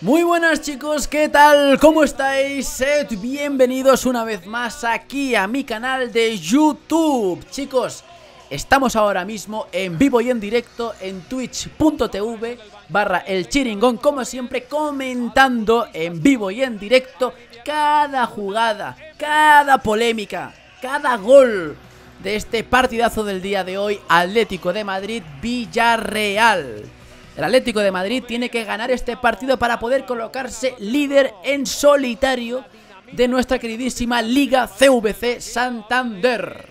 Muy buenas chicos, ¿qué tal? ¿Cómo estáis? Sed bienvenidos una vez más aquí a mi canal de YouTube Chicos, estamos ahora mismo en vivo y en directo en twitch.tv barra el chiringón Como siempre comentando en vivo y en directo cada jugada, cada polémica, cada gol de este partidazo del día de hoy Atlético de Madrid Villarreal el Atlético de Madrid tiene que ganar este partido para poder colocarse líder en solitario de nuestra queridísima Liga CVC Santander.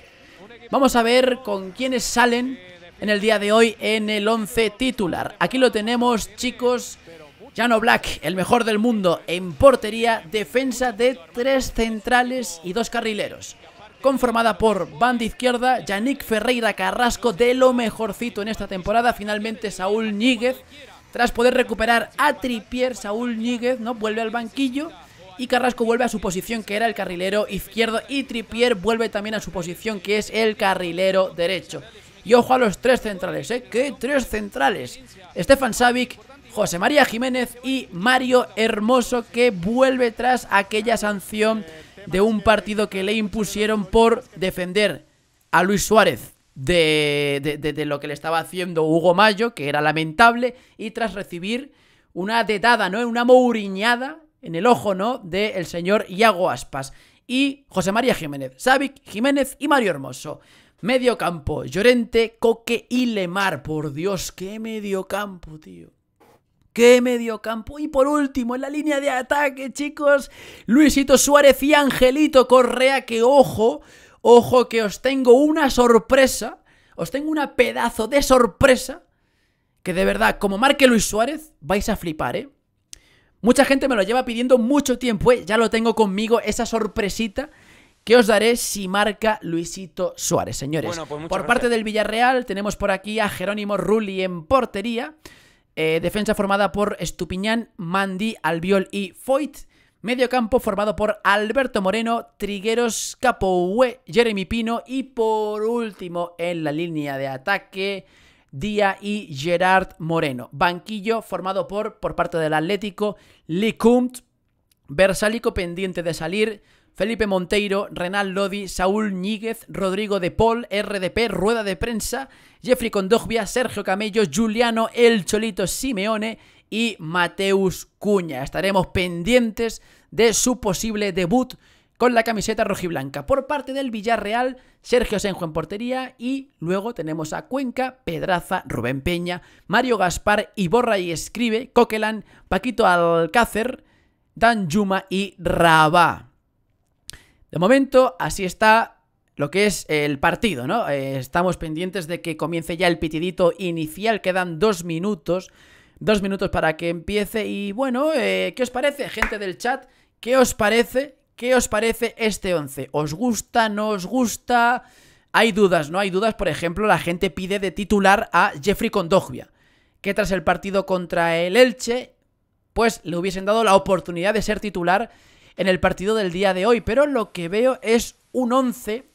Vamos a ver con quiénes salen en el día de hoy en el 11 titular. Aquí lo tenemos, chicos. Jano Black, el mejor del mundo en portería, defensa de tres centrales y dos carrileros conformada por banda izquierda, Yannick Ferreira Carrasco, de lo mejorcito en esta temporada, finalmente Saúl Níguez, tras poder recuperar a Tripier, Saúl Níguez ¿no? vuelve al banquillo y Carrasco vuelve a su posición que era el carrilero izquierdo y Tripier vuelve también a su posición que es el carrilero derecho. Y ojo a los tres centrales, ¿eh? ¿Qué tres centrales? Stefan Savic, José María Jiménez y Mario Hermoso que vuelve tras aquella sanción de un partido que le impusieron por defender a Luis Suárez de, de, lo que le estaba haciendo Hugo Mayo, que era lamentable, y tras recibir una detada, ¿no? Una mouriñada en el ojo, ¿no? Del señor Iago Aspas. Y José María Jiménez, Sabic Jiménez y Mario Hermoso. Medio campo, Llorente, Coque y Lemar. Por Dios, qué medio campo, tío qué mediocampo. Y por último, en la línea de ataque, chicos, Luisito Suárez y Angelito Correa, que ojo, ojo que os tengo una sorpresa, os tengo una pedazo de sorpresa, que de verdad, como marque Luis Suárez, vais a flipar, ¿eh? Mucha gente me lo lleva pidiendo mucho tiempo, ¿eh? ya lo tengo conmigo, esa sorpresita que os daré si marca Luisito Suárez, señores. Pues por parte del Villarreal tenemos por aquí a Jerónimo Rulli en portería, eh, defensa formada por Estupiñán, Mandi, Albiol y Foyt. Medio campo formado por Alberto Moreno, Trigueros, Capoue, Jeremy Pino y por último en la línea de ataque Día y Gerard Moreno. Banquillo formado por, por parte del Atlético, Kunt. Versálico pendiente de salir, Felipe Monteiro, Renal Lodi, Saúl Níguez, Rodrigo de Paul, RDP, Rueda de Prensa, Jeffrey Condogbia, Sergio Camello, Juliano El Cholito Simeone y Mateus Cuña. Estaremos pendientes de su posible debut con la camiseta rojiblanca. Por parte del Villarreal, Sergio Senjo en portería y luego tenemos a Cuenca, Pedraza, Rubén Peña, Mario Gaspar, Iborra y Escribe, Coquelan, Paquito Alcácer, Dan Yuma y Rabá. De momento, así está lo que es el partido, ¿no? Eh, estamos pendientes de que comience ya el pitidito inicial, quedan dos minutos, dos minutos para que empiece y bueno, eh, ¿qué os parece, gente del chat? ¿Qué os parece? ¿Qué os parece este 11? ¿Os gusta? ¿No os gusta? Hay dudas, ¿no? Hay dudas, por ejemplo, la gente pide de titular a Jeffrey Condogbia, que tras el partido contra el Elche, pues le hubiesen dado la oportunidad de ser titular en el partido del día de hoy, pero lo que veo es un 11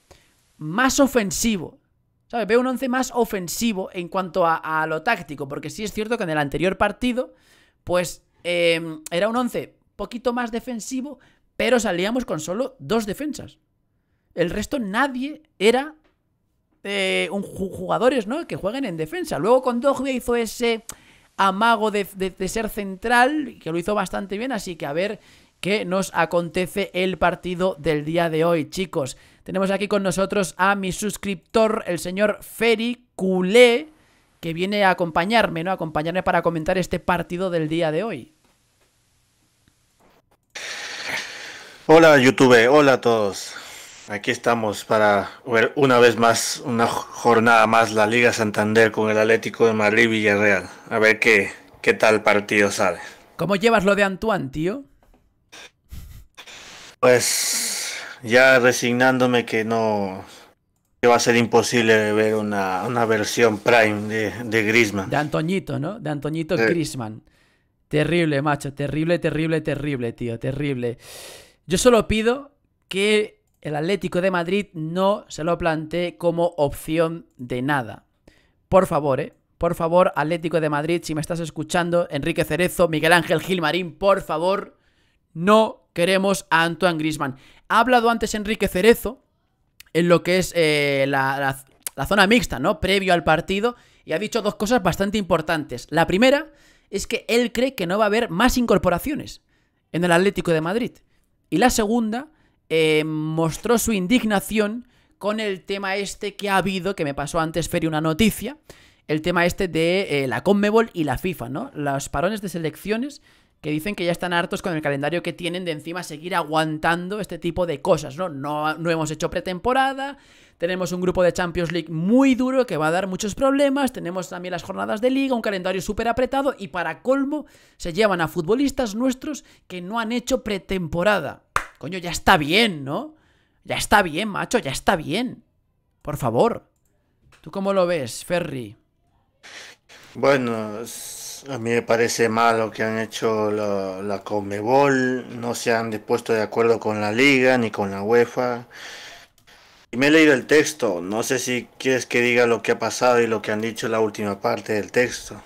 más ofensivo. ¿Sabes? Veo un 11 más ofensivo en cuanto a, lo táctico, porque sí es cierto que en el anterior partido, pues em, era un 11 poquito más defensivo, pero salíamos con solo dos defensas. El resto nadie era eh, un, jugadores ¿no? que jueguen en defensa. Luego con Dogbia hizo ese amago de, ser central, que lo hizo bastante bien, así que a ver Qué nos acontece el partido del día de hoy, chicos. Tenemos aquí con nosotros a mi suscriptor, el señor Ferry Culé, que viene a acompañarme, ¿no? acompañarme para comentar este partido del día de hoy. Hola YouTube, hola a todos. Aquí estamos para ver una vez más, una jornada más, la Liga Santander con el Atlético de Madrid Villarreal. A ver qué, qué tal partido sale. ¿Cómo llevas lo de Antoine, tío? Pues ya resignándome que no que va a ser imposible ver una, versión prime de, de Grisman. De Antoñito, ¿no? De Antoñito Grisman. Terrible, macho. Terrible, terrible, terrible, tío. Terrible. Yo solo pido que el Atlético de Madrid no se lo plantee como opción de nada. Por favor, ¿eh? Por favor, Atlético de Madrid, si me estás escuchando, Enrique Cerezo, Miguel Ángel Gilmarín, por favor, no queremos a Antoine Grisman. Ha hablado antes Enrique Cerezo en lo que es eh, la, la, zona mixta, ¿no? Previo al partido y ha dicho dos cosas bastante importantes. La primera es que él cree que no va a haber más incorporaciones en el Atlético de Madrid. Y la segunda eh, mostró su indignación con el tema este que ha habido, que me pasó antes Feri una noticia, el tema este de eh, la Conmebol y la FIFA, ¿no? Los parones de selecciones que dicen que ya están hartos con el calendario que tienen de encima seguir aguantando este tipo de cosas, ¿no? No, no hemos hecho pretemporada, tenemos un grupo de Champions League muy duro que va a dar muchos problemas, tenemos también las jornadas de liga, un calendario súper apretado y para colmo se llevan a futbolistas nuestros que no han hecho pretemporada. Coño, ya está bien, ¿no? Ya está bien, macho, ya está bien. Por favor. ¿Tú cómo lo ves, Ferry? Bueno, a mí me parece malo que han hecho la, Conmebol no se han puesto de acuerdo con la liga ni con la UEFA. Y me he leído el texto, no sé si quieres que diga lo que ha pasado y lo que han dicho en la última parte del texto.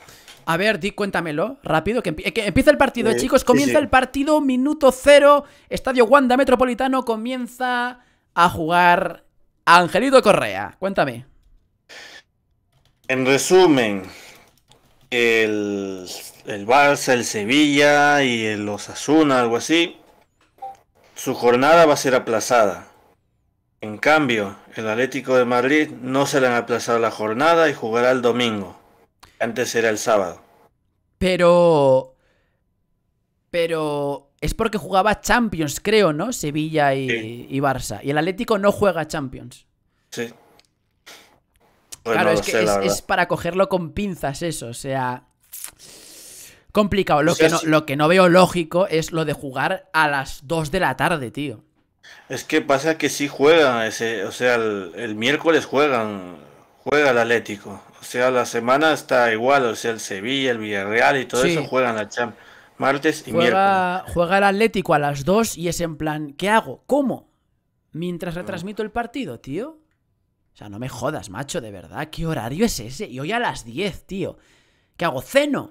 A ver, di, cuéntamelo, rápido, que, eh, empieza el partido, eh, chicos, comienza el partido, minuto cero, Estadio Wanda Metropolitano comienza a jugar Angelito Correa, cuéntame. En resumen, el, el Barça, el Sevilla y el Osasuna, algo así, su jornada va a ser aplazada. En cambio, el Atlético de Madrid no se le han aplazado la jornada y jugará el domingo. Antes era el sábado. Pero. Pero. Es porque jugaba Champions, creo, ¿no? Sevilla y, y Barça. Y el Atlético no juega Champions. Sí. Pues claro, es que es, para cogerlo con pinzas eso, o sea... Complicado. Pues lo, que no, veo lógico es lo de jugar a las 2 de la tarde, tío. Es que pasa que sí juegan, o sea, el, miércoles juegan, juega el Atlético. O sea, la semana está igual, o sea, el Sevilla, el Villarreal y todo eso juegan la Champions. Martes y miércoles. Juega el Atlético a las 2 y es en plan, ¿qué hago? ¿Cómo? Mientras retransmito el partido, tío. O sea, no me jodas, macho, de verdad. ¿Qué horario es ese? Y hoy a las 10, tío. ¿Qué hago? ¿Ceno?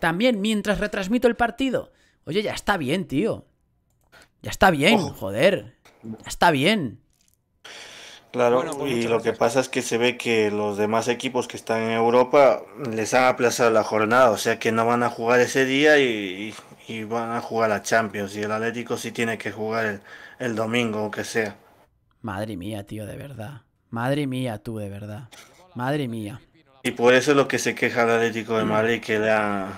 También mientras retransmito el partido. Oye, ya está bien, tío. Ya está bien, joder. Ya está bien. Claro, pues y lo que pasa es que se ve que los demás equipos que están en Europa les han aplazado la jornada, o sea que no van a jugar ese día y, van a jugar a Champions. Y el Atlético sí tiene que jugar el, domingo o que sea. Madre mía, tío, de verdad. Madre mía, tú, de verdad. Madre mía. Y por eso es lo que se queja el Atlético de Madrid, que da...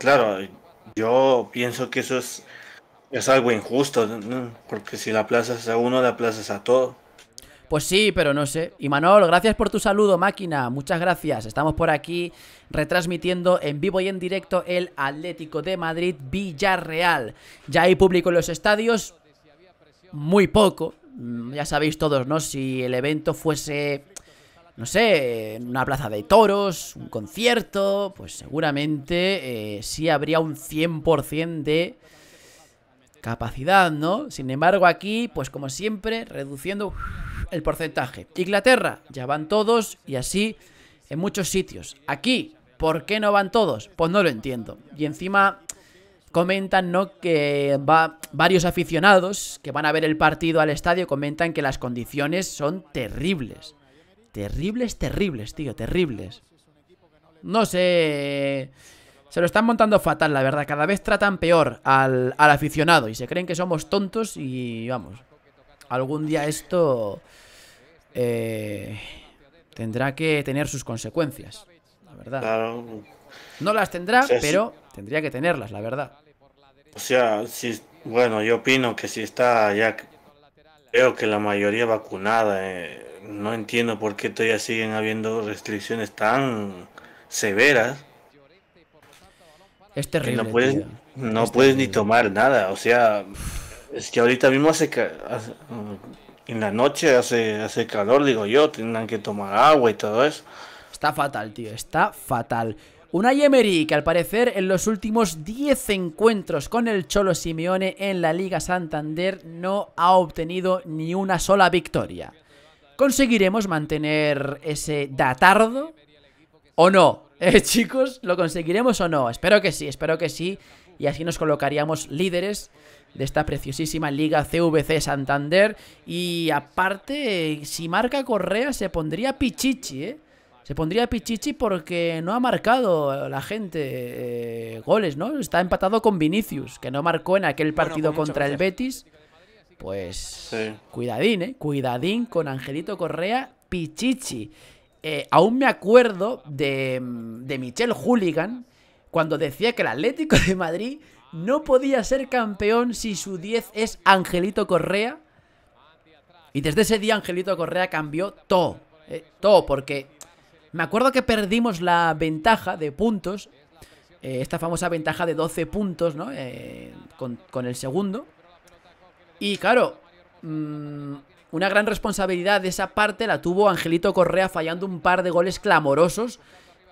Claro, yo pienso que eso es, algo injusto, porque si la aplazas a uno, la aplazas a todo. Pues sí, pero no sé. Y Manuel, gracias por tu saludo, máquina. Muchas gracias. Estamos por aquí retransmitiendo en vivo y en directo el Atlético de Madrid Villarreal. Ya hay público en los estadios. Muy poco, Mm, ya sabéis todos, ¿no? Si el evento fuese, no sé, una plaza de toros, un concierto, pues seguramente eh, sí habría un 100% de capacidad, ¿no? Sin embargo, aquí, pues como siempre, reduciendo el porcentaje. Inglaterra, ya van todos y así en muchos sitios. Aquí, ¿por qué no van todos? Pues no lo entiendo. Y encima comentan ¿no? que va, varios aficionados que van a ver el partido al estadio comentan que las condiciones son terribles. Terribles, terribles, tío, terribles. No sé... Se lo están montando fatal, la verdad. Cada vez tratan peor al, aficionado y se creen que somos tontos y vamos. Algún día esto eh, tendrá que tener sus consecuencias, la verdad. No las tendrá, pero tendría que tenerlas, la verdad. O sea, si, bueno, yo opino que si está ya, creo que la mayoría vacunada, eh, no entiendo por qué todavía siguen habiendo restricciones tan severas. Es terrible. No puedes, no puedes ni tomar nada, o sea, es que ahorita mismo hace, en la noche hace, hace calor, digo yo, tienen que tomar agua y todo eso. Está fatal, tío, está fatal. Una Emery, que al parecer en los últimos 10 encuentros con el Cholo Simeone en la Liga Santander no ha obtenido ni una sola victoria. ¿Conseguiremos mantener ese datardo? ¿O no? ¿Eh, chicos? ¿Lo conseguiremos o no? Espero que sí, espero que sí. Y así nos colocaríamos líderes de esta preciosísima liga CVC Santander. Y aparte, si marca Correa se pondría Pichichi, ¿eh? Se pondría Pichichi porque no ha marcado la gente eh, goles, ¿no? Está empatado con Vinicius, que no marcó en aquel partido contra el Betis. Pues cuidadín, ¿eh? Cuidadín con Angelito Correa, Pichichi. Eh, aún me acuerdo de, mm, de Michel Hooligan cuando decía que el Atlético de Madrid no podía ser campeón si su 10 es Angelito Correa. Y desde ese día Angelito Correa cambió todo. Eh, todo, porque me acuerdo que perdimos la ventaja de puntos, eh, esta famosa ventaja de 12 puntos, ¿no? Eh, con, el segundo. Y claro, mm, una gran responsabilidad de esa parte la tuvo Angelito Correa fallando un par de goles clamorosos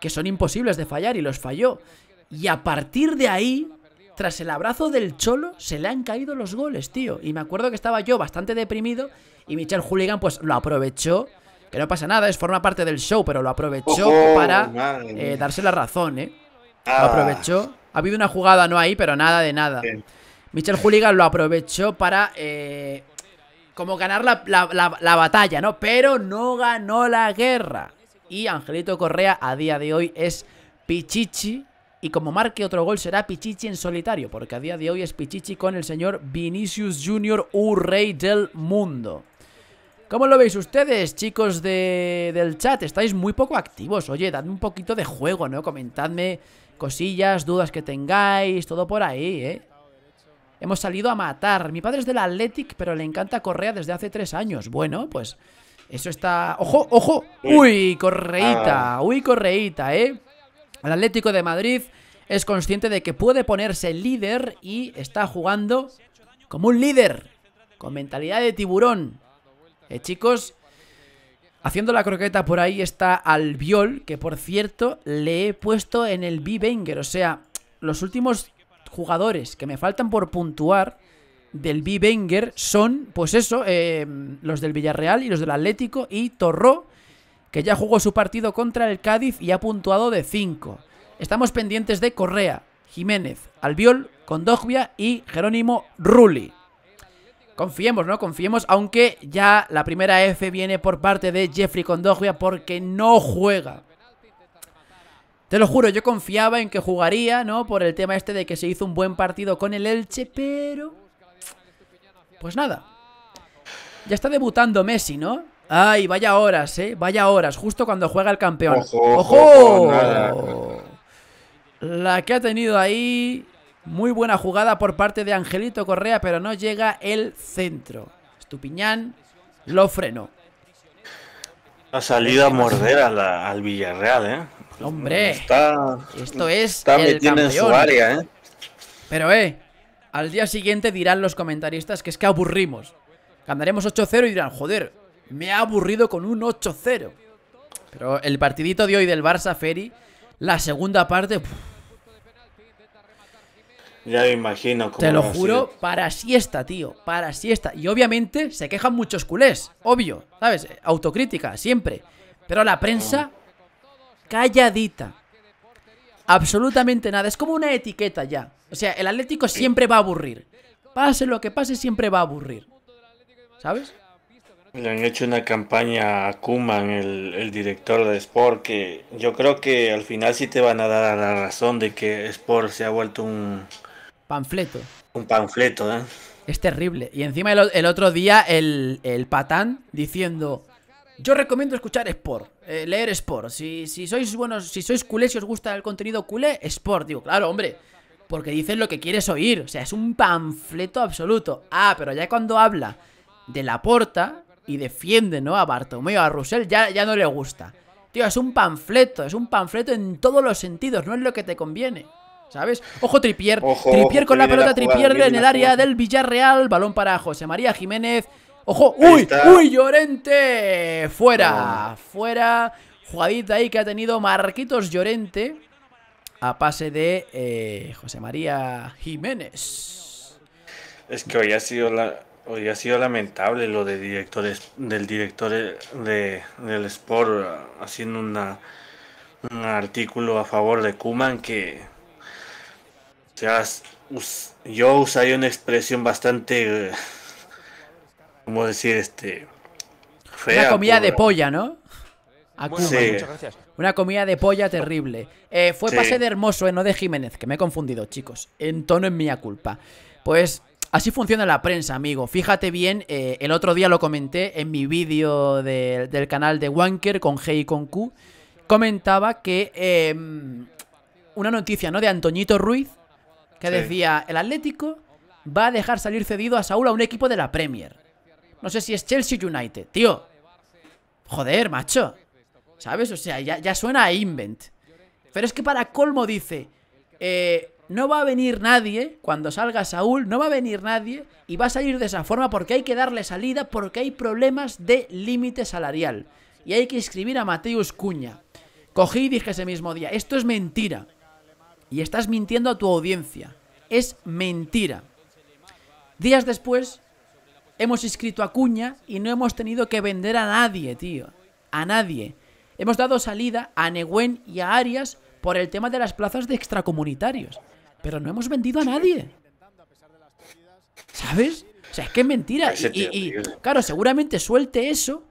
que son imposibles de fallar y los falló. Y a partir de ahí, tras el abrazo del Cholo, se le han caído los goles, tío. Y me acuerdo que estaba yo bastante deprimido y Michel Hooligan pues lo aprovechó que no pasa nada, es forma parte del show, pero lo aprovechó para eh, darse la razón, ¿eh? Lo ah. aprovechó. Ha habido una jugada no ahí, pero nada de nada. Michel lo aprovechó para eh, como ganar la, batalla, ¿no? Pero no ganó la guerra. Y Angelito Correa a día de hoy es Pichichi. Y como marque otro gol será Pichichi en solitario, porque a día de hoy es Pichichi con el señor Vinicius Junior, un rey del mundo. ¿Cómo lo veis ustedes, chicos del chat? Estáis muy poco activos. Oye, dadme un poquito de juego, ¿no? Comentadme cosillas, dudas que tengáis, todo por ahí, ¿eh? Hemos salido a matar. Mi padre es del Athletic, pero le encanta Correa desde hace tres años. Bueno, pues eso está... ¡Ojo, ojo! ¡Uy, Correita! Ah. ¡Uy, Correita, eh! El Atlético de Madrid es consciente de que puede ponerse líder y está jugando como un líder, con mentalidad de tiburón. Eh, chicos, haciendo la croqueta por ahí está Albiol, que por cierto le he puesto en el B-Banger. O sea, los últimos jugadores que me faltan por puntuar del B-Banger son, pues eso, em, los del Villarreal y los del Atlético y Torró, que ya jugó su partido contra el Cádiz y ha puntuado de 5. Estamos pendientes de Correa, Jiménez, Albiol, Condogbia y Jerónimo Rulli. Confiemos, ¿no? Confiemos, aunque ya la primera F viene por parte de Jeffrey Condoglia porque no juega. Te lo juro, yo confiaba en que jugaría, ¿no? Por el tema este de que se hizo un buen partido con el Elche, pero... Pues nada. Ya está debutando Messi, ¿no? Ay, vaya horas, ¿eh? Vaya horas, justo cuando juega el campeón. ojo la que ha tenido ahí muy buena jugada por parte de Angelito Correa, pero no llega el centro. Estupiñán lo frenó. La salida morder a morder al Villarreal, ¿eh? Hombre, esto es está el en su área, ¿eh? Pero, eh, al día siguiente dirán los comentaristas que es que aburrimos. Ganaremos 8-0 y dirán, joder, me ha aburrido con un 8-0. Pero el partidito de hoy del Barça Ferry, la segunda parte... Ya me imagino. Cómo Te lo juro, para siesta, tío, para siesta. Y obviamente se quejan muchos culés, obvio, ¿sabes? Autocrítica, siempre. Pero la prensa, calladita. Absolutamente nada, es como una etiqueta ya. O sea, el Atlético siempre va a aburrir. Pase lo que pase, siempre va a aburrir. ¿Sabes? Le han hecho una campaña a Kuman, el, el, director de Sport, que yo creo que al final sí te van a dar la razón de que Sport se ha vuelto un, Panfleto. Un panfleto, ¿eh? Es terrible. Y encima el, otro día el, patán diciendo... Yo recomiendo escuchar Sport, eh, leer Sport. Si, si sois buenos, si sois culés, si os gusta el contenido culé, Sport. Digo, claro, hombre, porque dices lo que quieres oír. O sea, es un panfleto absoluto. Ah, pero ya cuando habla de la porta y defiende, ¿no? A Bartomeo, a Russell, ya, ya no le gusta. Tío, es un panfleto, es un panfleto en todos los sentidos, no es lo que te conviene. ¿Sabes? Ojo Tripier. Ojo, con la pelota, Tripier en el área del Villarreal. Balón para José María Jiménez. Ojo, uy, uy, Llorente. Fuera, fuera. Jugadita ahí que ha tenido Marquitos Llorente a pase de eh, José María Jiménez. Es que hoy ha sido hoy ha sido lamentable lo de directores del director de, del Sport ah, haciendo una, un artículo a favor de Kuman que o sea, yo usaría una expresión bastante. Eh, ¿Cómo decir? Este. Fea. Una comida de polla, ¿no? Muchas Una comida de polla terrible. Eh, fue pase de hermoso, eh, no de Jiménez, que me he confundido, chicos. En tono es mía culpa. Pues así funciona la prensa, amigo. Fíjate bien, eh, el otro día lo comenté en mi vídeo del canal de Wanker con G y con Q. Comentaba que em, una noticia, ¿no? De Antoñito Ruiz que decía, el Atlético va a dejar salir cedido a Saúl a un equipo de la Premier. No sé si es Chelsea United, tío. Joder, macho. ¿Sabes? O sea, ya, suena a invent. Pero es que para colmo dice, eh, no va a venir nadie, cuando salga Saúl, no va a venir nadie y va a salir de esa forma porque hay que darle salida porque hay problemas de límite salarial. Y hay que inscribir a Mateus Cuña. Cogí y dije ese mismo día, esto es mentira y estás mintiendo a tu audiencia. Es mentira. Días después, hemos inscrito a Cuña y no hemos tenido que vender a nadie, tío. A nadie. Hemos dado salida a Neguen y a Arias por el tema de las plazas de extracomunitarios. Pero no hemos vendido a nadie. ¿Sabes? O sea, es que es mentira. Y, y claro, seguramente suelte eso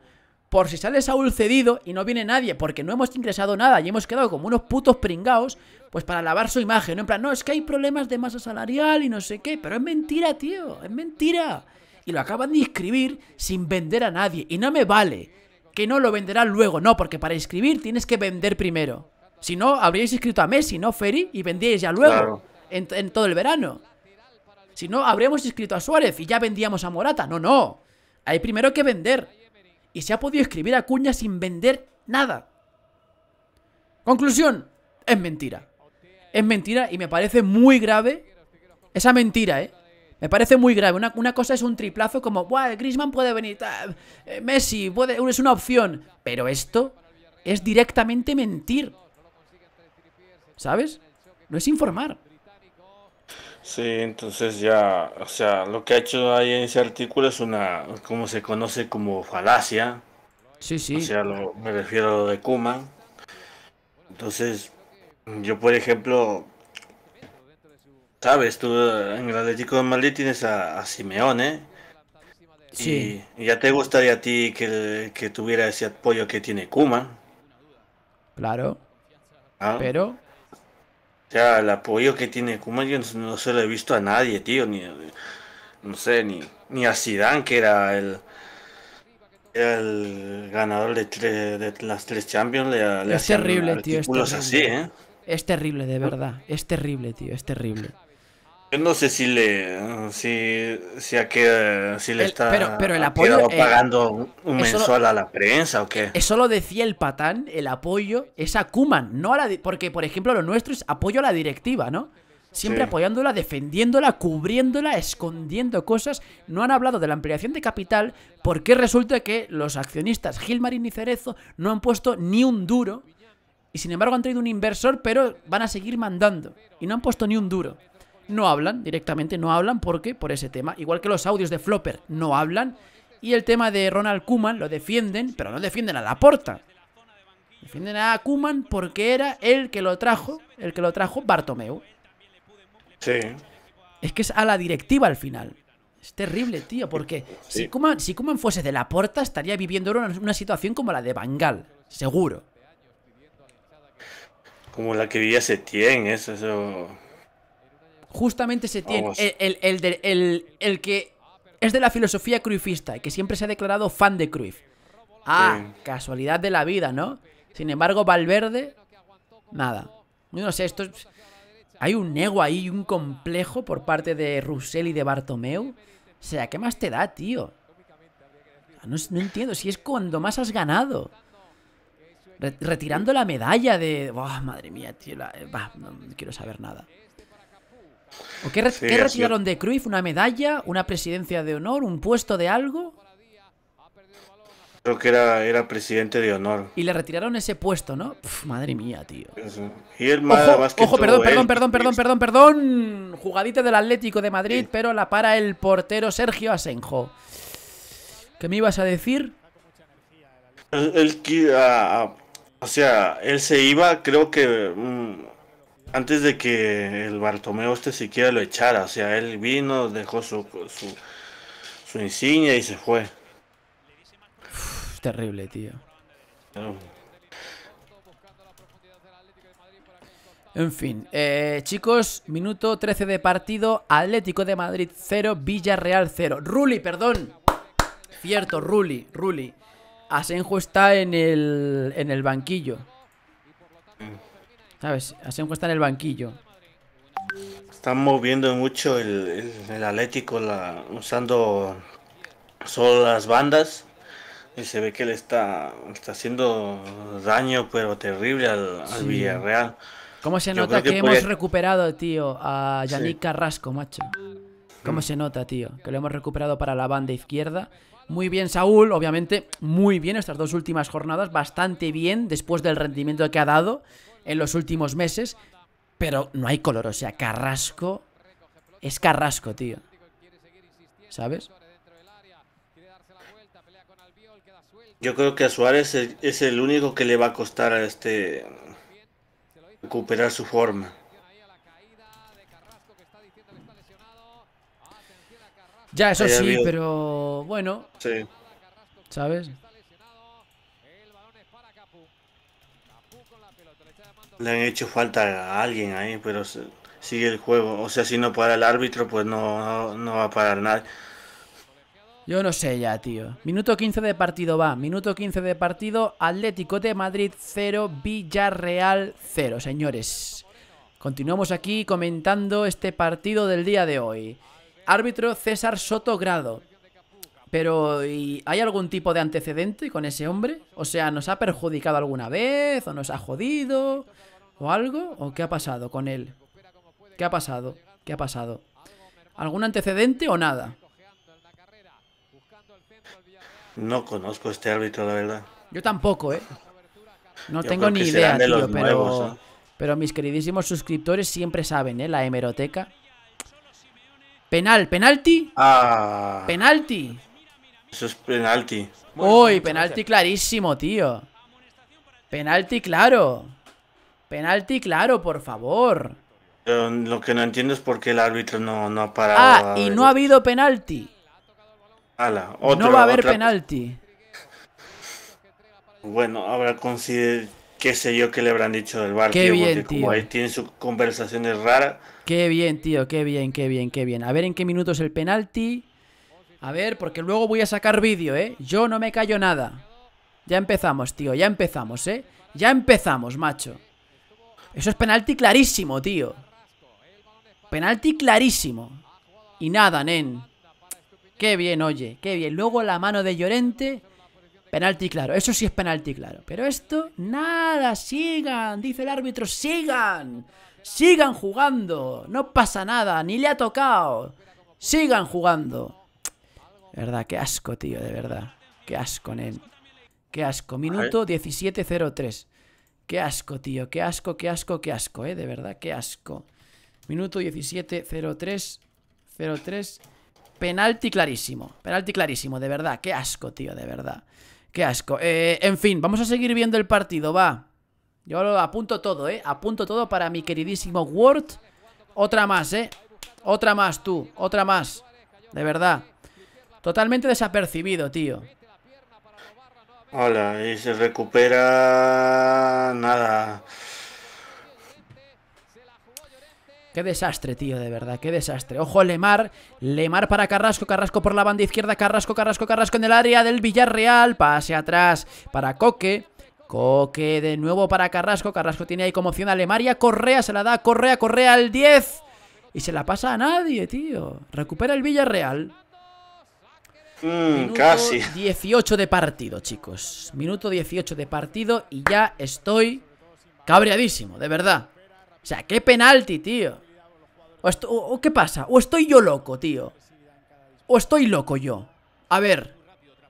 por si sale Saúl cedido y no viene nadie porque no hemos ingresado nada y hemos quedado como unos putos pringaos, pues para lavar su imagen, ¿no? En plan, no, es que hay problemas de masa salarial y no sé qué, pero es mentira, tío, es mentira. Y lo acaban de inscribir sin vender a nadie y no me vale que no lo venderán luego, no, porque para inscribir tienes que vender primero. Si no, habríais inscrito a Messi, ¿no, Ferry? Y vendíais ya luego, en todo el verano. Si no, habríamos inscrito a Suárez y ya vendíamos a Morata. No, no. Hay primero que vender y se ha podido escribir a cuña sin vender nada. Conclusión, es mentira. Es mentira y me parece muy grave esa mentira, ¿eh? Me parece muy grave. Una, cosa es un triplazo como, Buah, Griezmann puede venir, eh, Messi puede, es una opción. Pero esto es directamente mentir. ¿Sabes? No es informar. Sí, entonces ya, o sea, lo que ha hecho ahí en ese artículo es una, como se conoce como falacia. Sí, sí. O sea, me refiero a lo de Kuma. Entonces, yo por ejemplo, sabes, tú en el Atlético de Madrid tienes a, Simeone. ¿eh? Sí. Y ya te gustaría a ti que, que tuviera ese apoyo que tiene Kuma. Claro. Ah. Pero o sea, el apoyo que tiene Cummings no, se lo he visto a nadie, tío, ni no sé, ni, ni a Zidane que era el el ganador de, las tres Champions le, es terrible, tío, es así, ¿eh? Es terrible, de verdad. Es terrible, tío, es terrible. Yo no sé si le si, si, a qué, si le está pero, pero el apoyo, eh, pagando un mensual a la prensa o qué. Eso lo decía el patán, el apoyo es a no a la porque por ejemplo lo nuestro es apoyo a la directiva, ¿no? Siempre apoyándola, defendiéndola, cubriéndola, escondiendo cosas. No han hablado de la ampliación de capital porque resulta que los accionistas Gilmarín y Cerezo no han puesto ni un duro y sin embargo han traído un inversor pero van a seguir mandando y no han puesto ni un duro no hablan directamente, no hablan porque por ese tema, igual que los audios de Flopper no hablan y el tema de Ronald Kuman lo defienden, pero no defienden a la porta. Defienden a Kuman porque era el que lo trajo, el que lo trajo Bartomeu. Sí. Es que es a la directiva al final. Es terrible, tío, porque si, Kuman, si Kuman fuese de la Laporta estaría viviendo una, una situación como la de Bangal, seguro. Como la que vivía Setién, eso, eso Justamente se tiene el, el, que es de la filosofía cruifista y que siempre se ha declarado fan de Cruyff. Ah, casualidad de la vida, ¿no? Sin embargo, Valverde, nada. no sé, esto Hay un ego ahí un complejo por parte de Russell y de Bartomeu. O sea, ¿qué más te da, tío? No, entiendo, si es cuando más has ganado. retirando la medalla de... madre mía, tío, eh, no quiero saber nada qué, retiraron de Cruyff? ¿Una medalla? ¿Una presidencia de honor? ¿Un puesto de algo? Creo que era, era presidente de honor. Y le retiraron ese puesto, ¿no? madre mía, tío. Y el ojo, ojo perdón, perdón, perdón, perdón, perdón, Jugadita del Atlético de Madrid, pero la para el portero Sergio Asenjo. ¿Qué me ibas a decir? Él, o sea, él se iba, creo que... Mm, antes de que el Bartomeo este siquiera lo echara. O sea, él vino, dejó su, su, insignia y se fue. terrible, tío. En fin, eh, chicos, minuto 13 de partido, Atlético de Madrid 0, Villarreal 0. Ruli, perdón. Cierto, Ruli, Ruli. Asenjo está en el, en el banquillo. Mm. ¿Sabes? Asenjo está en el banquillo. Están moviendo mucho el, el, Atlético la, usando solo las bandas. Y se ve que le está, está haciendo daño, pero terrible al, al Villarreal. ¿Cómo se nota que, hemos recuperado, tío, a Yannick Carrasco, macho? ¿Cómo mm. se nota, tío? Que lo hemos recuperado para la banda izquierda. Muy bien, Saúl, obviamente, muy bien estas dos últimas jornadas, bastante bien después del rendimiento que ha dado en los últimos meses, pero no hay color. O sea, Carrasco es Carrasco, tío. ¿Sabes? Yo creo que a Suárez es el único que le va a costar a este recuperar su forma. Ya, eso sí, pero bueno. Sí. ¿Sabes? Le han hecho falta a alguien ahí, pero sigue el juego. O sea, si no para el árbitro, pues no, va a parar nada Yo no sé ya, tío. Minuto 15 de partido va. Minuto 15 de partido. Atlético de Madrid 0, Villarreal 0, señores. Continuamos aquí comentando este partido del día de hoy. Árbitro César Soto Grado. Pero, ¿hay algún tipo de antecedente con ese hombre? O sea, ¿nos ha perjudicado alguna vez? ¿O nos ha jodido? ¿O algo? ¿O qué ha pasado con él? ¿Qué ha pasado? ¿Qué ha pasado? ¿Algún antecedente o nada? No conozco este árbitro, la verdad. Yo tampoco, ¿eh? No tengo ni idea, tío, pero, pero mis queridísimos suscriptores siempre saben, ¿eh? La hemeroteca. Penal, penalti. Ah. Penalti. Eso es penalti. Uy, penalti clarísimo, tío. Penalti claro. Penalti, claro, por favor. lo que no entiendo es por qué el árbitro no, no ha parado. Ah, y no ha habido penalti. no va a haber penalti. Bueno, ahora considero qué sé yo qué le habrán dicho del bar. Qué bien, tío. tienen sus conversaciones raras. Qué bien, tío, qué bien, qué bien, qué bien. A ver en qué minuto es el penalti. A ver, porque luego voy a sacar vídeo, ¿eh? Yo no me callo nada. Ya empezamos, tío, ya empezamos, ¿eh? Ya empezamos, macho. Eso es penalti clarísimo, tío. Penalti clarísimo. Y nada, nen. Qué bien, oye, qué bien. Luego la mano de Llorente. Penalti claro, eso sí es penalti claro. Pero esto, nada, sigan, dice el árbitro, sigan. Sigan jugando, no pasa nada, ni le ha tocado. Sigan jugando. verdad, qué asco, tío, de verdad. Qué asco, nen. Qué asco. Minuto 17.03. Qué asco, tío, qué asco, qué asco, qué asco, eh, de verdad, qué asco. Minuto 17, 03, 03. Penalti clarísimo, penalti clarísimo, de verdad, qué asco, tío, de verdad. Qué asco. Eh, en fin, vamos a seguir viendo el partido, va. Yo lo apunto todo, eh, apunto todo para mi queridísimo Ward. Otra más, eh. Otra más, tú, otra más. De verdad. Totalmente desapercibido, tío. Hola, y se recupera nada. Qué desastre, tío, de verdad, qué desastre. Ojo, Lemar, Lemar para Carrasco, Carrasco por la banda izquierda, Carrasco, Carrasco, Carrasco en el área del Villarreal, pase atrás para Coque. Coque de nuevo para Carrasco, Carrasco tiene ahí como opción a Lemaria, Correa se la da, Correa, Correa al 10 y se la pasa a nadie, tío. Recupera el Villarreal. Mm, casi. 18 de partido, chicos. Minuto 18 de partido y ya estoy cabreadísimo, de verdad. O sea, qué penalti, tío. O, qué pasa? O estoy yo loco, tío. O estoy loco yo. A ver.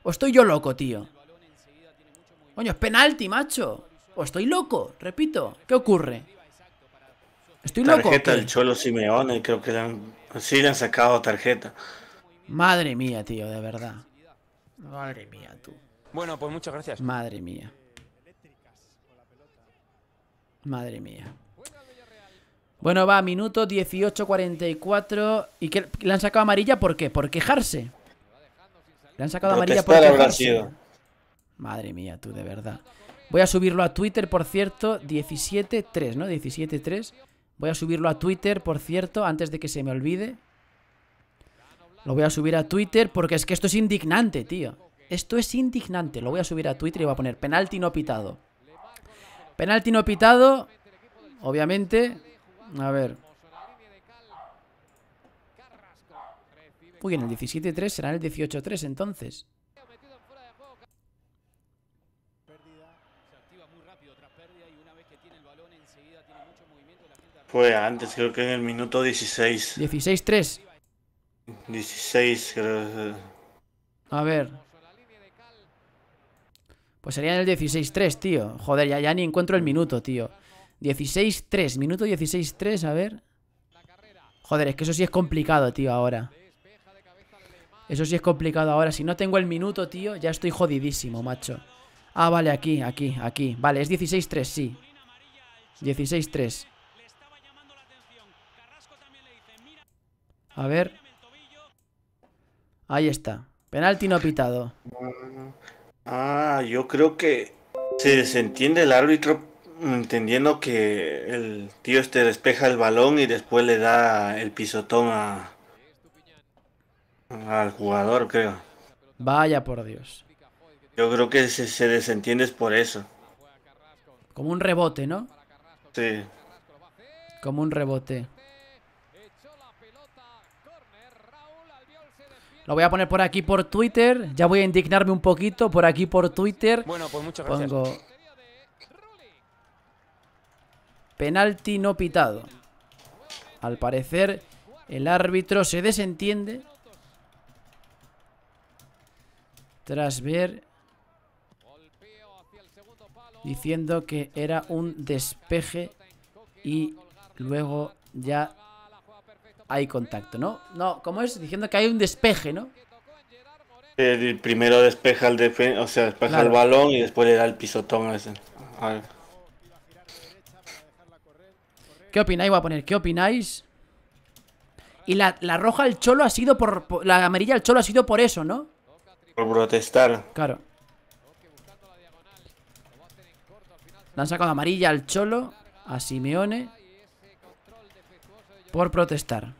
O estoy yo loco, tío. Coño, es penalti, macho. O estoy loco, repito. ¿Qué ocurre? Estoy loco. Tarjeta del Cholo Simeone, creo que sí le han sacado tarjeta. Madre mía, tío, de verdad. Madre mía, tú. Bueno, pues muchas gracias. Madre mía. Madre mía. Bueno, va, minuto 18.44. ¿Y qué, le han sacado amarilla por qué? Por quejarse. Le han sacado amarilla por quejarse. Madre mía, tú, de verdad. Voy a subirlo a Twitter, por cierto, 17.3, ¿no? 17.3. Voy a subirlo a Twitter, por cierto, antes de que se me olvide. Lo voy a subir a Twitter porque es que esto es indignante, tío. Esto es indignante. Lo voy a subir a Twitter y voy a poner penalti no pitado. Penalti no pitado, obviamente. A ver. Uy, en el 17-3 será el 18-3 entonces. Fue antes, creo que en el minuto 16. 16-3. 16, creo. Eh. A ver. Pues sería en el 16-3, tío. Joder, ya, ya ni encuentro el minuto, tío. 16-3, minuto 16-3, a ver. Joder, es que eso sí es complicado, tío, ahora. Eso sí es complicado ahora. Si no tengo el minuto, tío, ya estoy jodidísimo, macho. Ah, vale, aquí, aquí, aquí. Vale, es 16-3, sí. 16-3. A ver. Ahí está. Penalti no pitado. Ah, yo creo que se desentiende el árbitro mm, entendiendo que el tío este despeja el balón y después le da el pisotón al jugador, creo. Vaya por Dios. Yo creo que se, se desentiende por eso. Como un rebote, ¿no? Sí. Como un rebote. Lo voy a poner por aquí por Twitter. Ya voy a indignarme un poquito por aquí por Twitter. Bueno, pues muchas gracias. Pongo... Penalti no pitado. Al parecer, el árbitro se desentiende. Tras ver... Diciendo que era un despeje y luego ya hay contacto, ¿no? No, no como es? Diciendo que hay un despeje, ¿no? El primero despeja el defensa, o despeja el balón y después le da el pisotón ese. A ¿Qué opináis? Voy a poner, ¿qué opináis? Y la, la roja al cholo ha sido por, La amarilla al cholo ha sido por eso, ¿no? Por protestar. Claro. Le han sacado amarilla al cholo, a Simeone, por protestar.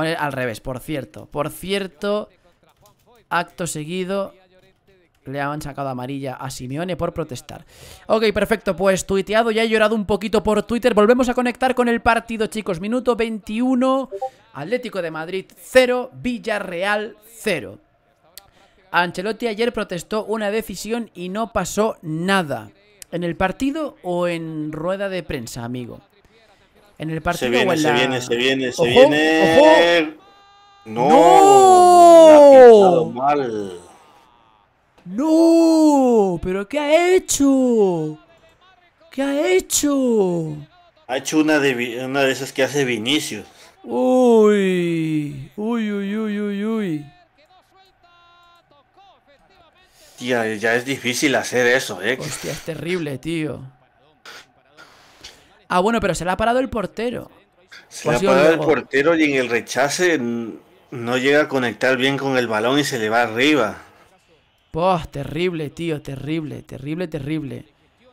al revés, por cierto. Por cierto, acto seguido, le han sacado amarilla a Simeone por protestar. Ok, perfecto, pues tuiteado, ya he llorado un poquito por Twitter. Volvemos a conectar con el partido, chicos. Minuto 21, Atlético de Madrid 0, Villarreal 0. Ancelotti ayer protestó una decisión y no pasó nada. ¿En el partido o en rueda de prensa, amigo? en el partido. Se viene, se viene, se viene, se viene. No, no. mal. No, pero ¿qué ha hecho? ¿Qué ha hecho? Ha hecho una de, una de esas que hace Vinicius. Uy, uy, uy, uy, uy, uy. Tía, ya es difícil hacer eso, eh. Hostia, es terrible, tío. Ah, bueno, pero se le ha parado el portero. Se pues le ha parado el portero y en el rechace no llega a conectar bien con el balón y se le va arriba. Poh, pues terrible, tío, terrible, terrible, terrible.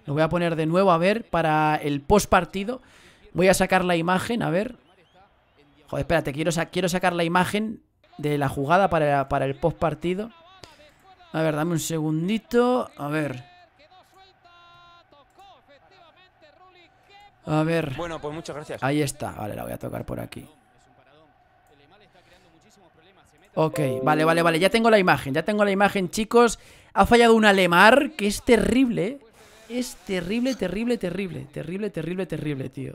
Lo voy a poner de nuevo, a ver, para el post partido. Voy a sacar la imagen, a ver. Joder, espérate, quiero, quiero sacar la imagen de la jugada para, para el post partido. A ver, dame un segundito. A ver. A ver. Bueno, pues muchas gracias. Ahí está. Vale, la voy a tocar por aquí. Ok, vale, vale, vale. Ya tengo la imagen, ya tengo la imagen, chicos. Ha fallado un Alemar, que es terrible. Es terrible, terrible, terrible. Terrible, terrible, terrible, tío.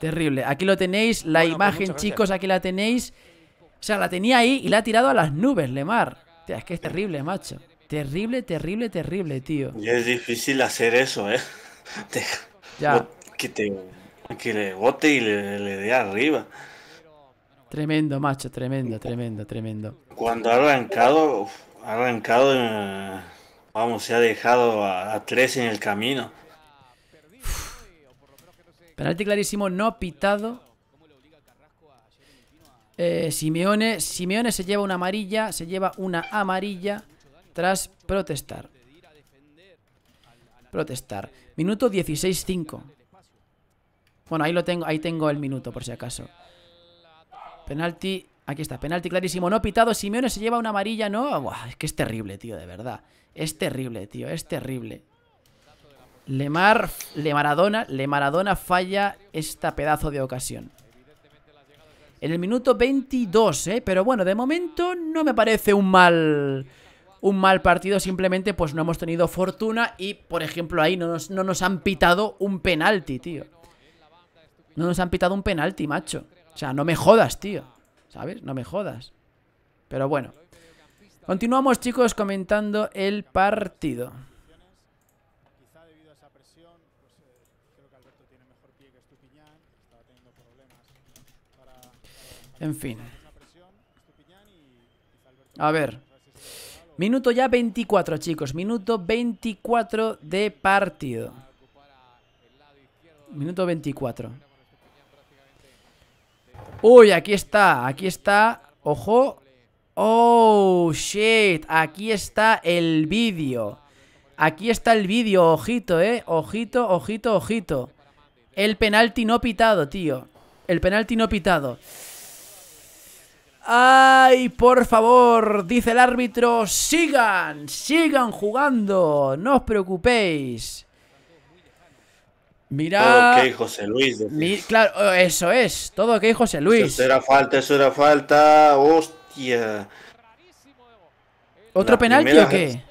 Terrible. Aquí lo tenéis, la pues imagen, chicos, aquí la tenéis. O sea, la tenía ahí y la ha tirado a las nubes, Lemar. es que es terrible, macho. Terrible, terrible, terrible, tío. Y es difícil hacer eso, ¿eh? Ya que le bote y le, dé arriba. Tremendo, macho, tremendo, tremendo, tremendo. Cuando ha arrancado, ha arrancado, eh, vamos, se ha dejado a, tres en el camino. Penalti clarísimo, no pitado. Eh, Simeone, se lleva una amarilla, se lleva una amarilla tras protestar. Protestar. Minuto 16-5. Bueno, ahí lo tengo, ahí tengo el minuto por si acaso. Penalti, aquí está, penalti clarísimo, no pitado, Simeone se lleva una amarilla, no, es que es terrible, tío, de verdad. Es terrible, tío, es terrible. Lemar, Le Maradona, Le Maradona falla esta pedazo de ocasión. En el minuto 22, ¿eh? Pero bueno, de momento no me parece un mal un mal partido, simplemente pues no hemos tenido fortuna y, por ejemplo, ahí no nos han pitado un penalti, tío. No nos han pitado un penalti, macho. O sea, no me jodas, tío. ¿Sabes? No me jodas. Pero bueno. Continuamos, chicos, comentando el partido. En fin. A ver. Minuto ya 24, chicos. Minuto 24 de partido. Minuto 24. Uy, aquí está, aquí está Ojo Oh, shit Aquí está el vídeo Aquí está el vídeo, ojito, eh Ojito, ojito, ojito El penalti no pitado, tío El penalti no pitado ¡Ay, por favor! Dice el árbitro, sigan, sigan jugando, no os preocupéis. Mira. Todo José Luis. claro, oh, eso es. Todo que José Luis. Eso era falta, eso era falta. Hostia. ¿Otro penalti o qué?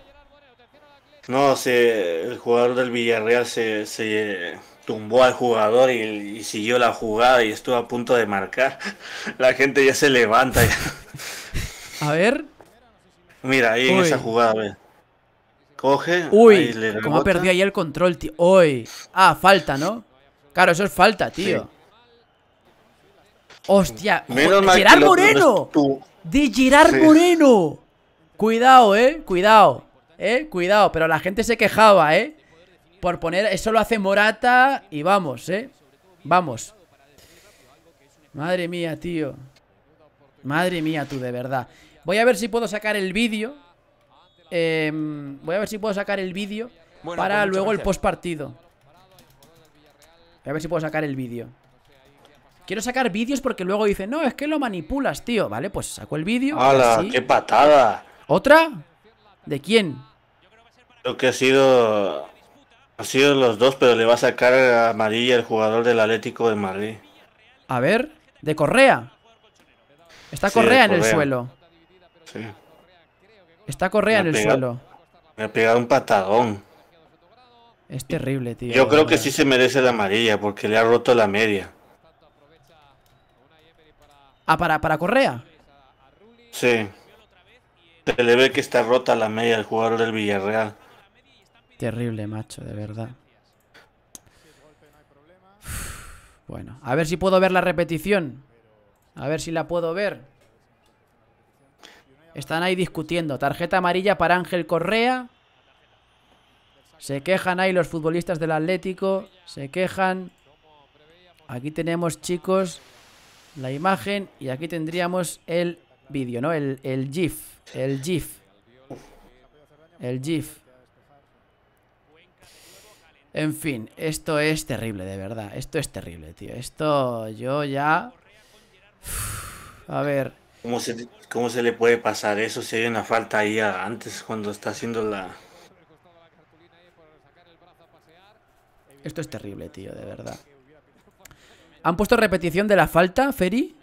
No, se, el jugador del Villarreal se, tumbó al jugador y, siguió la jugada y estuvo a punto de marcar. La gente ya se levanta. A ver. Mira, ahí en esa jugada. Uy, como ha perdido ahí el control, tío. Hoy. Ah, falta, ¿no? Claro, eso es falta, tío. Hostia, Moreno. De Girar Moreno. Cuidado, eh. Cuidado. Eh, cuidado. Pero la gente se quejaba, eh. Por poner. Eso lo hace Morata. Y vamos, eh. Vamos. Madre mía, tío. Madre mía, tú, de verdad. Voy a ver si puedo sacar el vídeo Em, voy a ver si puedo sacar el vídeo para pues luego el post partido. Voy a ver si puedo sacar el vídeo. Quiero sacar vídeos porque luego dice no, es que lo manipulas, tío. Vale, pues saco el vídeo. ¡Hala! ¡Qué patada! ¿Otra? ¿De quién? Creo que ha sido. Ha sido los dos, pero le va a sacar a amarilla el jugador del Atlético de Madrid. A ver, de Correa. Está Correa en el suelo. Sí. Está Correa en el suelo. Me ha pegado un patadón. Es terrible, tío. Yo creo que sí se merece la amarilla porque le ha roto la media. Ah, para, para Correa. Sí. Se le ve que está rota la media El jugador del Villarreal. Terrible, macho, de verdad. Bueno, a ver si puedo ver la repetición. A ver si la puedo ver. Están ahí discutiendo. Tarjeta amarilla para Ángel Correa. Se quejan ahí los futbolistas del Atlético. Se quejan. Aquí tenemos, chicos, la imagen. Y aquí tendríamos el vídeo, ¿no? El, GIF. El GIF. El GIF. En fin, esto es terrible, de verdad. Esto es terrible, tío. Esto yo ya... a ver... ¿Cómo se, le puede pasar eso si hay una falta ahí antes cuando está haciendo la... Esto es terrible, tío, de verdad. ¿Han puesto repetición de la falta, Feri?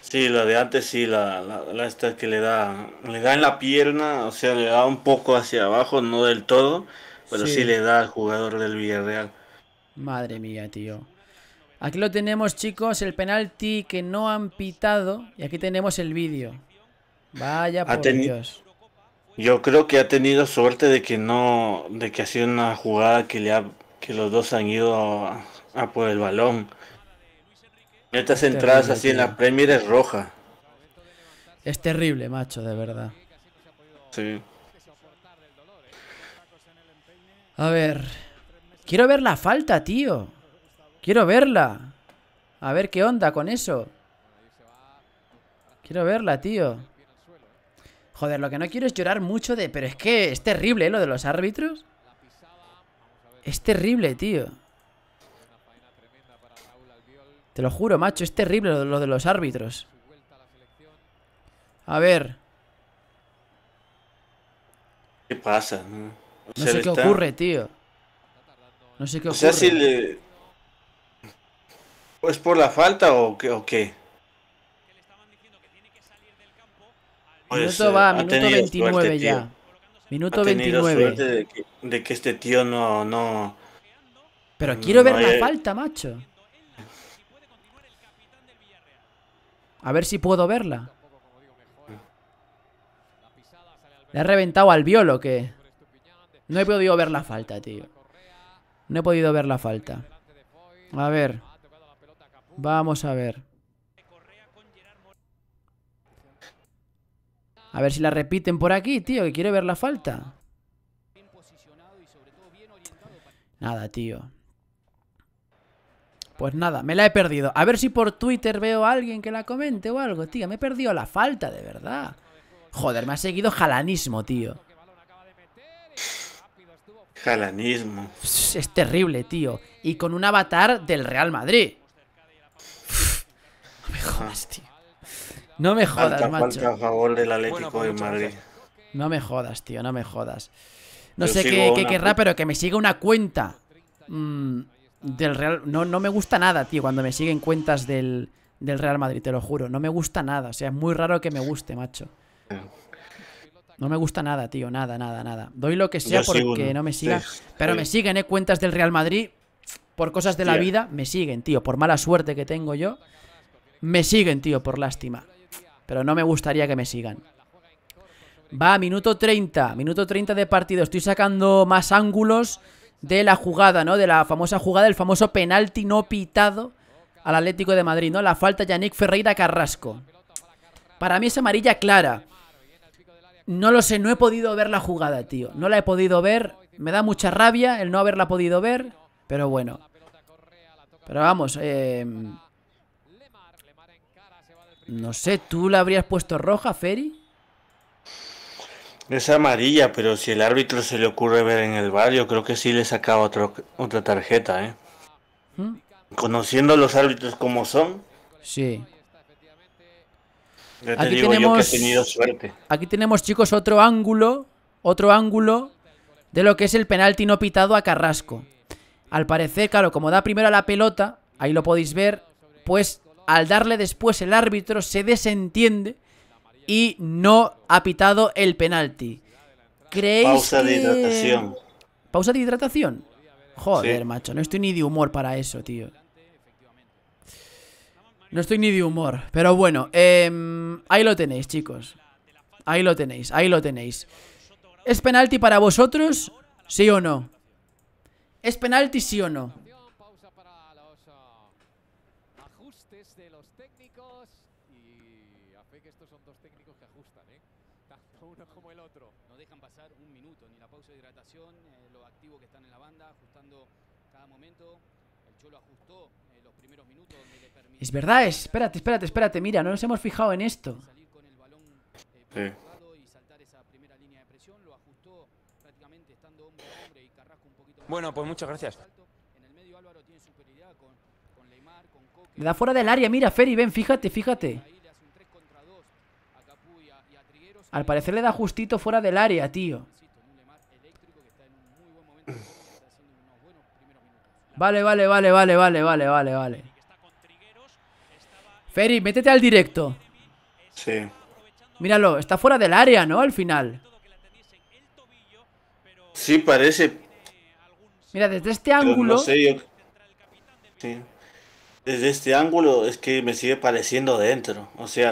Sí, la de antes sí, la, la, esta que le da, le da en la pierna, o sea, le da un poco hacia abajo, no del todo, pero sí, sí le da al jugador del Villarreal. Madre mía, tío. Aquí lo tenemos, chicos, el penalti que no han pitado. Y aquí tenemos el vídeo. Vaya por Dios. Yo creo que ha tenido suerte de que no, de que ha sido una jugada que le ha, que los dos han ido a, por el balón. Estas entradas así en la Premier es roja. Es terrible, macho, de verdad. Sí. A ver. Quiero ver la falta, tío. Quiero verla. A ver qué onda con eso. Quiero verla, tío. Joder, lo que no quiero es llorar mucho de... Pero es que es terrible, ¿eh? Lo de los árbitros. Es terrible, tío. Te lo juro, macho. Es terrible lo de los árbitros. A ver. ¿Qué pasa? No, sé qué ocurre, tío. No sé qué ocurre. O sea, si le... ¿Es por la falta o qué? O qué? Pues, minuto eh, va, minuto 29 ya. Minuto 29. de que, este tío no, no. Pero quiero ver la falta, macho. A ver si puedo verla. Le ha reventado al violo que. No he podido ver la falta, tío. No he podido ver la falta. A ver. Vamos a ver. A ver si la repiten por aquí, tío, que quiero ver la falta. Nada, tío. Pues nada, me la he perdido. A ver si por Twitter veo a alguien que la comente o algo, tío. Me he perdido la falta, de verdad. Joder, me ha seguido jalanismo, tío. Jalanismo. Es terrible, tío. Y con un avatar del Real Madrid. No me jodas, macho. No me jodas, tío, no me jodas. No sé qué, querrá, pero que me siga una cuenta mm, del Real... No, no me gusta nada, tío, cuando me siguen cuentas del, Real Madrid, te lo juro. No me gusta nada, o sea, es muy raro que me guste, macho. No me gusta nada, tío, nada, nada, nada. Doy lo que sea porque no me siga. pero me siguen, ¿eh? Cuentas del Real Madrid por cosas de la vida me siguen, tío, por mala suerte que tengo yo, me siguen, tío, por lástima. Pero no me gustaría que me sigan. Va, minuto 30. Minuto 30 de partido. Estoy sacando más ángulos de la jugada, ¿no? De la famosa jugada, el famoso penalti no pitado al Atlético de Madrid, ¿no? La falta Yannick Ferreira Carrasco. Para mí es amarilla clara. No lo sé, no he podido ver la jugada, tío. No la he podido ver. Me da mucha rabia el no haberla podido ver. Pero bueno. Pero vamos, eh... No sé, ¿tú la habrías puesto roja, Ferry? Es amarilla, pero si el árbitro se le ocurre ver en el barrio, creo que sí le sacaba otra tarjeta, ¿eh? ¿Mm? Conociendo los árbitros como son. Sí. aquí tenemos, Aquí tenemos, chicos, otro ángulo, otro ángulo de lo que es el penalti no pitado a Carrasco. Al parecer, claro, como da primero a la pelota, ahí lo podéis ver, pues al darle después el árbitro se desentiende y no ha pitado el penalti. ¿Creéis Pausa de hidratación. ¿Pausa de hidratación? Joder, macho, no estoy ni de humor para eso, tío. No estoy ni de humor. Pero bueno, em, ahí lo tenéis, chicos. Ahí lo tenéis, ahí lo tenéis. ¿Es penalti para vosotros? ¿Sí o no? ¿Es penalti sí o no? Es verdad, espérate, espérate, espérate. Mira, no nos hemos fijado en esto. Bueno, pues muchas gracias. Le da fuera del área, mira, Ferry, ven, fíjate, fíjate. Al parecer le da justito fuera del área, tío. Vale, vale, vale, vale, vale, vale, vale, vale. Ferry, métete al directo. Sí. Míralo, está fuera del área, ¿no? Al final. Sí, parece. Mira, desde este ángulo. sí. Desde este ángulo es que me sigue pareciendo dentro. O sea,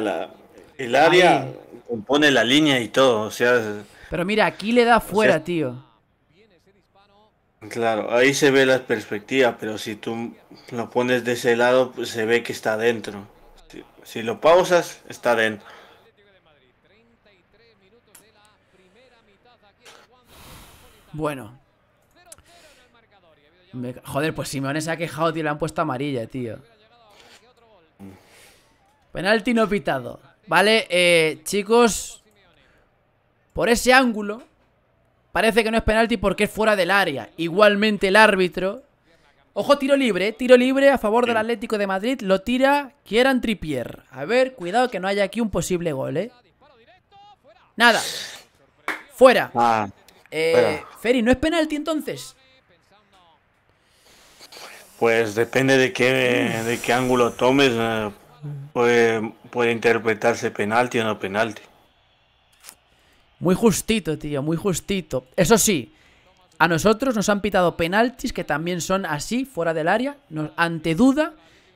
el área compone la línea y todo. O sea. Pero mira, aquí le da fuera, tío. Claro, ahí se ve la perspectiva. pero si tú lo pones de ese lado, pues se ve que está dentro. Si lo pausas, está dentro. Bueno. Joder, pues Simeone se ha quejado, tío. Le han puesto amarilla, tío. Penalti no pitado. Vale, eh, chicos. Por ese ángulo. Parece que no es penalti porque es fuera del área. Igualmente el árbitro Ojo, tiro libre, eh, tiro libre a favor del Atlético de Madrid. Lo tira Kieran Tripier. A ver, cuidado que no haya aquí un posible gol, ¿eh? Nada. Fuera. Ah, eh, Feri, ¿no es penalti entonces? Pues depende de qué, qué ángulo tomes. Eh, puede, puede interpretarse penalti o no penalti. Muy justito, tío, muy justito. Eso sí, a nosotros nos han pitado penaltis que también son así, fuera del área. ante duda,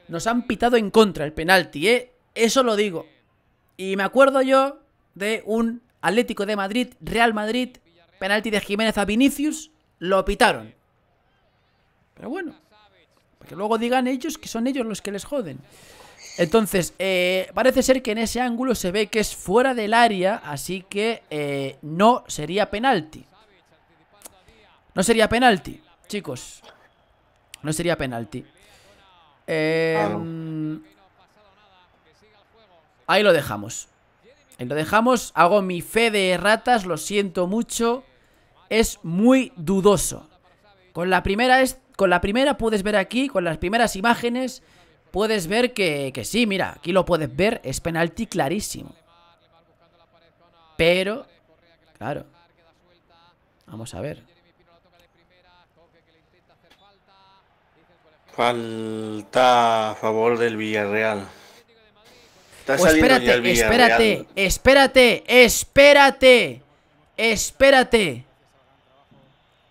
nos han pitado en contra el penalti, ¿eh? Eso lo digo. Y me acuerdo yo de un Atlético de Madrid, Real Madrid, penalti de Jiménez a Vinicius, lo pitaron. Pero bueno, que luego digan ellos que son ellos los que les joden. Entonces, eh, parece ser que en ese ángulo se ve que es fuera del área, así que eh, no sería penalti. No sería penalti, chicos. No sería penalti. Em, ahí lo dejamos. Ahí lo dejamos. Hago mi fe de ratas, lo siento mucho. Es muy dudoso. Con la primera, es, con la primera puedes ver aquí, con las primeras imágenes, puedes ver que, que sí, mira, aquí lo puedes ver, es penalti clarísimo. Pero, claro. Vamos a ver. Falta a favor del Villarreal. Está espérate, espérate, espérate, espérate, espérate.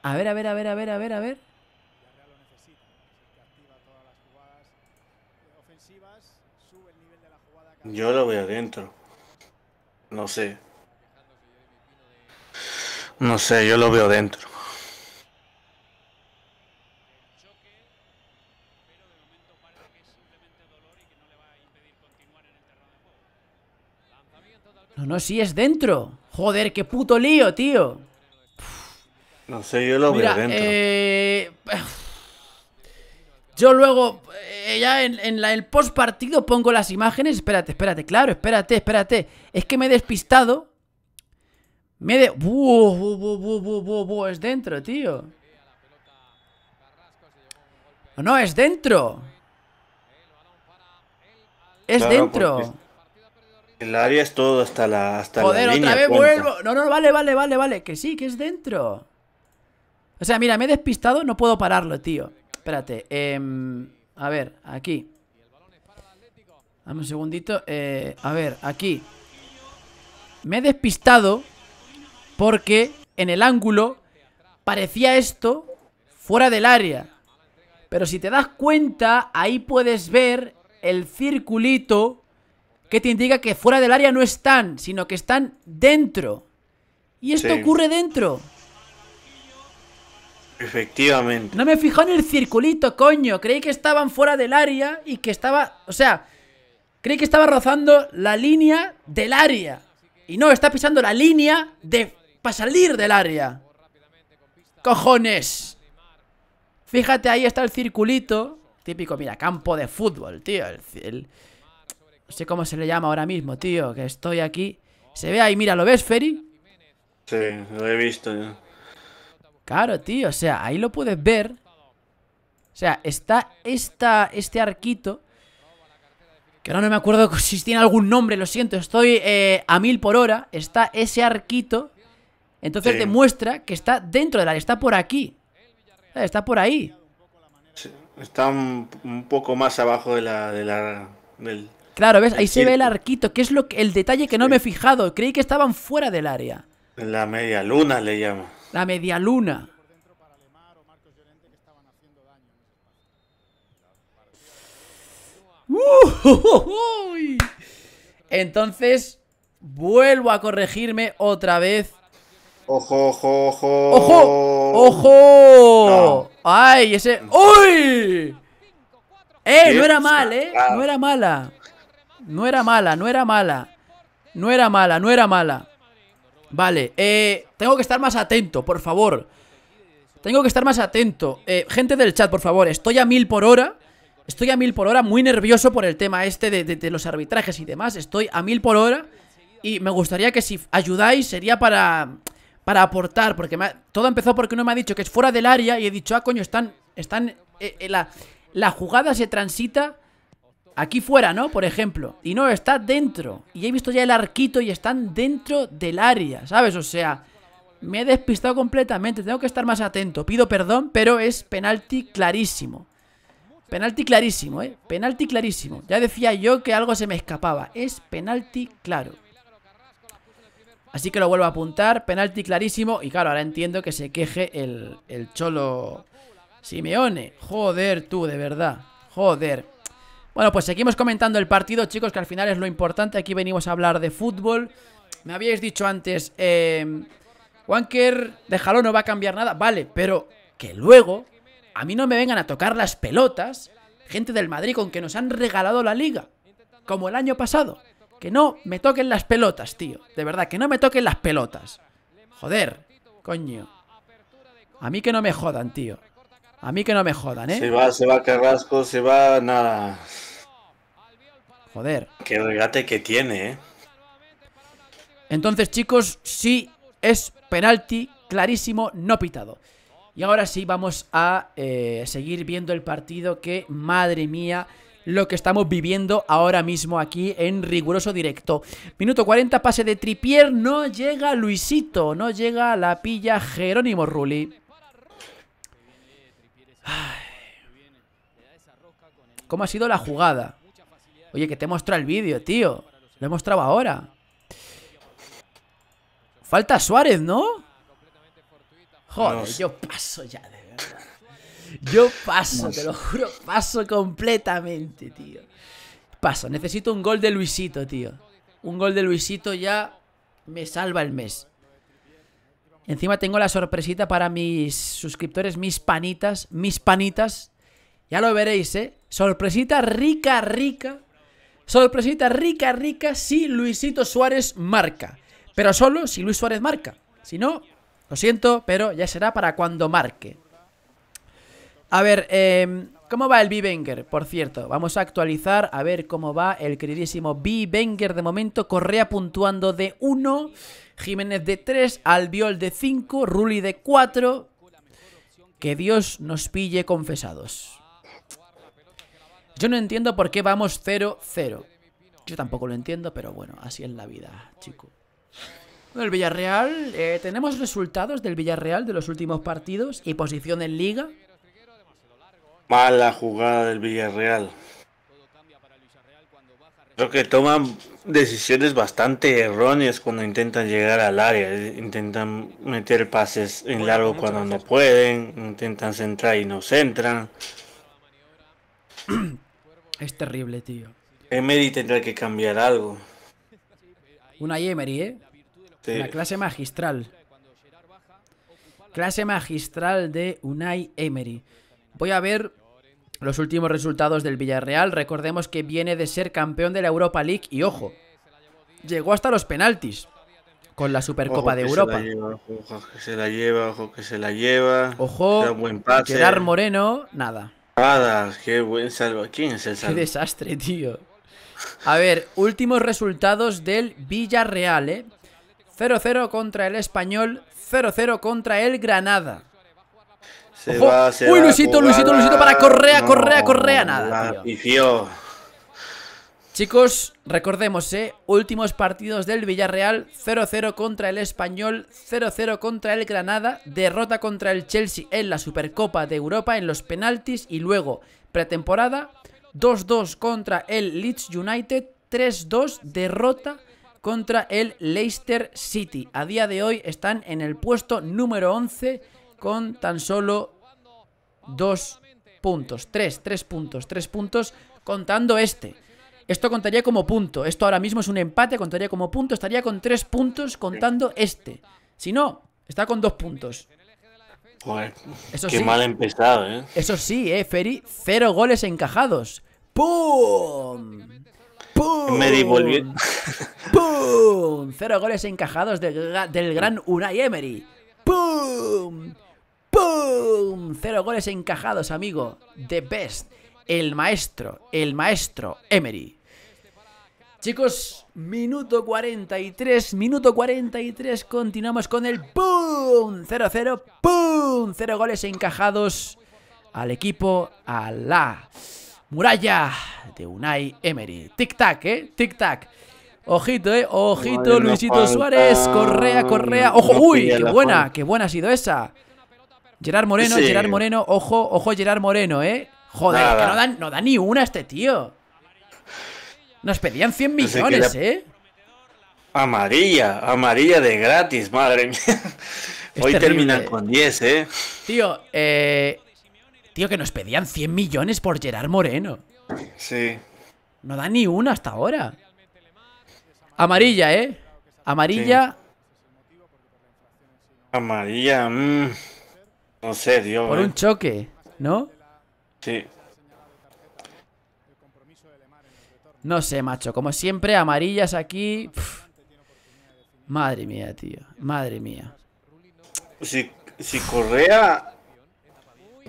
A ver, a ver, a ver, a ver, a ver, a ver. Yo lo veo adentro. No sé. No sé, yo lo veo dentro. No, no, sí es dentro. Joder, qué puto lío, tío. No sé, yo lo veo dentro. Eh, yo luego, eh, ya en, la, el post partido pongo las imágenes. Espérate, espérate, claro, espérate, espérate. Es que me he despistado. Me he de. es dentro, tío. No, es dentro. Es dentro. El área es todo hasta la. Hasta Joder, otra vez vuelvo. No, no, vale, vale, vale, vale. Que sí, que es dentro. O sea, mira, me he despistado, no puedo pararlo, tío. Espérate. Eh, a ver, aquí. Dame un segundito. Eh, a ver, aquí. Me he despistado porque en el ángulo parecía esto fuera del área. Pero si te das cuenta, ahí puedes ver el circulito que te indica que fuera del área no están, sino que están dentro. Y esto ocurre dentro. Efectivamente. No me fijó en el circulito, coño. Creí que estaban fuera del área y que estaba. O sea, creí que estaba rozando la línea del área. Y no, está pisando la línea de. para salir del área. ¡Cojones! Fíjate, ahí está el circulito. Típico, mira, campo de fútbol, tío. el, el no sé cómo se le llama ahora mismo, tío, que estoy aquí. Se ve ahí, mira, ¿lo ves, Ferry? Sí, lo he visto ya. Claro, tío, o sea, ahí lo puedes ver. O sea, está esta, este arquito. Que ahora no me acuerdo si tiene algún nombre, lo siento, estoy eh, a mil por hora. Está ese arquito. Entonces demuestra te muestra que está dentro del área, está por aquí. Eh, está por ahí. está un, poco más abajo de la, de la, del, Claro, ¿ves? Ahí se ve el arquito, que es lo que, el detalle que no me he fijado. Creí que estaban fuera del área. La media luna le llamo. La media luna. Entonces, vuelvo a corregirme otra vez. Ojo, ojo, ojo. ¡Ojo! ¡Ojo! ¡Ay! Ese. ¡Uy! ¡Eh! No era mal, ¿eh? No era mala. No era mala, no era mala. No era mala, no era mala. Vale, eh, tengo que estar más atento, por favor. Tengo que estar más atento. Eh, gente del chat, por favor, estoy a mil por hora. Estoy a mil por hora, muy nervioso por el tema este de, los arbitrajes y demás. Estoy a mil por hora. Y me gustaría que si ayudáis sería para, para aportar. Porque todo empezó porque uno me ha dicho que es fuera del área y he dicho, ah, coño, están... están eh, eh, la jugada se transita Aquí fuera, ¿no? Por ejemplo. Y no, está dentro. Y he visto ya el arquito y están dentro del área, ¿sabes? O sea, me he despistado completamente. Tengo que estar más atento. Pido perdón, pero es penalti clarísimo. Penalti clarísimo, ¿eh? Penalti clarísimo. Ya decía yo que algo se me escapaba. Es penalti claro. Así que lo vuelvo a apuntar. Penalti clarísimo. Y claro, ahora entiendo que se queje el, cholo Simeone. Joder, tú, de verdad. Joder. Bueno, pues seguimos comentando el partido, chicos, que al final es lo importante. Aquí venimos a hablar de fútbol. Me habíais dicho antes, eh, Wanker de no va a cambiar nada. Vale, pero que luego a mí no me vengan a tocar las pelotas gente del Madrid con que nos han regalado la liga. Como el año pasado. Que no me toquen las pelotas, tío. De verdad, que no me toquen las pelotas. Joder, coño. A mí que no me jodan, tío. A mí que no me jodan, ¿eh? Se va, se va Carrasco, se va nada. Joder. Qué regate que tiene, ¿eh? Entonces, chicos, sí es penalti clarísimo, no pitado. Y ahora sí vamos a eh, seguir viendo el partido que, madre mía, lo que estamos viviendo ahora mismo aquí en riguroso directo. Minuto 40, pase de Tripier, no llega Luisito, no llega la pilla Jerónimo Rulli. ¿Cómo ha sido la jugada? Oye, que te he mostrado el vídeo, tío. Lo he mostrado ahora. Falta Suárez, ¿no? Joder, yo paso ya, de verdad. Yo paso, te lo juro, paso completamente, tío. Paso, necesito un gol de Luisito, tío. Un gol de Luisito ya me salva el mes. Encima tengo la sorpresita para mis suscriptores, mis panitas, mis panitas. Ya lo veréis, ¿eh? Sorpresita rica, rica. Sorpresita rica, rica si Luisito Suárez marca. Pero solo si Luis Suárez marca. Si no, lo siento, pero ya será para cuando marque. A ver, em, ¿cómo va el B-Banger? Por cierto, vamos a actualizar a ver cómo va el queridísimo B-Banger de momento. Correa puntuando de 1. Jiménez de 3, Albiol de 5, Ruli de 4. Que Dios nos pille confesados. Yo no entiendo por qué vamos 0-0. Yo tampoco lo entiendo, pero bueno, así es la vida, chico. Bueno, el Villarreal, eh, tenemos resultados del Villarreal de los últimos partidos y posición en liga. Mala jugada del Villarreal. Creo que toman decisiones bastante erróneas cuando intentan llegar al área. Intentan meter pases en largo cuando no pueden. Intentan centrar y no centran. Es terrible, tío. Emery tendrá que cambiar algo. Una Emery, ¿eh? La clase magistral. Clase magistral de Unai Emery. Voy a ver los últimos resultados del Villarreal, recordemos que viene de ser campeón de la Europa League y ojo, llegó hasta los penaltis con la Supercopa de Europa. ojo que se la lleva, ojo que se la lleva. Ojo, buen Gerard Moreno, nada. Nada, qué buen salvo Qué desastre, tío. A ver, últimos resultados del Villarreal, ¿eh? 0-0 contra el Español, 0-0 contra el Granada. Uy, Luisito, Luisito, Luisito para Correa, Correa, Correa, nada. Chicos, recordemos, ¿eh? Últimos partidos del Villarreal, 0-0 contra el Español, 0-0 contra el Granada, derrota contra el Chelsea en la Supercopa de Europa en los penaltis y luego pretemporada, 2-2 contra el Leeds United, 3-2 derrota contra el Leicester City. A día de hoy están en el puesto número 11 con tan solo dos puntos, tres, tres puntos, tres puntos, contando este. Esto contaría como punto. Esto ahora mismo es un empate, contaría como punto. Estaría con tres puntos contando este. Si no, está con dos puntos. qué mal empezado, ¿eh? Eso sí, ¿eh, Ferry? Cero goles encajados. ¡Pum! ¡Pum! ¡Pum! Cero goles encajados del, del gran Unai Emery. ¡Pum! ¡Boom! Cero goles encajados, amigo. The best. El maestro, el maestro Emery. Chicos, minuto 43, minuto 43, continuamos con el ¡Boom! 0-0, ¡Boom! Cero goles encajados al equipo, a la muralla de Unai Emery. Tic-tac, ¿eh? Tic-tac. Ojito, eh. Ojito, Luisito Suárez. Correa, correa. Ojo, uy, qué buena, qué buena ha sido esa. Gerard Moreno, Gerard Moreno, ojo, ojo Gerard Moreno, ¿eh? Joder, que no dan, no da ni una este tío. Nos pedían 100 pues millones, ¿eh? Amarilla, amarilla de gratis, madre mía. Hoy terminan con 10, ¿eh? Tío, eh... Tío, que nos pedían 100 millones por Gerard Moreno. Sí. No da ni una hasta ahora. Amarilla, ¿eh? Amarilla. Amarilla, mmm. No sé, Dios. Por un eh. choque, ¿no? Sí. No sé, macho. Como siempre, amarillas aquí. Madre mía, tío. Madre mía. Si, si Correa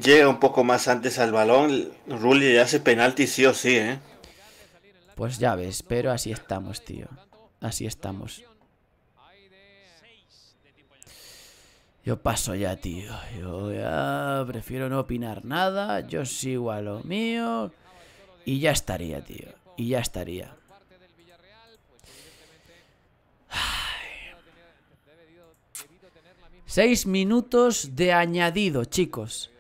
llega un poco más antes al balón, Rulli le hace penalti sí o sí, ¿eh? Pues ya ves, pero así estamos, tío. Así estamos. Yo paso ya, tío. Yo ya prefiero no opinar nada. Yo sigo a lo mío. Y ya estaría, tío. Y ya estaría. Seis minutos de añadido, chicos.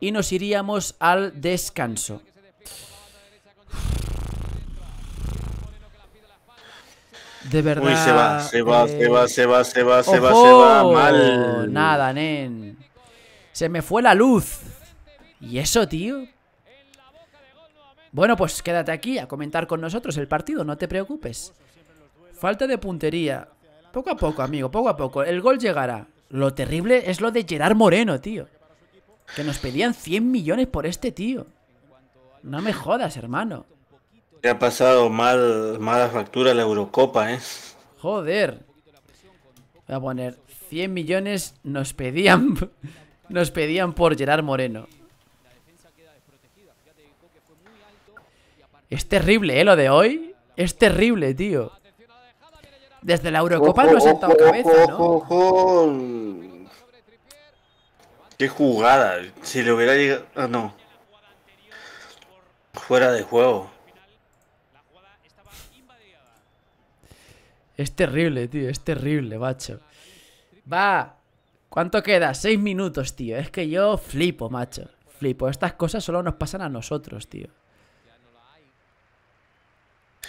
Y nos iríamos al descanso. De verdad. se va, se va, se va, eh, se va, se va, se va, se va. Mal. Nada, nen. Se me fue la luz. ¿Y eso, tío? Bueno, pues quédate aquí a comentar con nosotros el partido, no te preocupes. Falta de puntería. Poco a poco, amigo, poco a poco. El gol llegará. Lo terrible es lo de Gerard Moreno, tío. Que nos pedían 100 millones por este tío. No me jodas, hermano ha pasado mal, mala factura la Eurocopa, ¿eh? Joder. Voy a poner 100 millones nos pedían nos pedían por Gerard Moreno. Es terrible, ¿eh? Lo de hoy. Es terrible, tío. Desde la Eurocopa no ha sentado cabeza, ¿no? Qué jugada. Si le hubiera llegado... Ah, no. Fuera de juego. Es terrible, tío, es terrible, macho. Va. ¿Cuánto queda? Seis minutos, tío. Es que yo flipo, macho. Flipo. Estas cosas solo nos pasan a nosotros, tío.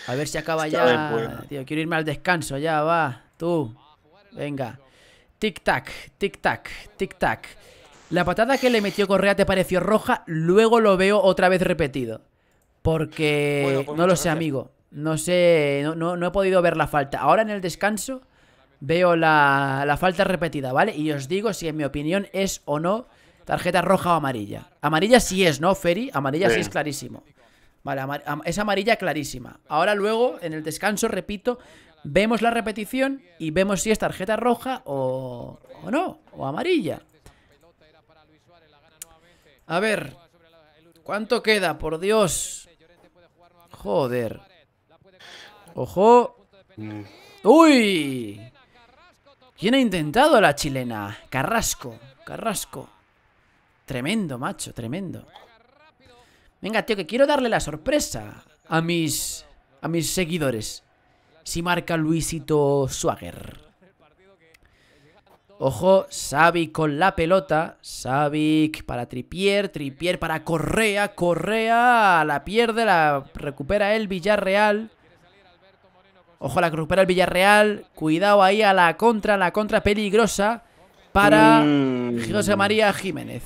A ver si acaba ya. Pues. Tío, quiero irme al descanso ya, va. Tú. Venga. Tic-tac, tic-tac, tic-tac. La patada que le metió Correa te pareció roja, luego lo veo otra vez repetido. Porque, pues no lo sé, amigo. No sé, no, he podido ver la falta. Ahora en el descanso veo la, la, falta repetida, ¿vale? Y os digo si en mi opinión es o no tarjeta roja o amarilla. Amarilla sí es, ¿no, Ferry? Amarilla sí, es clarísimo. Vale, es amarilla clarísima. Ahora luego, en el descanso, repito, vemos la repetición y vemos si es tarjeta roja o, o no, o amarilla. A ver, ¿cuánto queda? Por Dios. Joder. Ojo. Mm. ¡Uy! ¿Quién ha intentado la chilena? Carrasco, Carrasco. Tremendo, macho, tremendo. Venga, tío, que quiero darle la sorpresa a mis a mis seguidores. Si marca Luisito Swagger. Ojo, Savic con la pelota. Savic para Tripier, Tripier para Correa, Correa la pierde, la recupera el Villarreal. Ojo la que recupera el Villarreal. Cuidado ahí a la contra, la contra peligrosa para mm. José María Jiménez.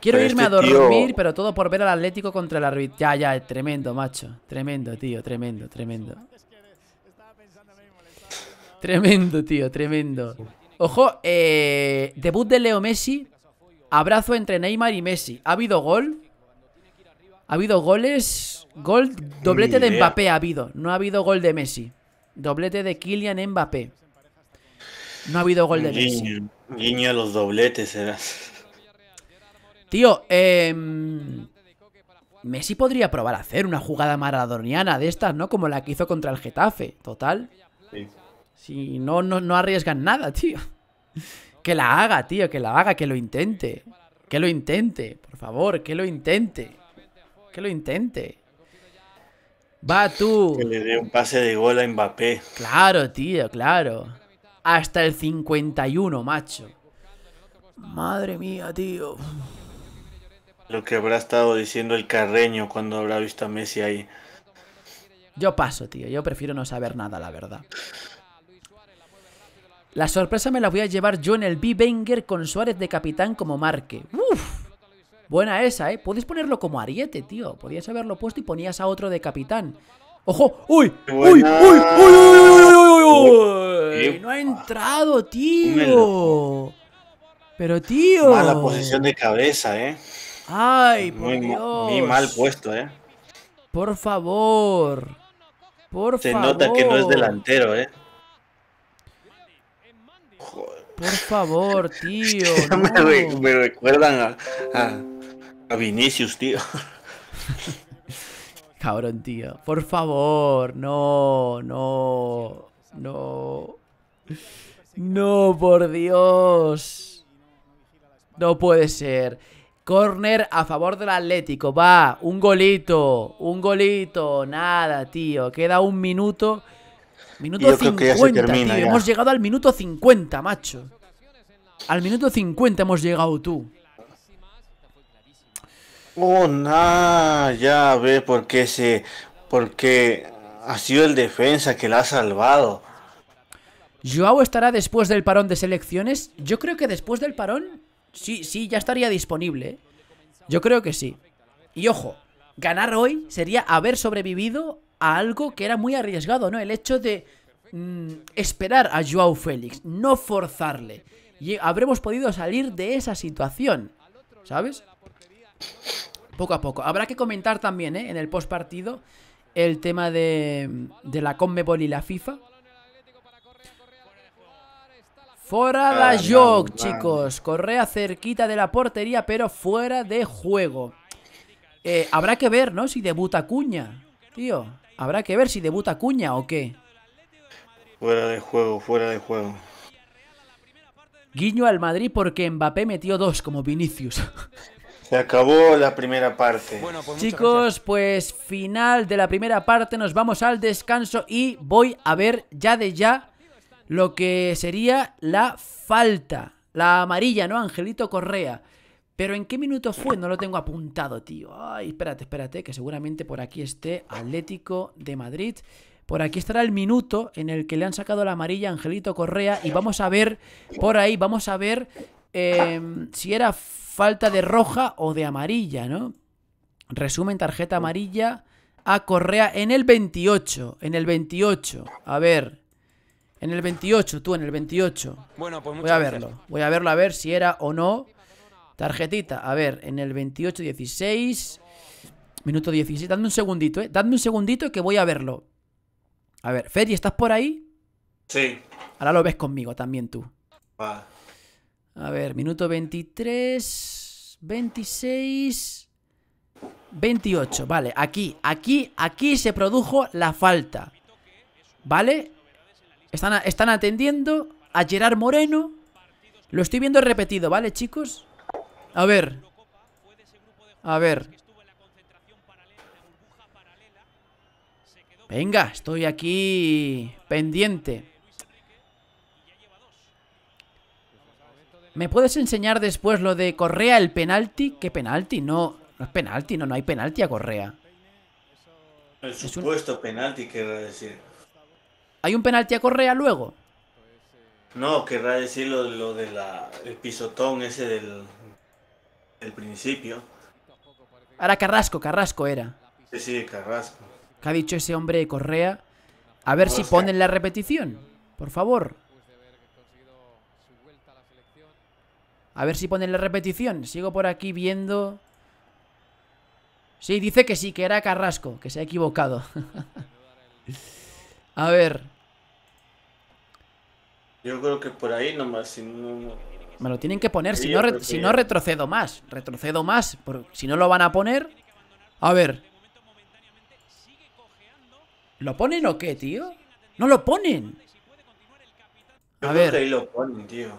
Quiero irme este a dormir, pero todo por ver al Atlético contra el árbitro. Ya, ya, tremendo, macho. Tremendo, tío, tremendo, tremendo. Tremendo, tío, tremendo. Ojo, eh, debut de Leo Messi. Abrazo entre Neymar y Messi. ¿Ha habido gol? Ha habido goles, gol, doblete de Mbappé ha habido. No ha habido gol de Messi. Doblete de Kylian Mbappé. No ha habido gol de Messi. Guiño, a los dobletes, eras Tío, eh, Messi podría probar a hacer una jugada maradoniana de estas, ¿no? Como la que hizo contra el Getafe, total. Sí. Si no, no, no arriesgan nada, tío. Que la haga, tío, que la haga, que lo intente. Que lo intente, por favor, que lo intente. Que lo intente. Va tú. Que le dé un pase de gol a Mbappé. Claro, tío, claro. Hasta el 51, macho. Madre mía, tío. Lo que habrá estado diciendo el carreño cuando habrá visto a Messi ahí. Yo paso, tío. Yo prefiero no saber nada, la verdad. La sorpresa me la voy a llevar yo en el B-Banger con Suárez de capitán como marque. ¡Uf! Buena esa, ¿eh? Puedes ponerlo como ariete, tío. Podías haberlo puesto y ponías a otro de capitán. ¡Ojo! ¡Uy! ¡Uy! ¡Uy! ¡Uy! ¡Uy! ¡Uy! ¡Uy! ¡Uy! ¡No ha entrado, tío! Pero, tío. Mala posición de cabeza, ¿eh? ¡Ay, por muy, Dios. muy mal puesto, ¿eh? Por favor. Por Se nota que no es delantero, ¿eh? Por favor, tío. me, recuerdan a a Vinicius, tío. Cabrón, tío. Por favor, no, no, no. No, por Dios. No puede ser. Corner a favor del Atlético. Va, un golito, un golito. Nada, tío. Queda un minuto. Minuto 50, tío. Hemos llegado al minuto 50, macho. Al minuto 50 hemos llegado tú. Oh, ya ve por qué se. Porque ha sido el defensa que la ha salvado. Joao estará después del parón de selecciones. Yo creo que después del parón, sí, sí, ya estaría disponible. ¿eh? Yo creo que sí. Y ojo, ganar hoy sería haber sobrevivido a algo que era muy arriesgado, ¿no? El hecho de mm, esperar a Joao Félix, no forzarle. Y habremos podido salir de esa situación, ¿sabes? poco a poco. Habrá que comentar también ¿eh? en el post partido el tema de, de la Conmebol y la FIFA. Fuera de ah, chicos. Correa cerquita de la portería, pero fuera de juego. Eh, habrá que ver, ¿no? Si debuta Cuña, tío. Habrá que ver si debuta Cuña o qué. Fuera de juego, fuera de juego. Guiño al Madrid porque Mbappé metió dos como Vinicius. Se acabó la primera parte. Pues Chicos, pues final de la primera parte, nos vamos al descanso y voy a ver ya de ya lo que sería la falta. La amarilla, ¿no? Angelito Correa. Pero ¿en qué minuto fue? No lo tengo apuntado, tío. Ay, espérate, espérate, que seguramente por aquí esté Atlético de Madrid. Por aquí estará el minuto en el que le han sacado la amarilla a Angelito Correa. Y vamos a ver, por ahí, vamos a ver eh, si era falta de roja o de amarilla, ¿no? Resumen, tarjeta amarilla a Correa en el 28. En el 28. A ver. En el 28, tú, en el 28. Bueno, pues Voy a verlo. Voy a verlo a ver si era o no. Tarjetita. A ver, en el 28, 16. Minuto 16. dame un segundito, ¿eh? Dame un segundito que voy a verlo. A ver, Ferry, ¿estás por ahí? Sí. Ahora lo ves conmigo también tú. Va. A ver, minuto 23, 26, 28. Vale, aquí, aquí, aquí se produjo la falta. ¿Vale? Están, están atendiendo a Gerard Moreno. Lo estoy viendo repetido, ¿vale, chicos? A ver. A ver. Venga, estoy aquí pendiente. ¿Me puedes enseñar después lo de Correa el penalti? ¿Qué penalti? No, no es penalti, no, no hay penalti a Correa. El supuesto penalti querrá decir. ¿Hay un penalti a Correa luego? No, querrá decir lo, lo del pisotón ese del, principio. Ahora Carrasco, Carrasco era. Sí, sí, Carrasco. ¿Qué ha dicho ese hombre de Correa? A ver si ponen la repetición, por favor. A ver si ponen la repetición. Sigo por aquí viendo... Sí, dice que sí, que era Carrasco, que se ha equivocado. a ver. Yo creo que por ahí nomás, si no... Me lo tienen que poner, si, no, si no retrocedo más. Retrocedo más, si no lo van a poner... A ver. ¿Lo ponen o qué, tío? No lo ponen. A ver. lo ponen, tío.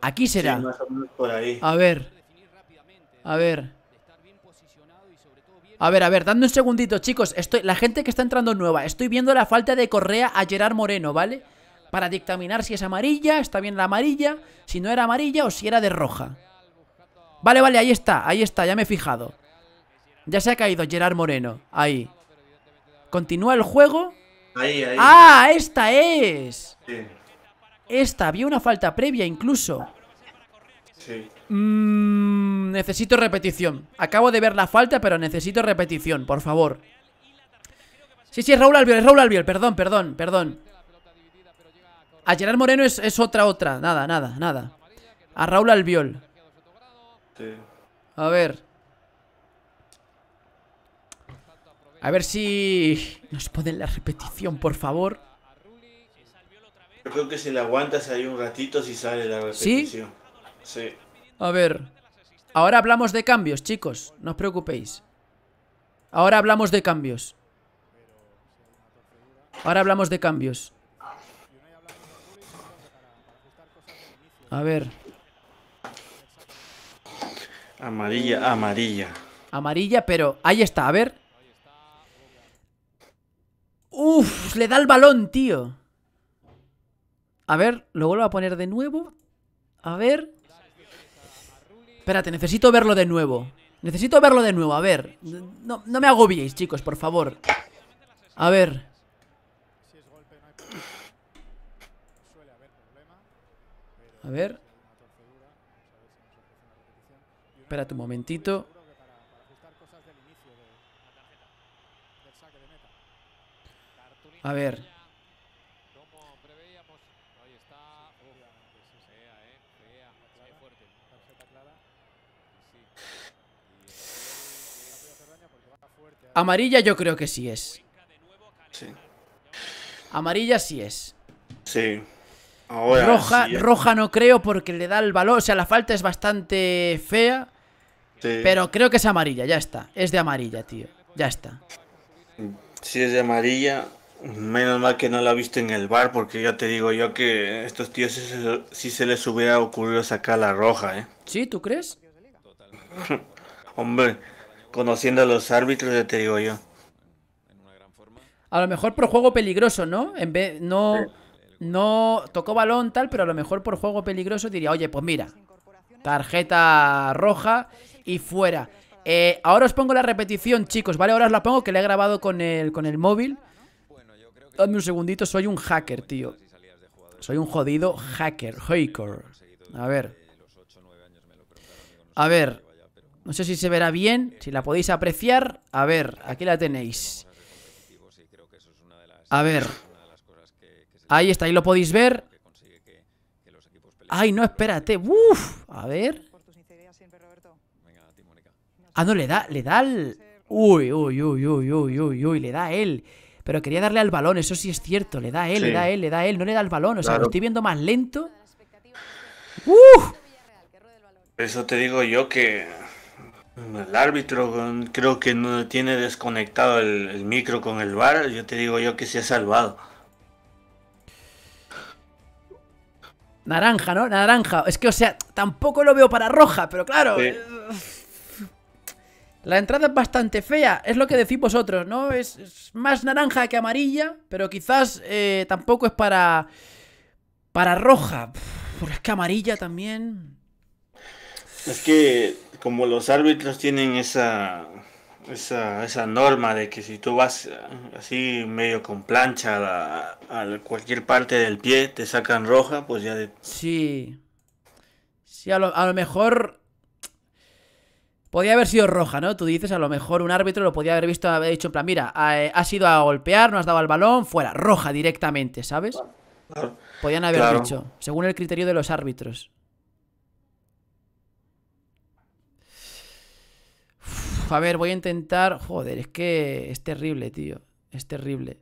Aquí será. A ver. A ver. A ver, a ver, dando un segundito, chicos. Estoy, la gente que está entrando nueva, estoy viendo la falta de correa a Gerard Moreno, ¿vale? Para dictaminar si es amarilla, está bien la amarilla, si no era amarilla o si era de roja. Vale, vale, ahí está, ahí está, ya me he fijado. Ya se ha caído Gerard Moreno, ahí. Continúa el juego. Ahí, ahí. ¡Ah, esta es! esta había una falta previa incluso. Sí. Mm, necesito repetición. Acabo de ver la falta, pero necesito repetición, por favor. Sí, sí, es Raúl Albiol, es Raúl Albiol, perdón, perdón, perdón. A Gerard Moreno es, otra, otra. Nada, nada, nada. A Raúl Albiol. A ver. A ver si nos ponen la repetición, por favor creo que si la aguantas ahí un ratito, si sale la repetición. ¿Sí? A ver. Ahora hablamos de cambios, chicos. No os preocupéis. Ahora hablamos de cambios. Ahora hablamos de cambios. A ver. Amarilla, amarilla. Amarilla, pero ahí está, a ver. Uf, le da el balón, tío. A ver, lo vuelvo a poner de nuevo. A ver. Espérate, necesito verlo de nuevo. Necesito verlo de nuevo, a ver. No, no me agobiéis, chicos, por favor. A ver. A ver. Espérate un momentito. A ver. Amarilla yo creo que sí es. Sí. Amarilla sí es. Sí. roja, roja no creo porque le da el valor. O sea, la falta es bastante fea. Pero creo que es amarilla, ya está. Es de amarilla, tío. Ya está. Si es de amarilla, menos mal que no la viste en el bar, porque ya te digo yo que estos tíos sí se, les hubiera ocurrido sacar la roja, ¿eh? ¿Sí? ¿Tú crees? Hombre, conociendo a los árbitros, te digo yo. A lo mejor por juego peligroso, ¿no? En vez, no, no tocó balón tal, pero a lo mejor por juego peligroso diría, oye, pues mira, tarjeta roja y fuera. Eh, ahora os pongo la repetición, chicos, ¿vale? Ahora os la pongo que la he grabado con el, con el móvil. Dame un segundito, soy un hacker, tío. Soy un jodido hacker, hacker. A ver. A ver, no sé si se verá bien, si la podéis apreciar. A ver, aquí la tenéis. A ver. Ahí está, ahí lo podéis ver. Ay, no, espérate. a ver. Ah, no, le da, le da al... Uy, uy, uy, uy, uy, uy, le da él. Pero quería darle al balón, eso sí es cierto. Le da él, le da a él, le da él. No le da al balón, o sea, lo estoy viendo más lento. ¡Uf! Eso te digo yo que el árbitro creo que no tiene desconectado el, micro con el bar. Yo te digo yo que se ha salvado. Naranja, ¿no? Naranja. Es que, o sea, tampoco lo veo para roja, pero claro. Eh, la entrada es bastante fea, es lo que decís vosotros, ¿no? Es, más naranja que amarilla, pero quizás eh, tampoco es para. para roja. Porque es que amarilla también. Es que como los árbitros tienen esa, esa, esa norma de que si tú vas eh, así medio con plancha a, cualquier parte del pie, te sacan roja, pues ya de... Sí. Sí, a lo, mejor... Podía haber sido roja, ¿no? Tú dices, a lo mejor un árbitro lo podía haber visto, haber dicho en plan, mira, eh, has ido a golpear, no has dado al balón, fuera, roja directamente, ¿sabes? Podían haber dicho, según el criterio de los árbitros. a ver, voy a intentar... Joder, es que es terrible, tío. Es terrible.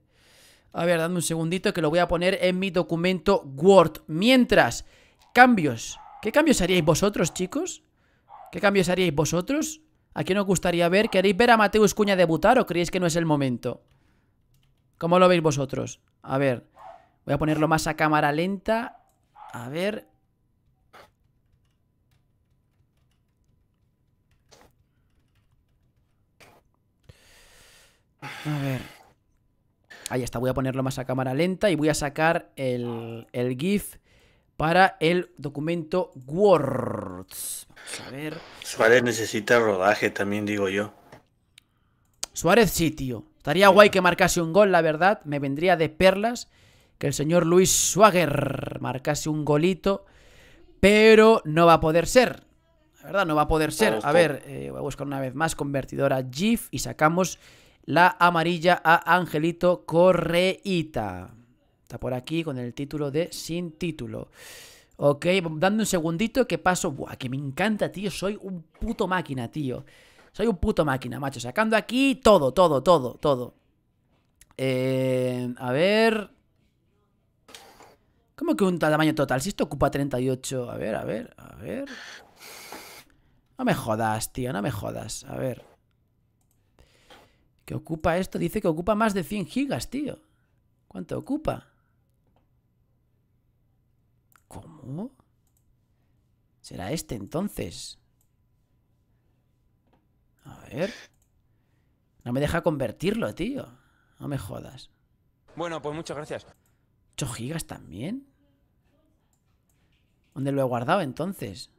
A ver, dame un segundito que lo voy a poner en mi documento Word. Mientras, cambios. ¿Qué cambios haríais vosotros, chicos? ¿Qué cambios haríais vosotros? ¿A quién os gustaría ver? ¿Queréis ver a Mateus Cuña debutar o creéis que no es el momento? ¿Cómo lo veis vosotros? A ver, voy a ponerlo más a cámara lenta. A ver, A ver. Ahí está, voy a ponerlo más a cámara lenta y voy a sacar el, GIF para el documento words Suárez necesita rodaje también, digo yo. Suárez sí, tío. Estaría guay que marcase un gol, la verdad. Me vendría de perlas que el señor Luis Swagger marcase un golito. Pero no va a poder ser. La verdad, no va a poder ser. A ver, eh, voy a buscar una vez más convertidora GIF y sacamos la amarilla a Angelito Correita. Está por aquí con el título de Sin Título. Ok, dando un segundito que paso. Buah, que me encanta, tío. Soy un puto máquina, tío. Soy un puto máquina, macho. Sacando aquí todo, todo, todo, todo. Eh, a ver. ¿Cómo que un tamaño total? Si esto ocupa 38. A ver, a ver, a ver. No me jodas, tío, no me jodas. A ver. ¿Qué ocupa esto, dice que ocupa más de 100 gigas, tío. ¿Cuánto ocupa? ¿Cómo? ¿Será este entonces? A ver. No me deja convertirlo, tío. No me jodas. Bueno, pues muchas gracias. ¿8 gigas también? ¿Dónde lo he guardado entonces?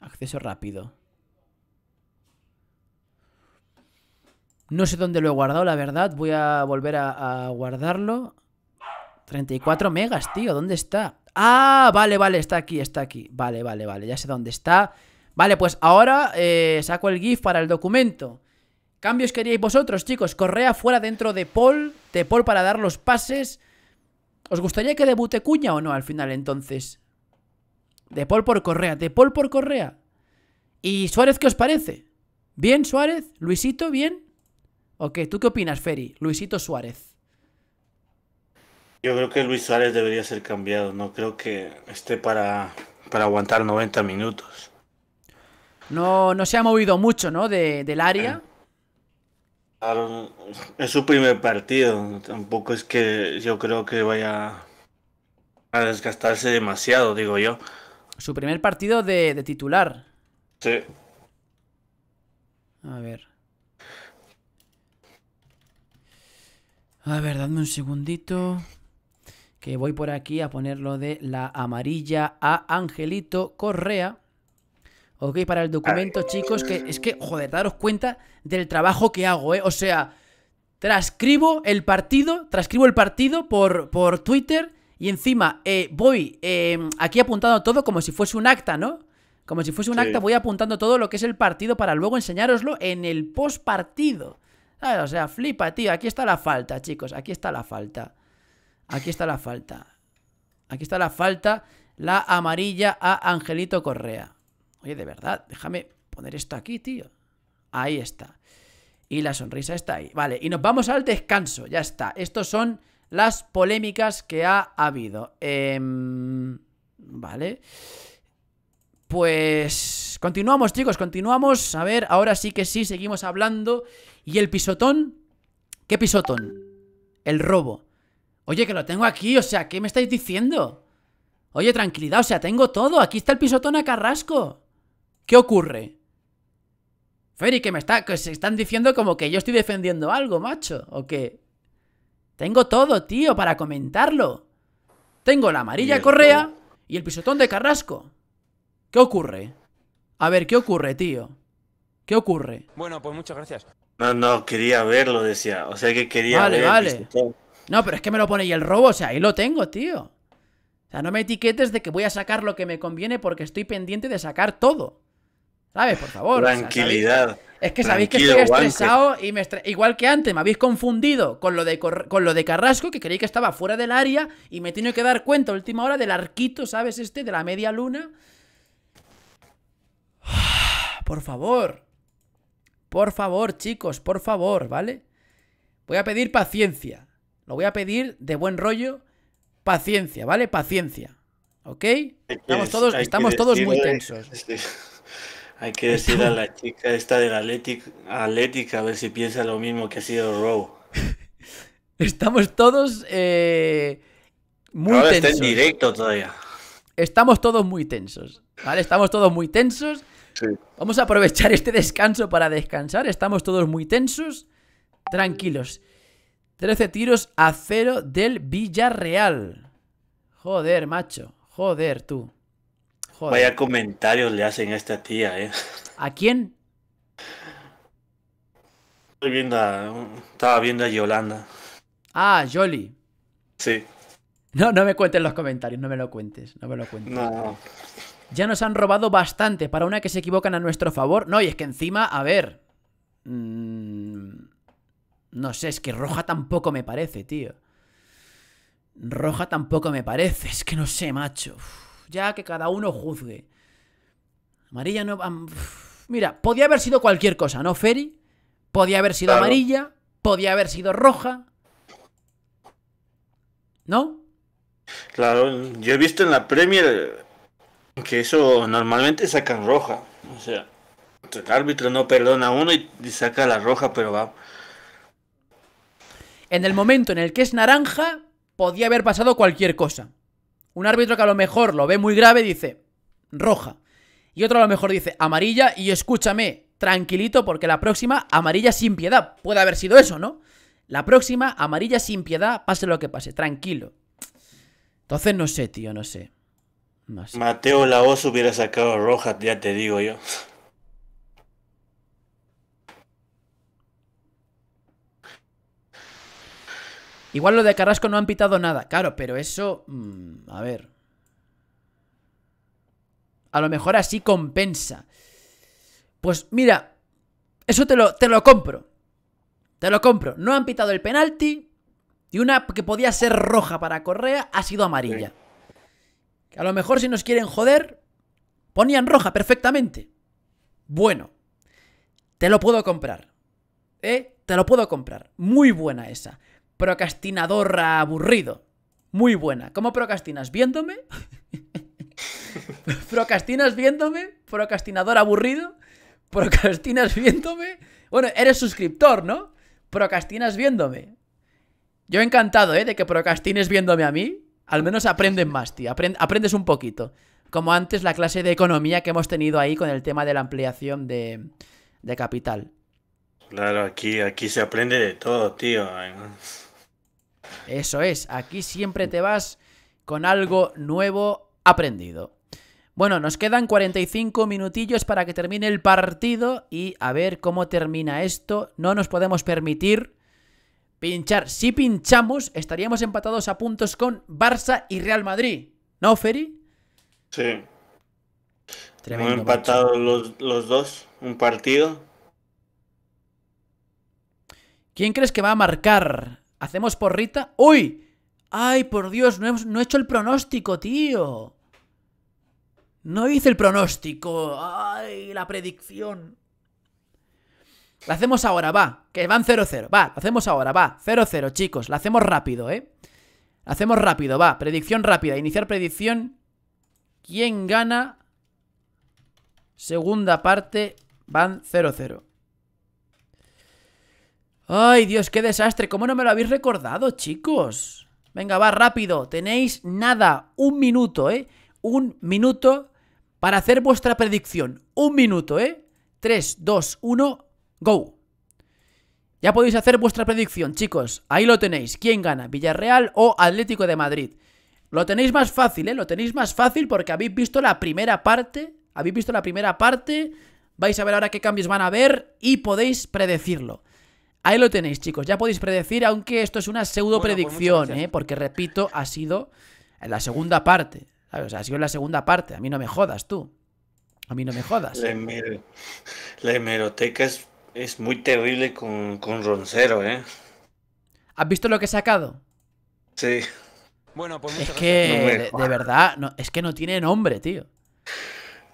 Acceso rápido. No sé dónde lo he guardado, la verdad. Voy a volver a, guardarlo. 34 megas, tío. ¿Dónde está? Ah, vale, vale, está aquí, está aquí. Vale, vale, vale, ya sé dónde está. Vale, pues ahora eh, saco el GIF para el documento. Cambios queríais vosotros, chicos. Correa fuera dentro de Paul. De Paul para dar los pases. ¿Os gustaría que debute Cuña o no al final entonces? De Paul por Correa, de Paul por Correa. ¿Y Suárez qué os parece? ¿Bien Suárez? ¿Luisito? ¿Bien? Ok, ¿tú qué opinas, Ferry? Luisito Suárez. Yo creo que Luis Suárez debería ser cambiado, no creo que esté para, para aguantar 90 minutos. No, no se ha movido mucho, ¿no? del área. Claro, es su primer partido, tampoco es que yo creo que vaya a desgastarse demasiado, digo yo. Su primer partido de titular. Sí. A ver. A ver, dadme un segundito. Que voy por aquí a ponerlo de la amarilla a Angelito Correa. Ok, para el documento, chicos, que es que, joder, daros cuenta del trabajo que hago, ¿eh? O sea, transcribo el partido, transcribo el partido por, por Twitter y encima eh, voy em, aquí apuntando todo como si fuese un acta, ¿no? Como si fuese un acta, voy apuntando todo lo que es el partido para luego enseñároslo en el post partido. O sea, flipa, tío. Aquí está la falta, chicos. Aquí está la falta. Aquí está la falta. Aquí está la falta. La amarilla a Angelito Correa. Oye, de verdad, déjame poner esto aquí, tío. Ahí está. Y la sonrisa está ahí. Vale, y nos vamos al descanso. Ya está. Estos son las polémicas que ha habido. Em, vale. Pues continuamos, chicos, continuamos. A ver, ahora sí que sí, seguimos hablando. ¿Y el pisotón? ¿Qué pisotón? El robo. Oye, que lo tengo aquí, o sea, ¿qué me estáis diciendo? Oye, tranquilidad, o sea, tengo todo. Aquí está el pisotón a Carrasco. ¿Qué ocurre? Feri, que me está, que se están diciendo como que yo estoy defendiendo algo, macho, o que tengo todo, tío, para comentarlo. Tengo la amarilla correa y el pisotón de Carrasco. ¿Qué ocurre? A ver, ¿qué ocurre, tío? ¿Qué ocurre? Bueno, pues muchas gracias. No, no, quería verlo, decía. O sea que quería Vale, vale. No, pero es que me lo pone y el robo, o sea, ahí lo tengo, tío. O sea, no me etiquetes de que voy a sacar lo que me conviene porque estoy pendiente de sacar todo. ¿Sabes? Por favor. Tranquilidad. es que sabéis que estoy estresado y me igual que antes, me habéis confundido con lo, de con lo de Carrasco, que creí que estaba fuera del área y me he tenido que dar cuenta a última hora del arquito, ¿sabes? Este, de la media luna. Por favor. Por favor, chicos, por favor, ¿vale? Voy a pedir paciencia. Lo voy a pedir de buen rollo. Paciencia, ¿vale? Paciencia. ¿Ok? Estamos todos, estamos todos muy tensos. Hay que decir a la chica esta del atlético a ver si piensa lo mismo que ha sido Row. Estamos todos eh, muy tensos. directo todavía. Estamos todos muy tensos. ¿Vale? Estamos todos muy tensos. Vamos a aprovechar este descanso para descansar. Estamos todos muy tensos. Tranquilos. 13 tiros a cero del Villarreal. Joder, macho. Joder, tú. Vaya comentarios le hacen a esta tía, ¿eh? ¿A quién? Estoy viendo estaba viendo a Yolanda. Ah, Jolly. Sí. No, no me cuentes los comentarios, no me lo cuentes, no me lo cuentes. No. Ya nos han robado bastante para una que se equivocan a nuestro favor. No, y es que encima, a ver... Mm, no sé, es que roja tampoco me parece, tío. Roja tampoco me parece. Es que no sé, macho. ya que cada uno juzgue. Amarilla no... va... mira, podía haber sido cualquier cosa, ¿no, Ferry? Podía haber sido amarilla, podía haber sido roja. ¿No? Claro, yo he visto en la Premier que eso normalmente sacan roja. O sea, el árbitro no perdona a uno y, saca la roja, pero va. En el momento en el que es naranja, podía haber pasado cualquier cosa. Un árbitro que a lo mejor lo ve muy grave dice roja. Y otro a lo mejor dice amarilla y escúchame, tranquilito porque la próxima amarilla sin piedad. Puede haber sido eso, ¿no? La próxima amarilla sin piedad, pase lo que pase, tranquilo. Entonces no sé, tío, no sé. Mateo Laos hubiera sacado roja, ya te digo yo. Igual lo de Carrasco no han pitado nada, claro, pero eso... Mm, a ver. A lo mejor así compensa. Pues mira, eso te lo, te lo compro. Te lo compro. No han pitado el penalti y una que podía ser roja para Correa ha sido amarilla que a lo mejor si nos quieren joder, ponían roja perfectamente. Bueno, te lo puedo comprar. ¿Eh? Te lo puedo comprar. Muy buena esa. procrastinador aburrido. Muy buena. ¿Cómo procrastinas? ¿Viéndome? ¿Procrastinas viéndome? ¿Procrastinador aburrido? ¿Procrastinas viéndome? Bueno, eres suscriptor, ¿no? ¿Procrastinas viéndome? Yo encantado, ¿eh? De que procrastines viéndome a mí. Al menos aprenden más, tío. aprendes un poquito. Como antes la clase de economía que hemos tenido ahí con el tema de la ampliación de, capital. Claro, aquí, aquí se aprende de todo, tío. Eso es, aquí siempre te vas con algo nuevo aprendido. Bueno, nos quedan 45 minutillos para que termine el partido y a ver cómo termina esto. No nos podemos permitir Pinchar. Si pinchamos, estaríamos empatados a puntos con Barça y Real Madrid. ¿No, Ferry? Sí. Tremendo, Hemos empatado los, dos, un partido. ¿Quién crees que va a marcar? ¿Hacemos Rita? ¡Uy! ¡Ay, por Dios! No hemos no he hecho el pronóstico, tío. No hice el pronóstico. ¡Ay, la predicción! La hacemos ahora, va. Que van 0-0. Va, lo hacemos ahora, va. 0-0, chicos. La hacemos rápido, ¿eh? La hacemos rápido, va. Predicción rápida. Iniciar predicción. ¿Quién gana? Segunda parte. Van 0-0. Ay, Dios, qué desastre. ¿Cómo no me lo habéis recordado, chicos? Venga, va, rápido. Tenéis nada. Un minuto, ¿eh? Un minuto para hacer vuestra predicción. Un minuto, ¿eh? 3, 2, 1... Go. Ya podéis hacer vuestra predicción, chicos. Ahí lo tenéis. ¿Quién gana? ¿Villarreal o Atlético de Madrid? Lo tenéis más fácil, ¿eh? Lo tenéis más fácil porque habéis visto la primera parte. Habéis visto la primera parte. Vais a ver ahora qué cambios van a haber y podéis predecirlo. Ahí lo tenéis, chicos. Ya podéis predecir, aunque esto es una pseudo pues predicción, ¿eh? Porque, repito, ha sido en la segunda parte. ha sido en la segunda parte. A mí no me jodas, tú. A mí no me jodas. la hemeroteca es es muy terrible con, con Roncero, ¿eh? ¿Has visto lo que he sacado? Sí. Bueno, pues es que, de, verdad, es que no tiene nombre, tío.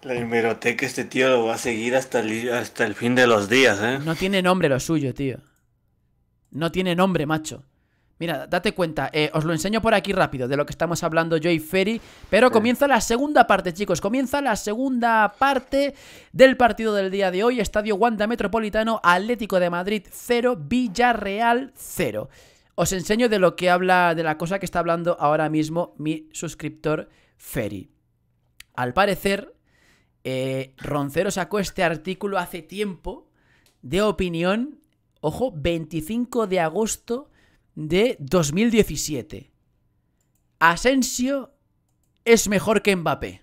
La hemeroteca este tío lo va a seguir hasta hasta el fin de los días, ¿eh? No tiene nombre lo suyo, tío. No tiene nombre, macho. Mira, date cuenta, eh, os lo enseño por aquí rápido de lo que estamos hablando yo y Ferry, pero comienza la segunda parte, chicos, comienza la segunda parte del partido del día de hoy, Estadio Wanda Metropolitano, Atlético de Madrid 0, Villarreal 0. Os enseño de lo que habla, de la cosa que está hablando ahora mismo mi suscriptor Ferry. Al parecer, eh, Roncero sacó este artículo hace tiempo de opinión, ojo, 25 de agosto de 2017. Asensio es mejor que Mbappé.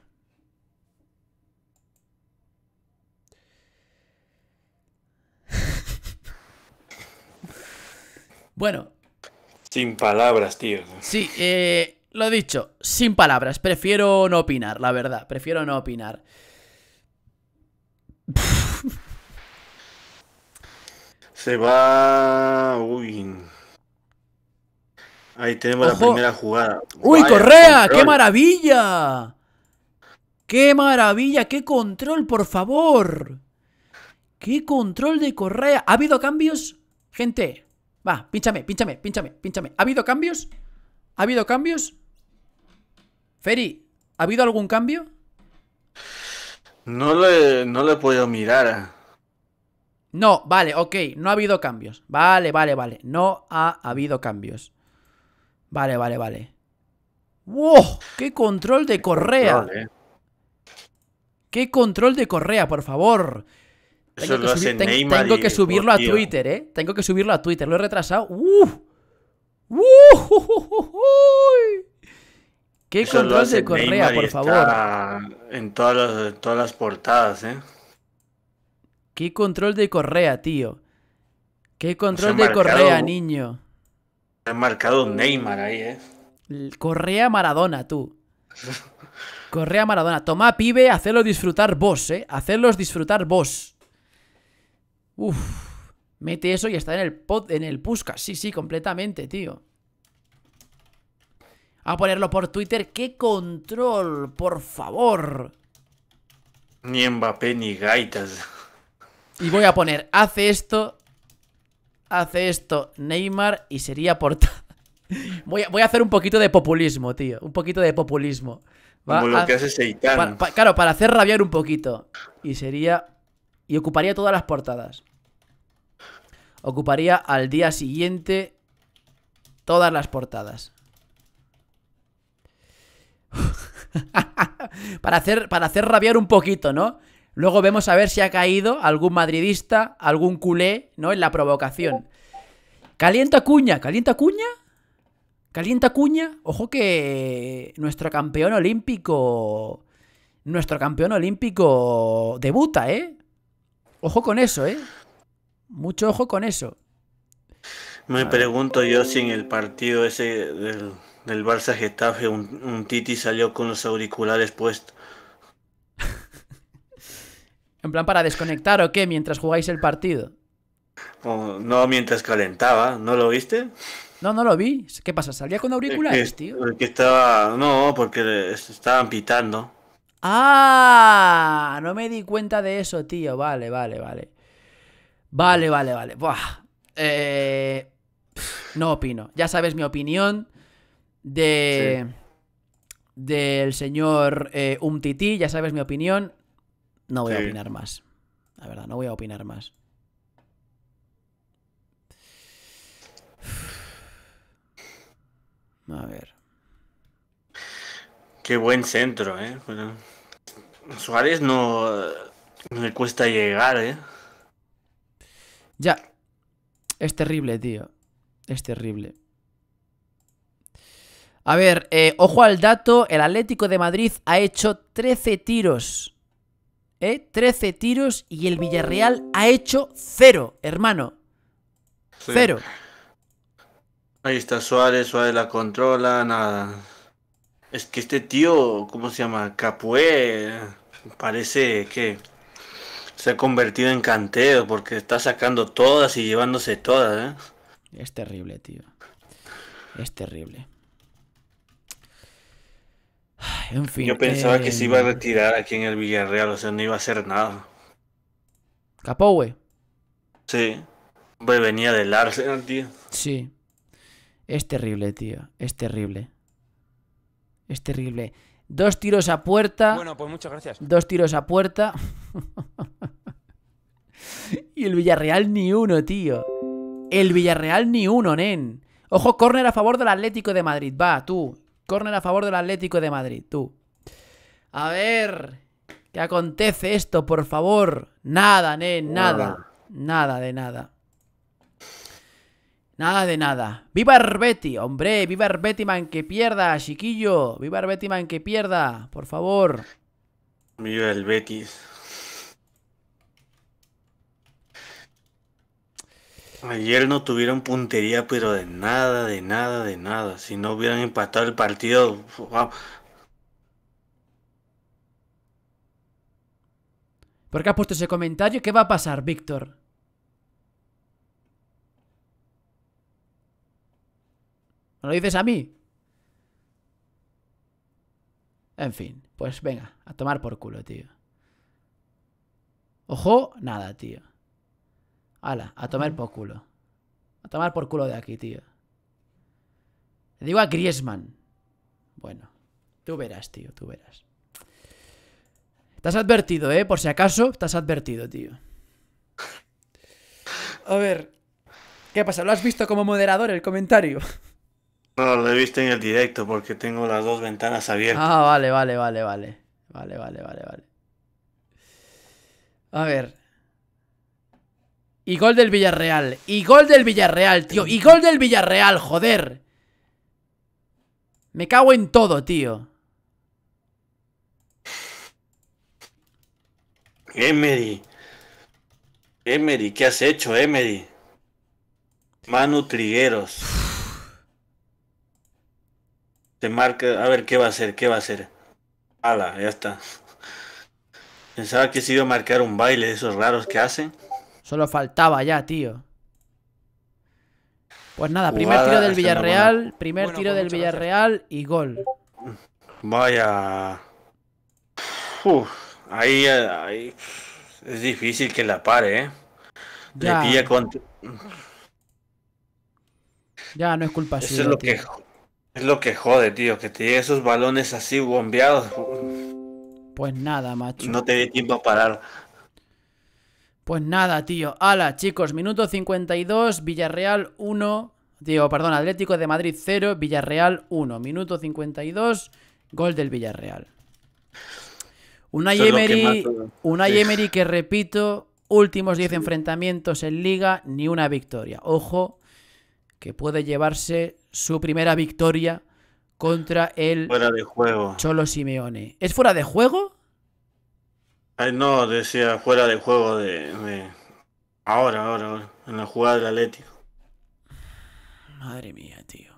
bueno. Sin palabras, tío. Sí, lo eh, lo dicho, sin palabras. Prefiero no opinar, la verdad. Prefiero no opinar. Se va... Uy. Ahí tenemos la primera jugada. ¡Uy, Correa! ¡Qué maravilla! ¡Qué maravilla! ¡Qué control, por favor! ¡Qué control de Correa! ¿Ha habido cambios? Gente, va, pínchame, pínchame, pínchame, pínchame. ¿Ha habido cambios? ¿Ha habido cambios? Feri, ¿ha habido algún cambio? No le, no le he podido mirar. No, vale, ok, no ha habido cambios. Vale, vale, vale. No ha habido cambios. Vale, vale, vale. ¡Wow! ¡Qué control de correa! Eh. ¡Qué control de correa, por favor! Tengo, que, subirlo a Twitter, ¿eh? Tengo que subirlo a Twitter. Lo he retrasado. ¡Uf! ¡Uf! ¡Qué control de correa, por favor! En todas, las, todas las portadas, ¿eh? ¡Qué control de correa, tío! ¡Qué control de correa, niño! Ha marcado Neymar ahí, ¿eh? Correa Maradona, tú. Correa Maradona. Toma, pibe, hacelos disfrutar vos, ¿eh? Hacerlos disfrutar vos. Uf. Mete eso y está en el pod, en el Pusca. Sí, sí, completamente, tío. A ponerlo por Twitter. ¡Qué control! Por favor. Ni Mbappé ni gaitas. Y voy a poner, hace esto hace esto Neymar y sería portada. Voy a, voy a, hacer un poquito de populismo, tío. Un poquito de populismo. Como lo que hace claro, para hacer rabiar un poquito. Y sería. Y ocuparía todas las portadas. Ocuparía al día siguiente todas las portadas. para, hacer, para hacer rabiar un poquito, ¿no? Luego vemos a ver si ha caído algún madridista, algún culé, ¿no? En la provocación. Calienta cuña, calienta cuña. Calienta cuña. Ojo que nuestro campeón olímpico. Nuestro campeón olímpico debuta, ¿eh? Ojo con eso, ¿eh? Mucho ojo con eso. Me pregunto yo si en el partido ese del, Barça Getafe un, un Titi salió con los auriculares puestos. ¿En plan para desconectar o qué mientras jugáis el partido? no, mientras calentaba, ¿no lo viste? No, no lo vi. ¿Qué pasa? ¿Salía con auriculares, tío? El que estaba. No, porque estaban pitando. ¡Ah! No me di cuenta de eso, tío. Vale, vale, vale. Vale, vale, vale. Buah. Eh, no opino. Ya sabes mi opinión de. Del señor eh, Umtiti, ya sabes mi opinión. No voy a opinar más. La verdad, no voy a opinar más. A ver. Qué buen centro, ¿eh? Bueno, Suárez no, le cuesta llegar, ¿eh? Ya. Es terrible, tío. Es terrible. A ver, eh, ojo al dato, el Atlético de Madrid ha hecho 13 tiros 13 ¿eh? tiros y el Villarreal ha hecho cero, hermano. Cero. Ahí está Suárez, Suárez la controla, nada. Es que este tío, ¿cómo se llama? Capué, parece que se ha convertido en canteo porque está sacando todas y llevándose todas, ¿eh? Es terrible, tío. Es terrible. En fin. Yo pensaba que se iba a retirar aquí en el Villarreal, o sea, no iba a hacer nada. Capó, güey. Sí. Venía del Arsenal, tío. Sí. Es terrible, tío. Es terrible. Es terrible. Dos tiros a puerta. Bueno, pues muchas gracias. Dos tiros a puerta. y el Villarreal ni uno, tío. El Villarreal ni uno, nen. Ojo, córner a favor del Atlético de Madrid. Va, tú. Córner a favor del Atlético de Madrid, tú. A ver, ¿qué acontece esto, por favor? Nada, ne nada. Nada de nada. Nada de nada. ¡Viva Betis, ¡Hombre! ¡Viva Man, que pierda, chiquillo! ¡Viva man, que pierda! Por favor. Viva el Betis. Ayer no tuvieron puntería, pero de nada, de nada, de nada. Si no hubieran empatado el partido, ¿Por qué has puesto ese comentario? ¿Qué va a pasar, Víctor? ¿No lo dices a mí? En fin, pues venga, a tomar por culo, tío. Ojo, nada, tío. Ala, a tomar por culo. A tomar por culo de aquí, tío. Le digo a Griezmann. Bueno, tú verás, tío, tú verás. Estás advertido, ¿eh? Por si acaso, estás advertido, tío. A ver, ¿qué pasa? ¿Lo has visto como moderador el comentario? No, lo he visto en el directo porque tengo las dos ventanas abiertas. Ah, vale, vale, vale, vale. Vale, vale, vale, vale. A ver. Y gol del Villarreal. Y gol del Villarreal, tío. Y gol del Villarreal, joder. Me cago en todo, tío. Emery. Emery, ¿qué has hecho, Emery? Manu Trigueros. Te marca... A ver, ¿qué va a hacer? ¿Qué va a hacer? Ala, ya está. Pensaba que se iba a marcar un baile de esos raros que hacen. Solo faltaba ya, tío. Pues nada, primer tiro del Villarreal, primer tiro pues del Villarreal y gol. Vaya. Eh, ahí, es difícil que la pare, ¿eh? Ya. no es culpa suya. Es lo, que, es lo que jode, tío, que te lleguen esos balones así bombeados. Pues nada, macho. No te dé tiempo a parar. Pues nada, tío. Hala, chicos, minuto 52, Villarreal 1. Digo, perdón, Atlético de Madrid 0, Villarreal 1. Minuto 52, gol del Villarreal. Una Emery, una que repito, últimos 10 enfrentamientos en liga, ni una victoria. Ojo, que puede llevarse su primera victoria contra el fuera de juego. Cholo Simeone. ¿Es fuera de juego? Ay, no, decía fuera de juego de, Ahora, ahora, ahora. En la jugada del Atlético. Madre mía, tío.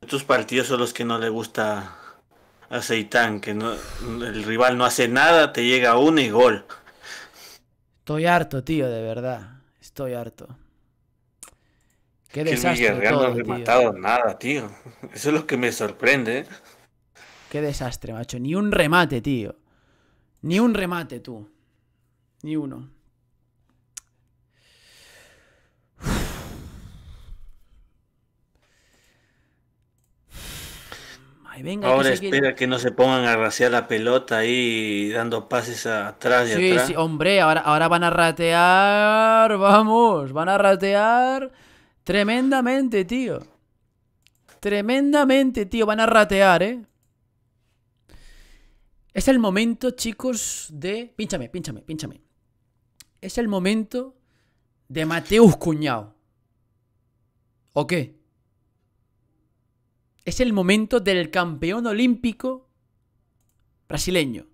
Estos partidos son los que no le gusta a que no, el rival no hace nada, te llega uno y gol. Estoy harto, tío, de verdad. Estoy harto. Qué desastre. Que no ha rematado nada, tío. Eso es lo que me sorprende. ¿eh? Qué desastre, macho. Ni un remate, tío. Ni un remate, tú. Ni uno. Ahora espera que no se pongan a rasear la pelota ahí dando pases atrás y sí, atrás. Sí, hombre, ahora, ahora van a ratear, vamos, van a ratear tremendamente, tío. Tremendamente, tío, van a ratear, ¿eh? Es el momento, chicos, de... Pínchame, pínchame, pínchame. Es el momento de Mateus Cuñado. ¿O qué? Es el momento del campeón olímpico brasileño.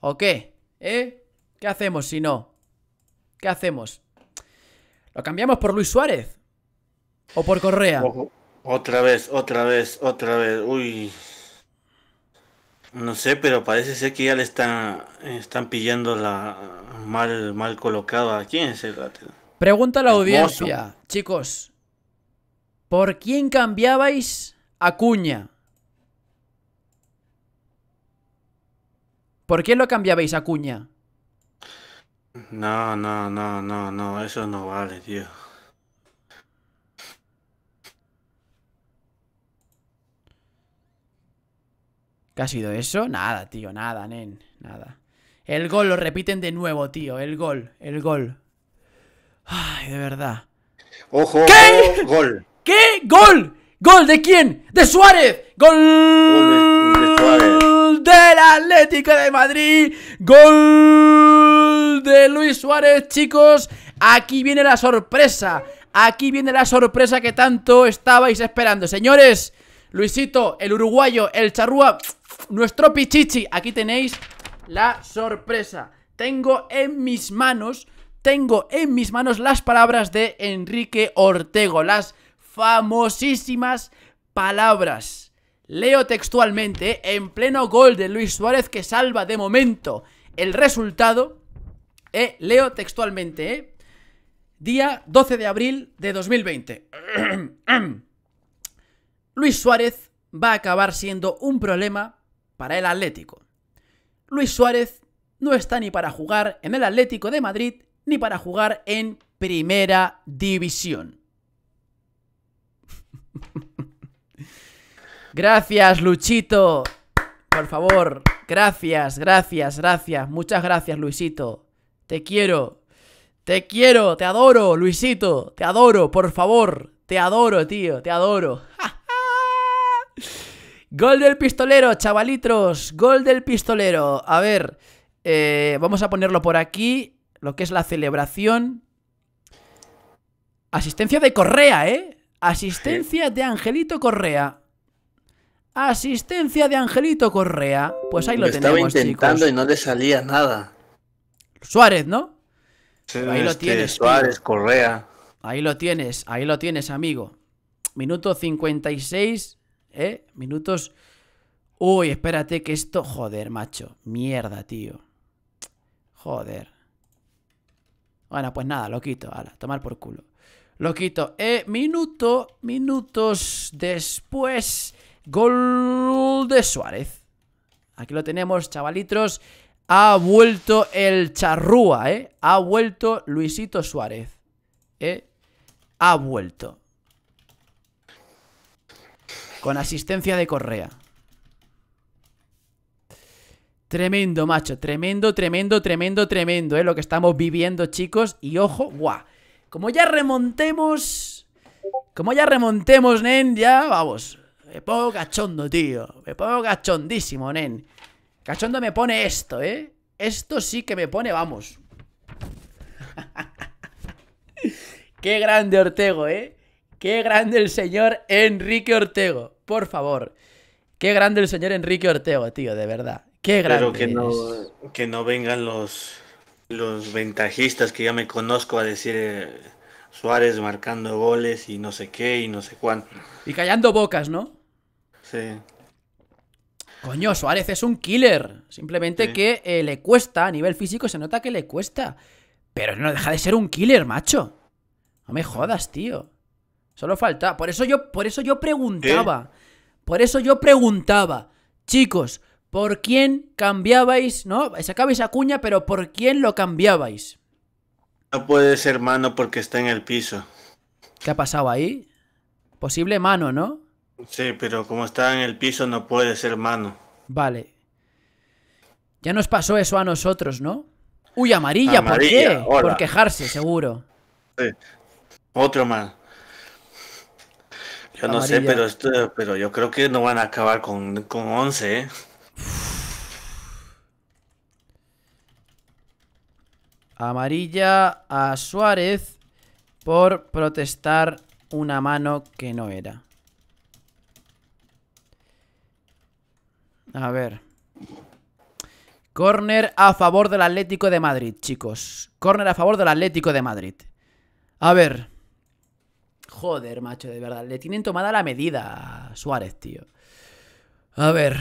¿O qué? ¿Eh? ¿Qué hacemos si no? ¿Qué hacemos? ¿Lo cambiamos por Luis Suárez? ¿O por Correa? Otra vez, otra vez, otra vez. Uy. No sé, pero parece ser que ya le están, están pillando la mal, mal colocada. ¿Quién es el Pregunta a la audiencia, chicos. ¿Por quién cambiabais a Cuña? ¿Por quién lo cambiabais a Cuña? No, no, no, no, no, eso no vale, tío. ¿Qué ha sido eso? Nada, tío, nada, nen, nada. El gol, lo repiten de nuevo, tío, el gol, el gol. Ay, de verdad. Ojo, ¿Qué? gol. ¿Qué? ¡Gol! ¿Gol de quién? ¡De Suárez! ¡Gol! De, de Suárez. Del Atlético de Madrid. Gol de Luis Suárez, chicos. Aquí viene la sorpresa. Aquí viene la sorpresa que tanto estabais esperando. Señores, Luisito, el uruguayo, el charrúa nuestro Pichichi. Aquí tenéis la sorpresa. Tengo en mis manos, tengo en mis manos las palabras de Enrique Ortego, las famosísimas palabras. Leo textualmente, en pleno gol de Luis Suárez que salva de momento el resultado. Eh, leo textualmente, eh. Día 12 de abril de 2020. Luis Suárez va a acabar siendo un problema para el Atlético. Luis Suárez no está ni para jugar en el Atlético de Madrid ni para jugar en Primera División. Gracias, Luchito. Por favor, gracias, gracias, gracias. Muchas gracias, Luisito. Te quiero. Te quiero, te adoro, Luisito. Te adoro, por favor. Te adoro, tío, te adoro. Gol del pistolero, chavalitos Gol del pistolero. A ver, eh, vamos a ponerlo por aquí. Lo que es la celebración. Asistencia de Correa, ¿eh? Asistencia de Angelito Correa. Asistencia de Angelito Correa. Pues ahí lo, tenemos, Estaba intentando y no le salía nada. Suárez, ¿no? ahí lo tienes. Suárez, Correa. Ahí lo tienes, ahí lo tienes, amigo. Minuto 56. ¿Eh? Minutos. Uy, espérate que esto... Joder, macho. Mierda, tío. Joder. Bueno, pues nada, lo quito. Hala, tomar por culo. Lo quito. Eh, minuto, minutos después. Gol de Suárez. Aquí lo tenemos, chavalitos Ha vuelto el charrúa, ¿eh? Ha vuelto Luisito Suárez. ¿Eh? Ha vuelto. Con asistencia de Correa. Tremendo, macho. Tremendo, tremendo, tremendo, tremendo, ¿eh? Lo que estamos viviendo, chicos. Y ojo, guau. Como ya remontemos... Como ya remontemos, nen, ya, vamos. Me pongo cachondo, tío. Me pongo cachondísimo, nen. Cachondo me pone esto, ¿eh? Esto sí que me pone, vamos. Qué grande Ortego, ¿eh? Qué grande el señor Enrique Ortego, por favor. Qué grande el señor Enrique Ortego, tío, de verdad. Qué grande. que no, que no vengan los, los ventajistas que ya me conozco a decir eh, Suárez marcando goles y no sé qué y no sé cuánto. Y callando bocas, ¿no? Sí. Coño, Suárez es un killer. Simplemente que eh, le cuesta, a nivel físico se nota que le cuesta. Pero no deja de ser un killer, macho. No me jodas, tío. Solo falta. Por eso yo, por eso yo preguntaba. ¿Eh? Por eso yo preguntaba. Chicos, ¿por quién cambiabais? ¿No? Sacabais a cuña, pero ¿por quién lo cambiabais? No puede ser mano porque está en el piso. ¿Qué ha pasado ahí? Posible mano, ¿no? Sí, pero como está en el piso no puede ser mano. Vale. Ya nos pasó eso a nosotros, ¿no? Uy, amarilla, ¿por qué? Por quejarse, seguro. Otro mal yo no sé, pero, pero yo creo que no van a acabar con, con 11, ¿eh? Amarilla a Suárez por protestar una mano que no era. A ver. Corner a favor del Atlético de Madrid, chicos. Corner a favor del Atlético de Madrid. A ver. Joder, macho, de verdad. Le tienen tomada la medida a Suárez, tío. A ver.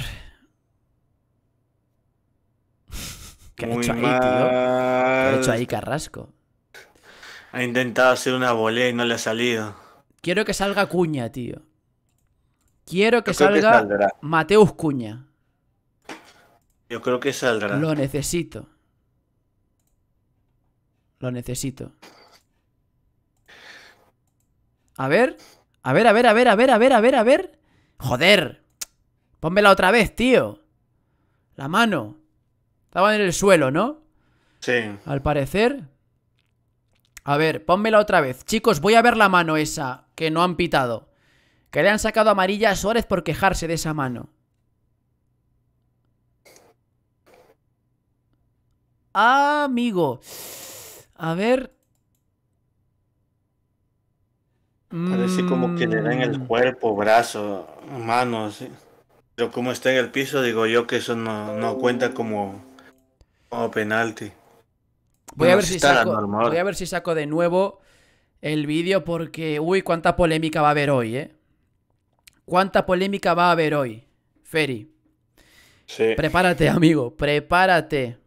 ¿Qué ha hecho ahí, tío? ¿Qué ha hecho ahí Carrasco? Ha intentado hacer una volea y no le ha salido. Quiero que salga Cuña, tío. Quiero que salga Mateus Cuña. Yo creo que saldrá. Lo necesito. Lo necesito. A ver. A ver, a ver, a ver, a ver, a ver, a ver, a ver. Joder. Pónmela otra vez, tío. La mano. Estaba en el suelo, ¿no? Sí. Al parecer. A ver, pónmela otra vez. Chicos, voy a ver la mano esa que no han pitado. Que le han sacado amarilla a Suárez por quejarse de esa mano. Amigo. A ver. como que le en el mm. cuerpo, brazo, manos. Pero como está en el piso, digo yo que eso no, cuenta como, como penalti. Voy, a ver si saco, voy a ver si saco de nuevo el vídeo porque, uy, cuánta polémica va a haber hoy, ¿eh? ¿Cuánta polémica va a haber hoy, Ferry? Prepárate, amigo, prepárate.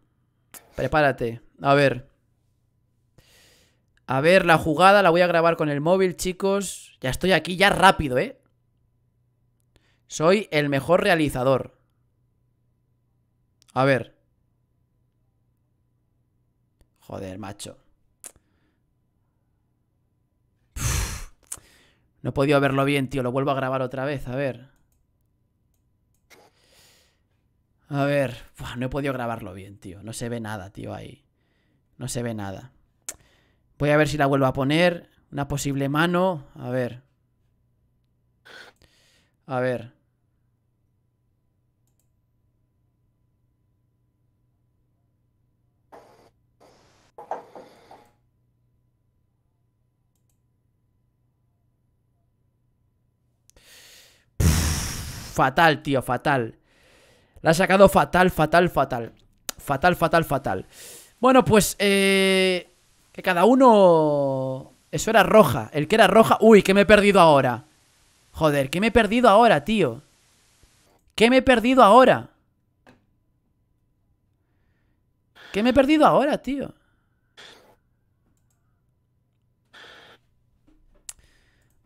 Prepárate. A ver. A ver, la jugada la voy a grabar con el móvil, chicos. Ya estoy aquí, ya rápido, ¿eh? Soy el mejor realizador. A ver. Joder, macho. No he podido verlo bien, tío. Lo vuelvo a grabar otra vez. A ver. A ver. no he podido grabarlo bien, tío. No se ve nada, tío, ahí. No se ve nada. Voy a ver si la vuelvo a poner. Una posible mano. A ver. A ver. fatal, tío, fatal. La ha sacado fatal, fatal, fatal. Fatal, fatal, fatal. Bueno, pues eh, que cada uno eso era roja. El que era roja... Uy, que me he perdido ahora. Joder, que me he perdido ahora, tío. ¿Qué me he perdido ahora? ¿Qué me he perdido ahora, tío?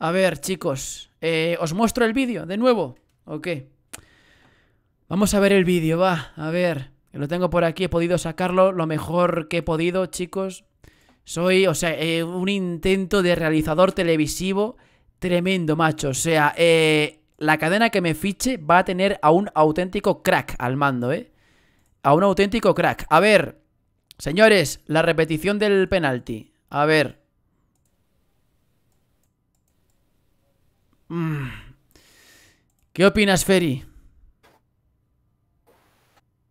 A ver, chicos. Eh, ¿Os muestro el vídeo de nuevo? Ok. Vamos a ver el vídeo, va. A ver. Lo tengo por aquí. He podido sacarlo lo mejor que he podido, chicos. Soy, o sea, eh, un intento de realizador televisivo tremendo, macho. O sea, eh, la cadena que me fiche va a tener a un auténtico crack al mando, ¿eh? A un auténtico crack. A ver, señores, la repetición del penalti. A ver. Mm. ¿Qué opinas, Ferry?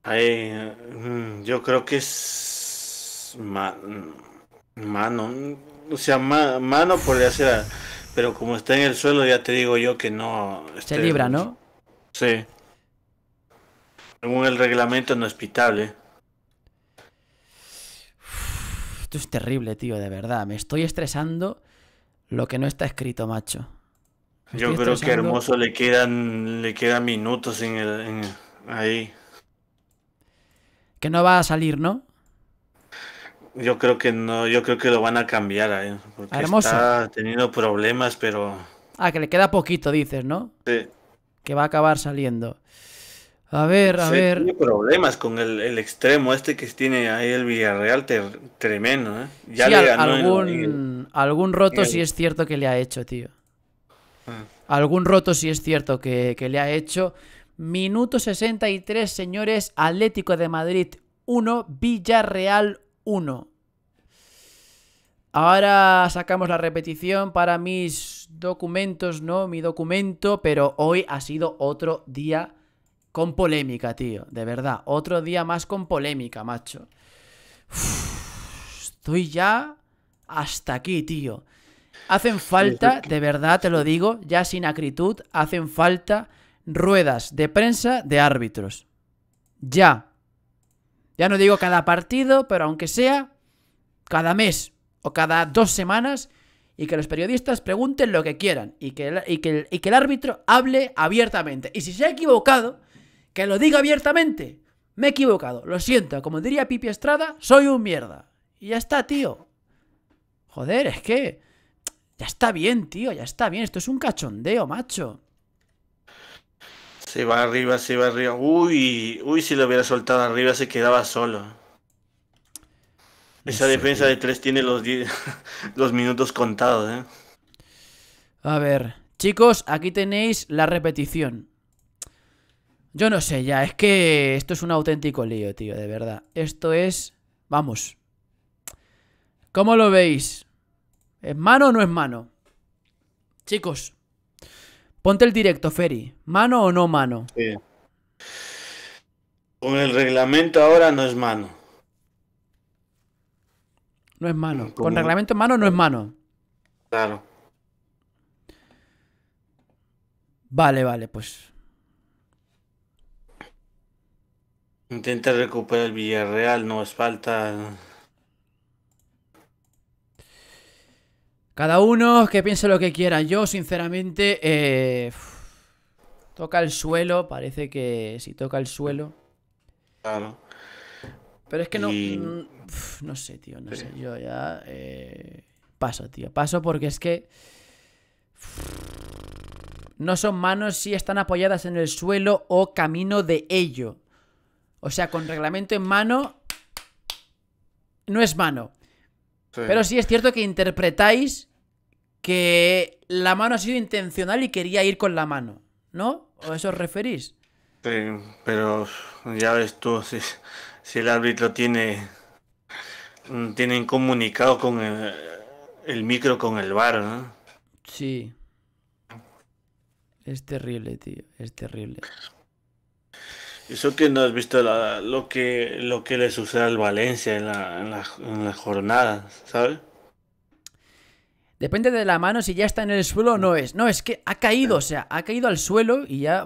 Mm, yo creo que es... Mano, o sea, mano podría ser, pero como está en el suelo ya te digo yo que no... Se este, libra, ¿no? Sí. Según el reglamento no es pitable. esto es terrible, tío, de verdad. Me estoy estresando lo que no está escrito, macho. yo creo que Hermoso le quedan, le quedan minutos en el, ahí. Que no va a salir, ¿no? Yo creo que no, yo creo que lo van a cambiar, ahí Porque está teniendo problemas, pero. Ah, que le queda poquito, dices, ¿no? Sí. Que va a acabar saliendo. A ver, a ver. Tiene problemas con el, extremo este que tiene ahí el Villarreal, tremendo, ¿eh? Ya sí, algún, roto sí es cierto que le ha hecho, tío. Ah. Algún roto sí es cierto que, le ha hecho. Minuto 63, señores. Atlético de Madrid 1, Villarreal 1. Ahora sacamos la repetición para mis documentos, ¿no? Mi documento, pero hoy ha sido otro día con polémica, tío. De verdad, otro día más con polémica, macho. estoy ya hasta aquí, tío. Hacen falta, de verdad te lo digo, ya sin acritud, hacen falta ruedas de prensa de árbitros. Ya. Ya no digo cada partido, pero aunque sea cada mes o cada dos semanas, y que los periodistas pregunten lo que quieran, y que el, árbitro hable abiertamente. Y si se ha equivocado, que lo diga abiertamente. Me he equivocado, lo siento, como diría Pipi Estrada, soy un mierda. Y ya está, tío. Joder, es que... Ya está bien, tío, ya está bien. Esto es un cachondeo, macho. Se va arriba, se va arriba. Uy, uy, si lo hubiera soltado arriba se quedaba solo. Esa defensa de tres tiene los, los minutos contados, ¿eh? A ver, chicos, aquí tenéis la repetición. Yo no sé ya, es que esto es un auténtico lío, tío, de verdad. Esto es... Vamos. ¿Cómo lo veis? ¿Es mano o no es mano? Chicos, Ponte el directo, Ferry. ¿Mano o no mano? Sí. Con el reglamento ahora no es mano. No es mano. Con reglamento en mano no es mano. Claro. Vale, vale, pues. Intenta recuperar el Villarreal, no es falta. Cada uno que piense lo que quiera. Yo, sinceramente, eh, toca el suelo. Parece que si toca el suelo. Claro. Pero es que no. Mm, no sé, tío. No sé. Yo ya. Eh, paso, tío. Paso porque es que. No son manos si están apoyadas en el suelo o camino de ello. O sea, con reglamento en mano. No es mano. Pero sí es cierto que interpretáis que la mano ha sido intencional y quería ir con la mano, ¿no? ¿O eso os referís? pero ya ves tú, si, el árbitro tiene, tiene incomunicado con el, el micro con el bar, ¿no? Sí. Es terrible, tío, es terrible. Eso que no has visto lo que lo que le sucede al Valencia en la, jornada, ¿sabes? Depende de la mano si ya está en el suelo o no es. No, es que ha caído, o sea, ha caído al suelo y ya...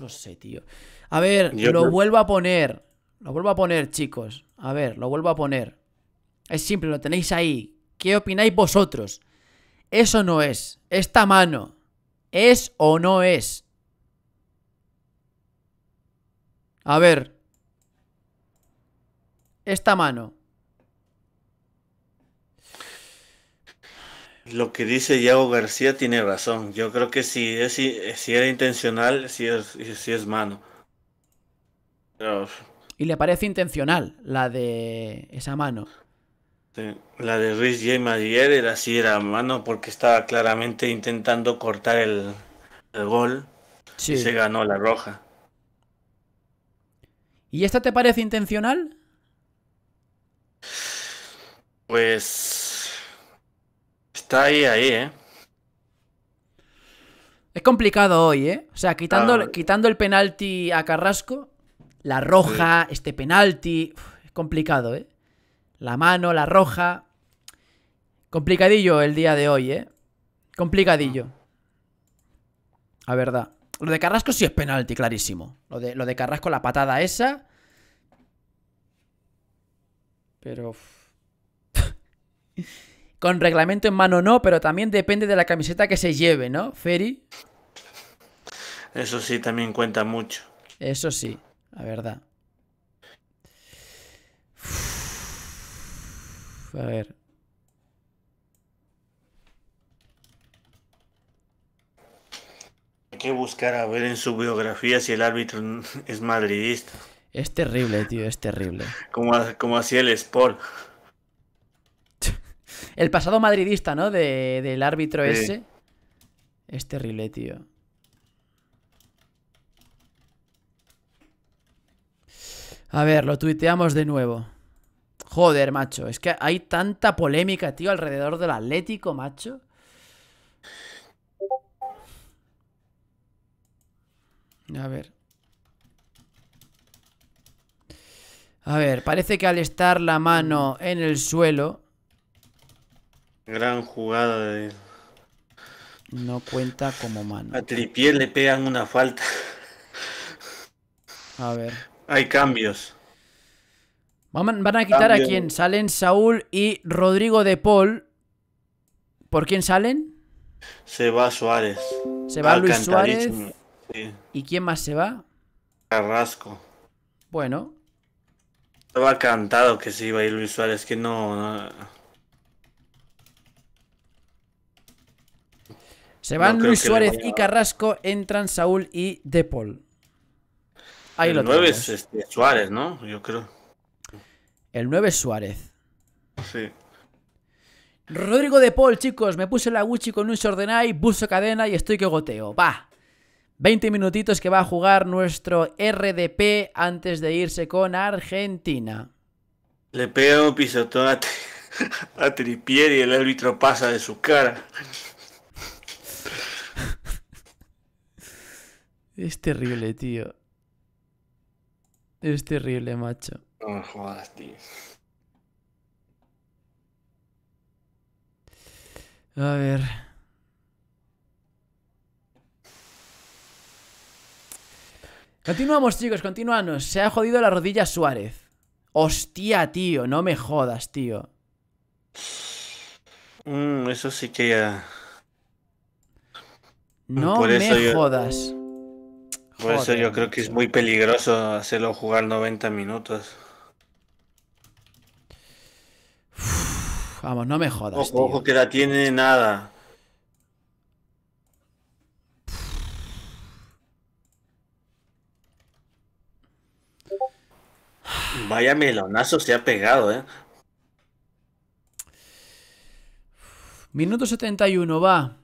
no sé, tío. A ver, lo vuelvo a poner. Lo vuelvo a poner, chicos. A ver, lo vuelvo a poner. Es simple, lo tenéis ahí. ¿Qué opináis vosotros? Eso no es. Esta mano. ¿Es o no es? A ver. Esta mano. Lo que dice Yago García tiene razón. Yo creo que si, si era intencional, si es, si es mano. Y le parece intencional la de esa mano. La de Rich James era así, era mano, porque estaba claramente intentando cortar el, gol. Y se ganó la roja. ¿Y esta te parece intencional? Pues... Está ahí, ahí, ¿eh? Es complicado hoy, ¿eh? O sea, quitando, ah. quitando el penalti a Carrasco, la roja, este penalti, es complicado, ¿eh? La mano, la roja. Complicadillo el día de hoy, ¿eh? Complicadillo. Ah. A verdad. Lo de Carrasco sí es penalti, clarísimo. Lo de, lo de Carrasco, la patada esa. Pero. Con reglamento en mano no, pero también depende de la camiseta que se lleve, ¿no, Ferry? Eso sí, también cuenta mucho. Eso sí, la verdad. a ver. que buscar a ver en su biografía si el árbitro es madridista. Es terrible, tío, es terrible. Como, como hacía el Sport. el pasado madridista, ¿no? De, del árbitro ese. Es terrible, tío. A ver, lo tuiteamos de nuevo. Joder, macho, es que hay tanta polémica, tío, alrededor del Atlético, macho. A ver. A ver, parece que al estar la mano en el suelo... Gran jugada de... No cuenta como mano. A Tripié le pegan una falta. A ver. Hay cambios. Van, a quitar a quién salen Saúl y Rodrigo de Paul. ¿Por quién salen? Se va Suárez. Se va Luis Suárez. ¿Y quién más se va? Carrasco. Bueno. Estaba cantado que se iba a ir Luis Suárez, que no... Se van Luis Suárez y Carrasco, entran Saúl y Depol. Ahí el 9 es este, Suárez, ¿no? Yo creo. El 9 es Suárez. Sí. Rodrigo de Paul, chicos, me puse la Gucci con un Sordenay, buzo cadena y estoy que goteo. Va. 20 minutitos que va a jugar nuestro RDP antes de irse con Argentina. Le pega un pisotón a, a Tripier y el árbitro pasa de su cara. Es terrible, tío. Es terrible, macho. No me jodas, tío. A ver. Continuamos, chicos, continuamos. Se ha jodido la rodilla Suárez. Hostia, tío, no me jodas, tío. Mm, eso sí que ya. No me jodas. Por eso yo creo que es muy peligroso hacerlo jugar 90 minutos. vamos, no me jodas. Ojo, ojo que la tiene nada. Vaya melonazo se ha pegado, ¿eh? Minuto 71, va.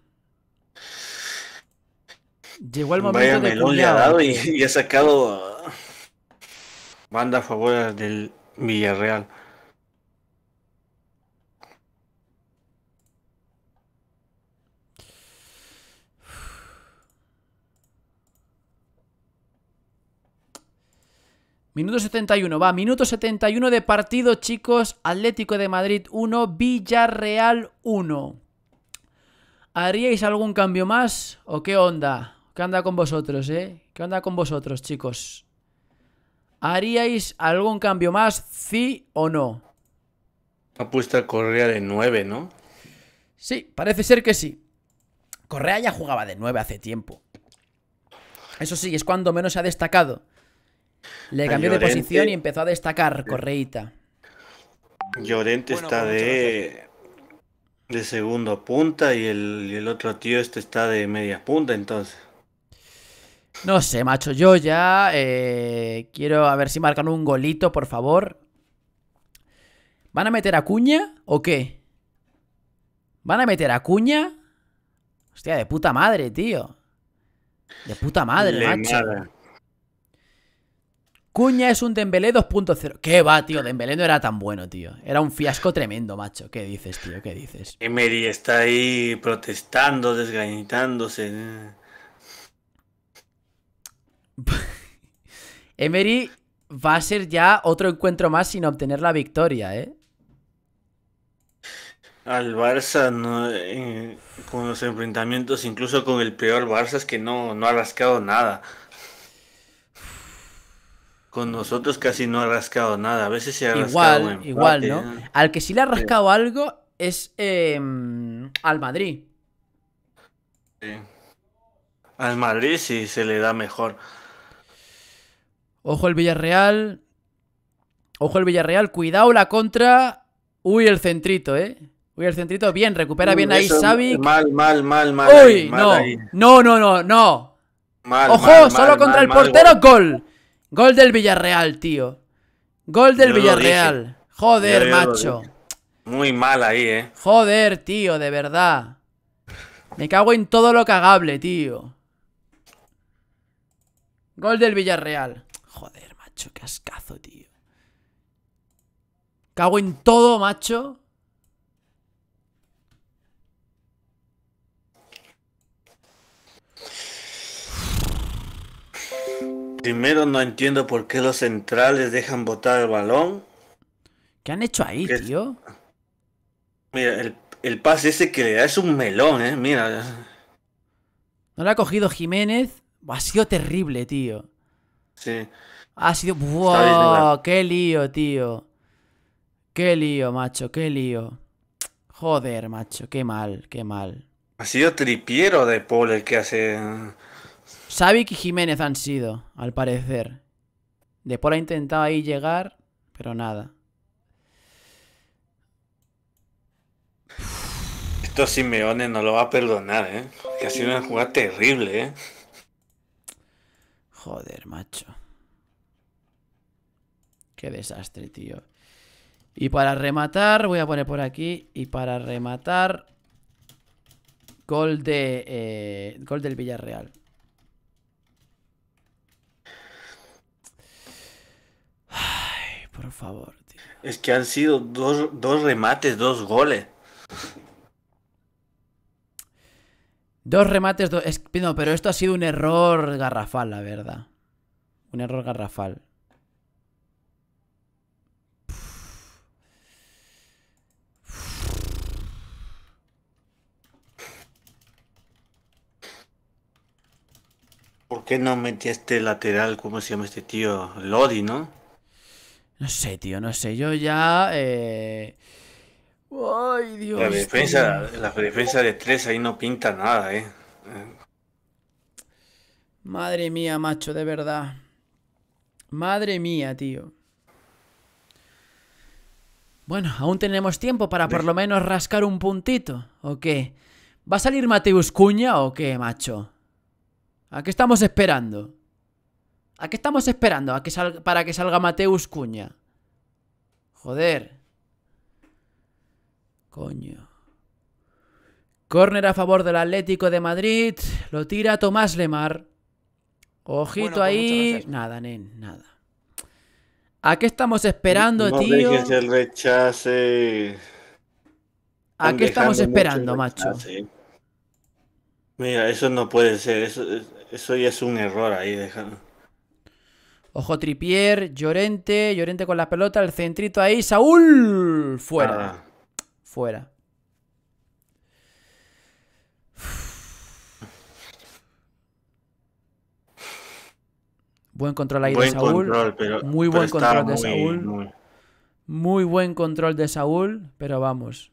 Llegó el momento Vaya de melón le ha dado y, y ha sacado banda a favor del Villarreal. Minuto 71, va, minuto 71 de partido, chicos. Atlético de Madrid 1, Villarreal 1. ¿Haríais algún cambio más? ¿O qué onda? ¿Qué onda con vosotros, eh? ¿Qué onda con vosotros, chicos? ¿Haríais algún cambio más, sí o no? Ha puesto a Correa de 9, ¿no? Sí, parece ser que sí. Correa ya jugaba de 9 hace tiempo. Eso sí, es cuando menos se ha destacado. Le ah, cambió de posición y empezó a destacar, Correita. Llorente está de, de segundo punta y el, otro tío este está de media punta, entonces. No sé, macho, yo ya eh, quiero a ver si marcan un golito, por favor. ¿Van a meter a Cuña o qué? ¿Van a meter a Cuña? Hostia, de puta madre, tío. De puta madre, macho. Cuña es un Dembélé 2.0. ¿Qué va, tío? Dembélé no era tan bueno, tío. Era un fiasco tremendo, macho. ¿Qué dices, tío? ¿Qué dices? Emery está ahí protestando, desgañitándose. Emery va a ser ya otro encuentro más sin obtener la victoria, ¿eh? Al Barça, eh, con los enfrentamientos, incluso con el peor Barça, es que no, no ha rascado nada. Con nosotros casi no ha rascado nada. A veces se ha igual, rascado. igual, ¿no? Al que sí le ha rascado algo es em, al Madrid. Sí. Al Madrid sí se le da mejor. Ojo el Villarreal. Ojo el Villarreal. Cuidado la contra. Uy, el centrito, ¿eh? Uy, el centrito. Bien, recupera bien ahí Xavi. Mal, mal, mal, mal. Uy, no. no. no. No, no, Ojo, solo contra el portero, gol. Gol del Villarreal, tío. Gol del Villarreal. Joder, macho. Muy mal ahí, eh. Joder, tío, de verdad. Me cago en todo lo cagable, tío. Gol del Villarreal. Joder, macho, qué ascazo, tío. Cago en todo, macho. Primero no entiendo por qué los centrales dejan botar el balón. ¿Qué han hecho ahí, tío? Mira, el, el, pase ese que le da es un melón, eh. Mira. No lo ha cogido Jiménez. Ha sido terrible, tío. Sí. Ha sido. ¡Wow! ¡Qué lío, tío! ¡Qué lío, macho! ¡Qué lío! Joder, macho, qué mal, qué mal. Ha sido tripiero de Paul el que hace. Savic y Jiménez han sido, al parecer. De por ha intentado ahí llegar, pero nada. Esto Simeone no lo va a perdonar, ¿eh? Que ha sido una jugada terrible, ¿eh? Joder, macho. Qué desastre, tío. Y para rematar, voy a poner por aquí. Y para rematar, gol de eh, gol del Villarreal. por favor, tío. Es que han sido dos, remates, dos goles. Dos remates, dos... No, pero esto ha sido un error garrafal, la verdad. Un error garrafal. ¿Por qué no metí a este lateral, cómo se llama este tío? Lodi, ¿no? No sé, tío, no sé. Yo ya. Eh, ay, Dios. La defensa, la defensa de tres ahí no pinta nada, eh. Madre mía, macho, de verdad. Madre mía, tío. Bueno, aún tenemos tiempo para por lo menos rascar un puntito, ¿o qué? ¿Va a salir Mateus Cuña o qué, macho? ¿A qué estamos esperando? ¿A qué estamos esperando? ¿A que para que salga Mateus Cuña. Joder. Coño. Córner a favor del Atlético de Madrid. Lo tira Tomás Lemar. Ojito pues ahí. Nada, nen, nada. ¿A qué estamos esperando, no tío? el rechace. ¿A qué estamos esperando, macho? Mira, eso no puede ser. Eso, eso ya es un error ahí, déjalo. Ojo Tripier, Llorente, Llorente con la pelota, el centrito ahí, Saúl. Fuera. Ah. Fuera. Buen control ahí de Saúl. muy buen control de Saúl. muy buen control de Saúl, pero vamos.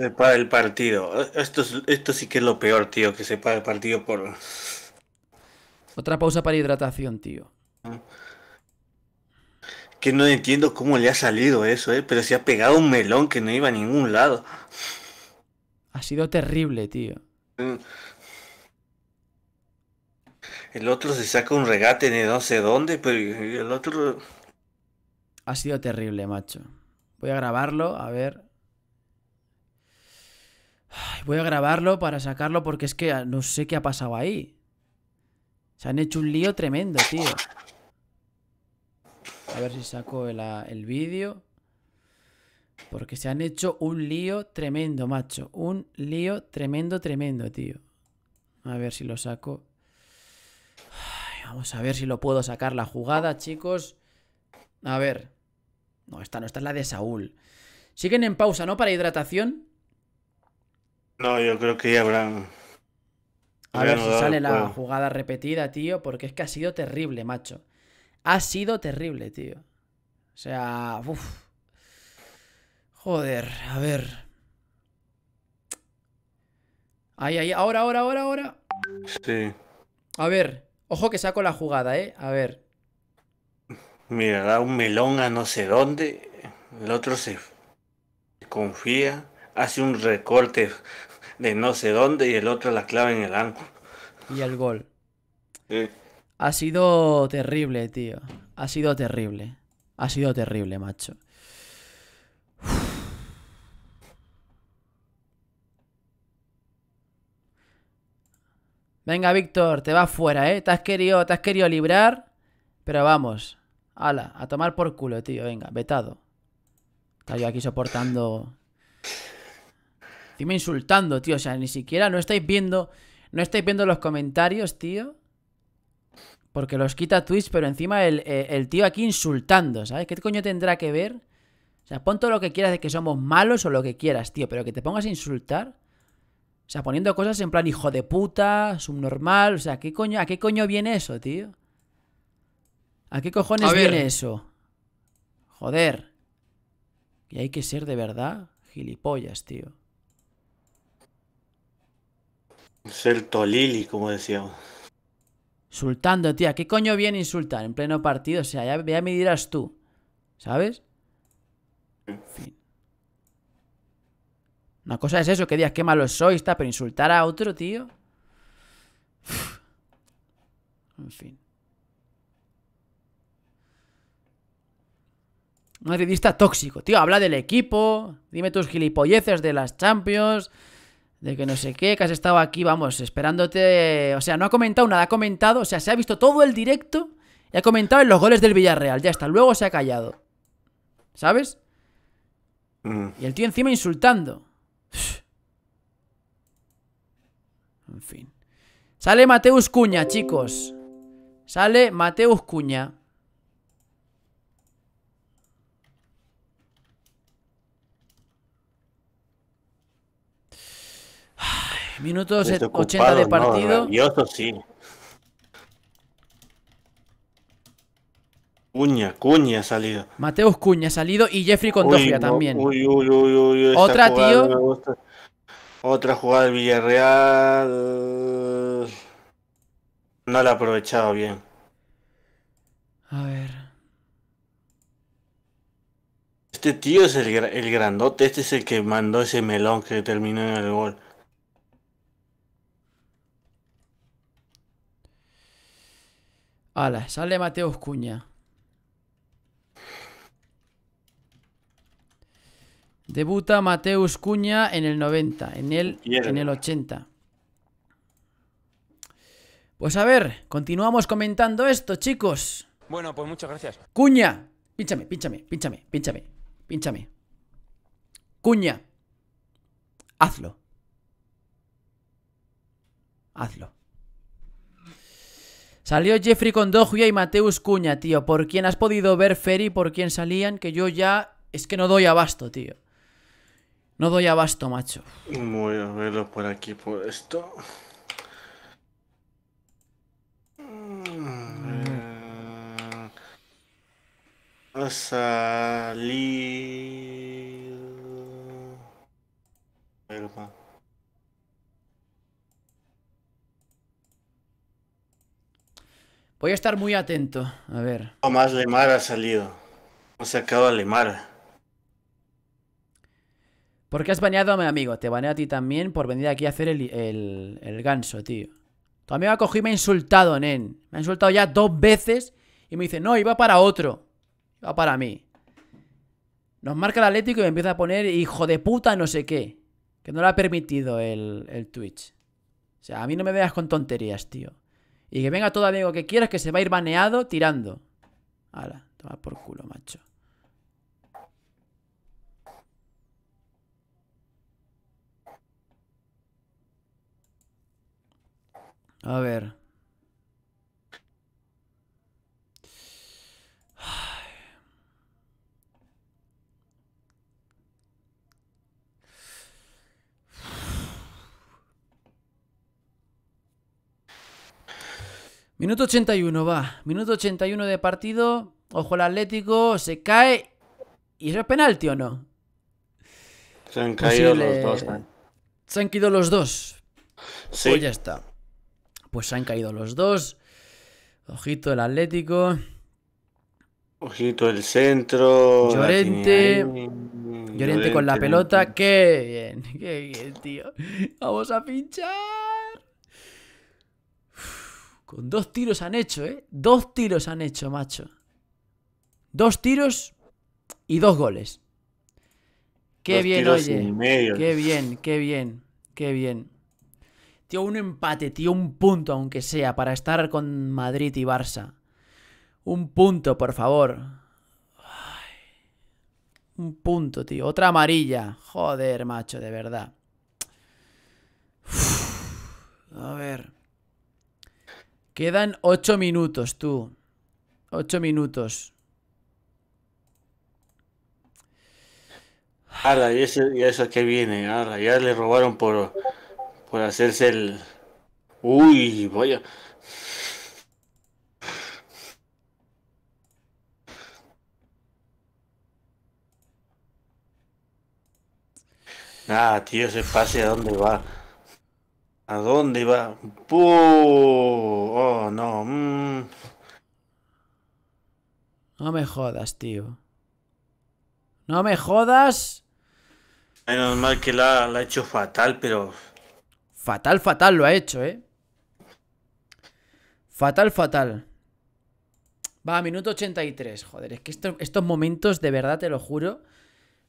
Se para el partido. Esto, esto sí que es lo peor, tío, que se para el partido por... Otra pausa para hidratación, tío. Que no entiendo cómo le ha salido eso, ¿eh? Pero se ha pegado un melón que no iba a ningún lado. Ha sido terrible, tío. Mm. El otro se saca un regate de no sé dónde, pero el otro... Ha sido terrible, macho. Voy a grabarlo, a ver voy a grabarlo para sacarlo porque es que ah, no sé qué ha pasado ahí. Se han hecho un lío tremendo, tío. A ver si saco el, vídeo. Porque se han hecho un lío tremendo, macho. Un lío tremendo, tremendo, tío. A ver si lo saco. vamos a ver si lo puedo sacar la jugada, chicos. A ver. No, esta no, esta es la de Saúl. Siguen en pausa, ¿no? Para hidratación. No, yo creo que ya habrán. A ver si sale la jugada repetida, tío, porque es que ha sido terrible, macho. Ha sido terrible, tío. O sea, uff. Joder, a ver. Ahí, ahí, ahora, ahora, ahora, ahora. Sí. A ver, ojo que saco la jugada, ¿eh? A ver. Mira, da un melón a no sé dónde. El otro se confía. Hace un recorte de no sé dónde y el otro la clave en el ángulo. Y el gol. Ha sido terrible, tío. Ha sido terrible. Ha sido terrible, macho. Venga, Víctor, te vas fuera, ¿eh? Te has querido, querido librar, pero vamos. Ala, a tomar por culo, tío. Venga, vetado. Está yo aquí soportando me insultando, tío. O sea, ni siquiera no estáis viendo. No estáis viendo los comentarios, tío. Porque los quita Twitch, pero encima el, eh, el tío aquí insultando, ¿sabes? ¿Qué coño tendrá que ver? O sea, pon todo lo que quieras de que somos malos o lo que quieras, tío. Pero que te pongas a insultar. O sea, poniendo cosas en plan hijo de puta, subnormal. O sea, ¿qué coño, ¿a qué coño viene eso, tío? ¿A qué cojones viene eso? Joder. Y hay que ser de verdad gilipollas, tío. Ser Tolili, como decíamos. Insultando, tía. ¿Qué coño viene insultar en pleno partido? O sea, ya, me dirás tú. ¿Sabes? En fin. Una cosa es eso, que digas qué malo soy, está, pero insultar a otro, tío. En fin. Madridista tóxico, tío. Habla del equipo. Dime tus gilipolleces de las Champions de que no sé qué, que has estado aquí, vamos, esperándote. O sea, no ha comentado nada, ha comentado, o sea, se ha visto todo el directo y ha comentado en los goles del Villarreal. Ya está, luego se ha callado. ¿Sabes? Mm. Y el tío encima insultando. En fin. Sale Mateus Cuña, chicos. Sale Mateus Cuña. Minutos 80 de partido. sí. Cuña, Cuña ha salido. Mateus Cuña ha salido y Jeffrey Contofia uy, también. Otra, tío. Otra jugada del Villarreal. No la ha aprovechado bien. A ver. Este tío es el, el grandote, este es el que mandó ese melón que terminó en el gol. Ala, sale Mateus Cuña. Debuta Mateus Cuña en el 90, en el, en el 80. Pues a ver, continuamos comentando esto, chicos. Bueno, pues muchas gracias. Cuña, pinchame, pínchame, pínchame, pínchame, pínchame. Cuña, hazlo. Hazlo. Salió Jeffrey Condojia y Mateus Cuña, tío. Por quién has podido ver, Ferry, por quién salían, que yo ya... Es que no doy abasto, tío. No doy abasto, macho. Voy a verlo por aquí, por esto. Mm. salir... Voy a estar muy atento. A ver. No, más Lemar ha salido. Ha sacado a Lemar. ¿Por qué has baneado a mi amigo? Te baneo a ti también por venir aquí a hacer el, el, ganso, tío. Tu amigo ha cogido y me ha insultado, nen. Me ha insultado ya dos veces y me dice, no, iba para otro. Iba para mí. Nos marca el Atlético y me empieza a poner hijo de puta no sé qué. Que no le ha permitido el, el Twitch. O sea, a mí no me veas con tonterías, tío. Y que venga todo amigo que quieras que se va a ir baneado tirando. Ahora, toma por culo, macho. A ver. Minuto 81, va. Minuto 81 de partido. Ojo al Atlético, se cae. ¿Y es penalti o no? Se han caído los dos. ¿eh? Se han caído los dos. Sí. Pues ya está. Pues se han caído los dos. Ojito el Atlético. Ojito el centro. Llorente. Llorente, con la pelota. Qué bien. Qué bien, tío. Vamos a pinchar. Con dos tiros han hecho, ¿eh? Dos tiros han hecho, macho. Dos tiros y dos goles. Qué bien, oye. Qué bien, qué bien, qué bien. Tío, un empate, tío, un punto, aunque sea, para estar con Madrid y Barça. Un punto, por favor. un punto, tío. Otra amarilla. Joder, macho, de verdad. a ver. Quedan ocho minutos, tú. Ocho minutos. Ahora, y eso, eso que viene, ahora, ya le robaron por, por hacerse el... Uy, vaya. Ah, tío, se pase a dónde va. ¿A dónde va? ¡Oh, no! Mm. No me jodas, tío. ¡No me jodas! Menos mal que la, ha hecho fatal, pero... Fatal, fatal lo ha hecho, ¿eh? Fatal, fatal. Va, minuto 83. Joder, es que estos momentos, de verdad te lo juro,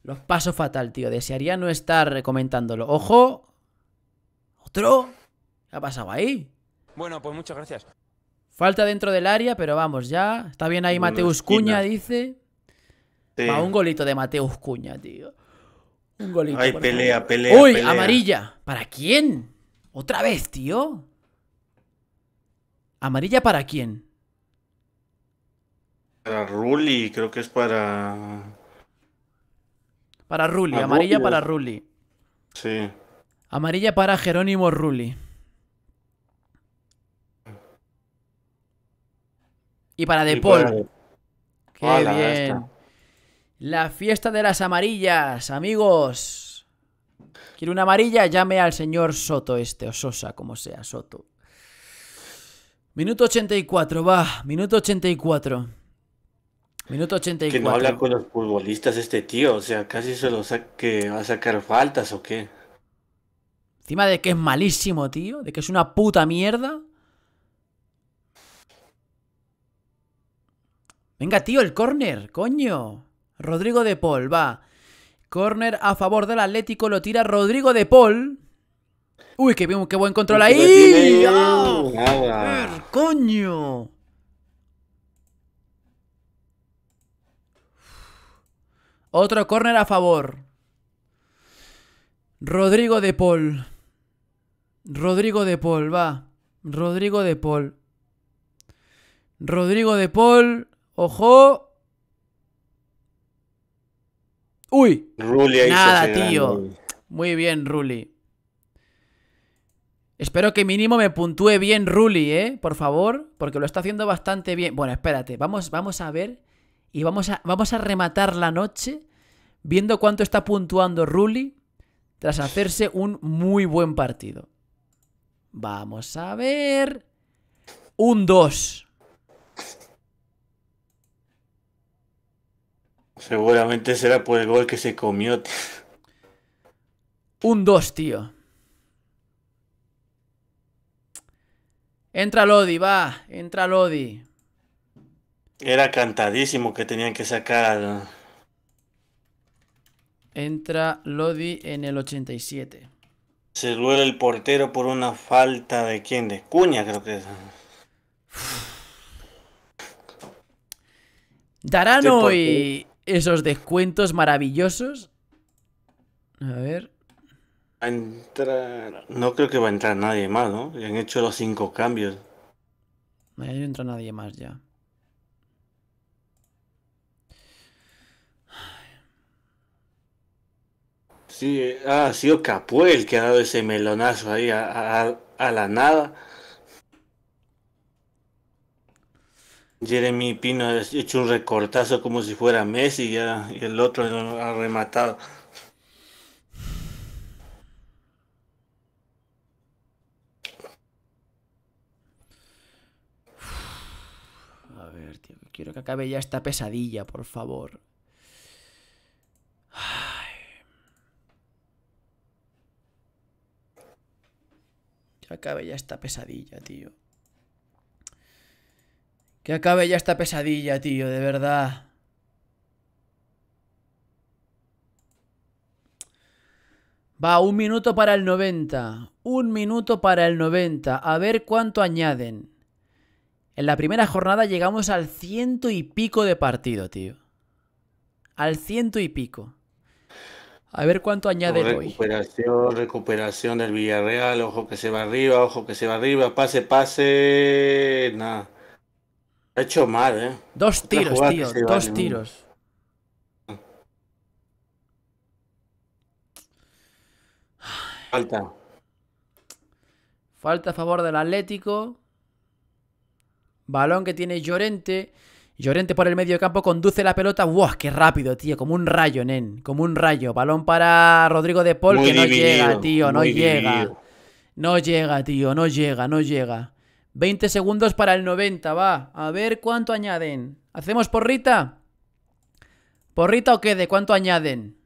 los paso fatal, tío. Desearía no estar comentándolo. Ojo, ¿Qué ha pasado ahí? Bueno, pues muchas gracias. Falta dentro del área, pero vamos, ya. Está bien ahí Mateus Cuña, dice. un golito de Mateus Cuña, tío. Un golito. Ay, pelea, pelea. Uy, amarilla. ¿Para quién? Otra vez, tío. ¿Amarilla para quién? Para Ruli, creo que es para. Para Ruli, amarilla para Ruli. Sí. Amarilla para Jerónimo Rulli. Y para De Paul. Qué ah, bien. La fiesta de las amarillas, amigos. Quiero una amarilla, llame al señor Soto este, o Sosa, como sea, Soto. Minuto 84, va, minuto 84. Minuto 84. Que no habla con los futbolistas este tío, o sea, casi se lo saque, va a sacar faltas o qué. Encima de que es malísimo, tío. De que es una puta mierda. Venga, tío, el córner, coño. Rodrigo de Paul, va. Corner a favor del Atlético, lo tira Rodrigo de Paul. Uy, qué, qué buen control ahí. ¡Ah! ¡Coño! Otro corner a favor. Rodrigo de Paul. Rodrigo de Paul, va. Rodrigo de Paul. Rodrigo de Paul, ojo. Uy. Nada, tío. Muy bien, Ruli. Espero que mínimo me puntúe bien Ruli, ¿eh? Por favor, porque lo está haciendo bastante bien. Bueno, espérate, vamos, vamos a ver y vamos a, vamos a rematar la noche viendo cuánto está puntuando Ruli tras hacerse un muy buen partido. Vamos a ver. Un 2. Seguramente será por el gol que se comió. Un 2, tío. Entra Lodi, va. Entra Lodi. Era cantadísimo que tenían que sacar. Entra Lodi en el 87. Se duele el portero por una falta de quién, de cuña creo que es. ¿Darán hoy este esos descuentos maravillosos? A ver. No creo que va a entrar nadie más, ¿no? Ya han hecho los cinco cambios. No, no entra nadie más ya. Sí, ha sido Capuel el que ha dado ese melonazo ahí a, la nada. Jeremy Pino ha hecho un recortazo como si fuera Messi y, el otro ha rematado. A ver, quiero que acabe ya esta pesadilla, por favor. Ah. Que acabe ya esta pesadilla, tío. Que acabe ya esta pesadilla, tío, de verdad. Va, un minuto para el 90. Un minuto para el 90. A ver cuánto añaden. En la primera jornada llegamos al ciento y pico de partido, tío. Al ciento y pico. A ver cuánto añade hoy. Recuperación, recuperación del Villarreal, ojo que se va arriba, ojo que se va arriba, pase, pase, nada. Ha hecho mal, ¿eh? Dos tiros, tío, dos tiros. Falta. Falta a favor del Atlético. Balón que tiene Llorente. Llorente por el medio campo conduce la pelota. ¡Wow! ¡Qué rápido, tío! Como un rayo, nen. Como un rayo. Balón para Rodrigo de Paul que no llega, tío. No llega. No llega, tío. No llega, no llega. 20 segundos para el 90, va. A ver cuánto añaden. ¿Hacemos porrita? ¿Porrita o qué? ¿De cuánto añaden?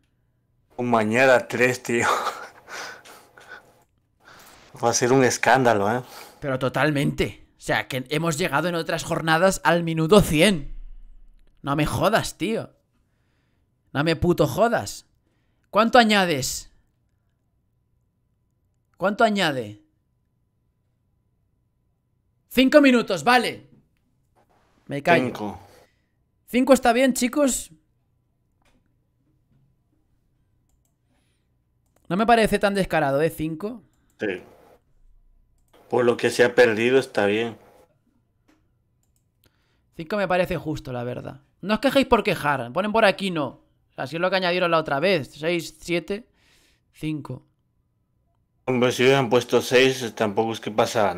Mañana 3, tío. Va a ser un escándalo, ¿eh? Pero totalmente. O sea, que hemos llegado en otras jornadas al minuto 100. No me jodas, tío. No me puto jodas. ¿Cuánto añades? ¿Cuánto añade? Cinco minutos, vale. Me cae. Cinco. ¿Cinco está bien, chicos? No me parece tan descarado, ¿eh? Cinco. Sí. Por lo que se ha perdido está bien. 5 me parece justo, la verdad. No os quejéis por quejar. Ponen por aquí no. Así es lo que añadieron la otra vez. 6, 7, 5. Hombre, si hubieran puesto seis, tampoco es que pasa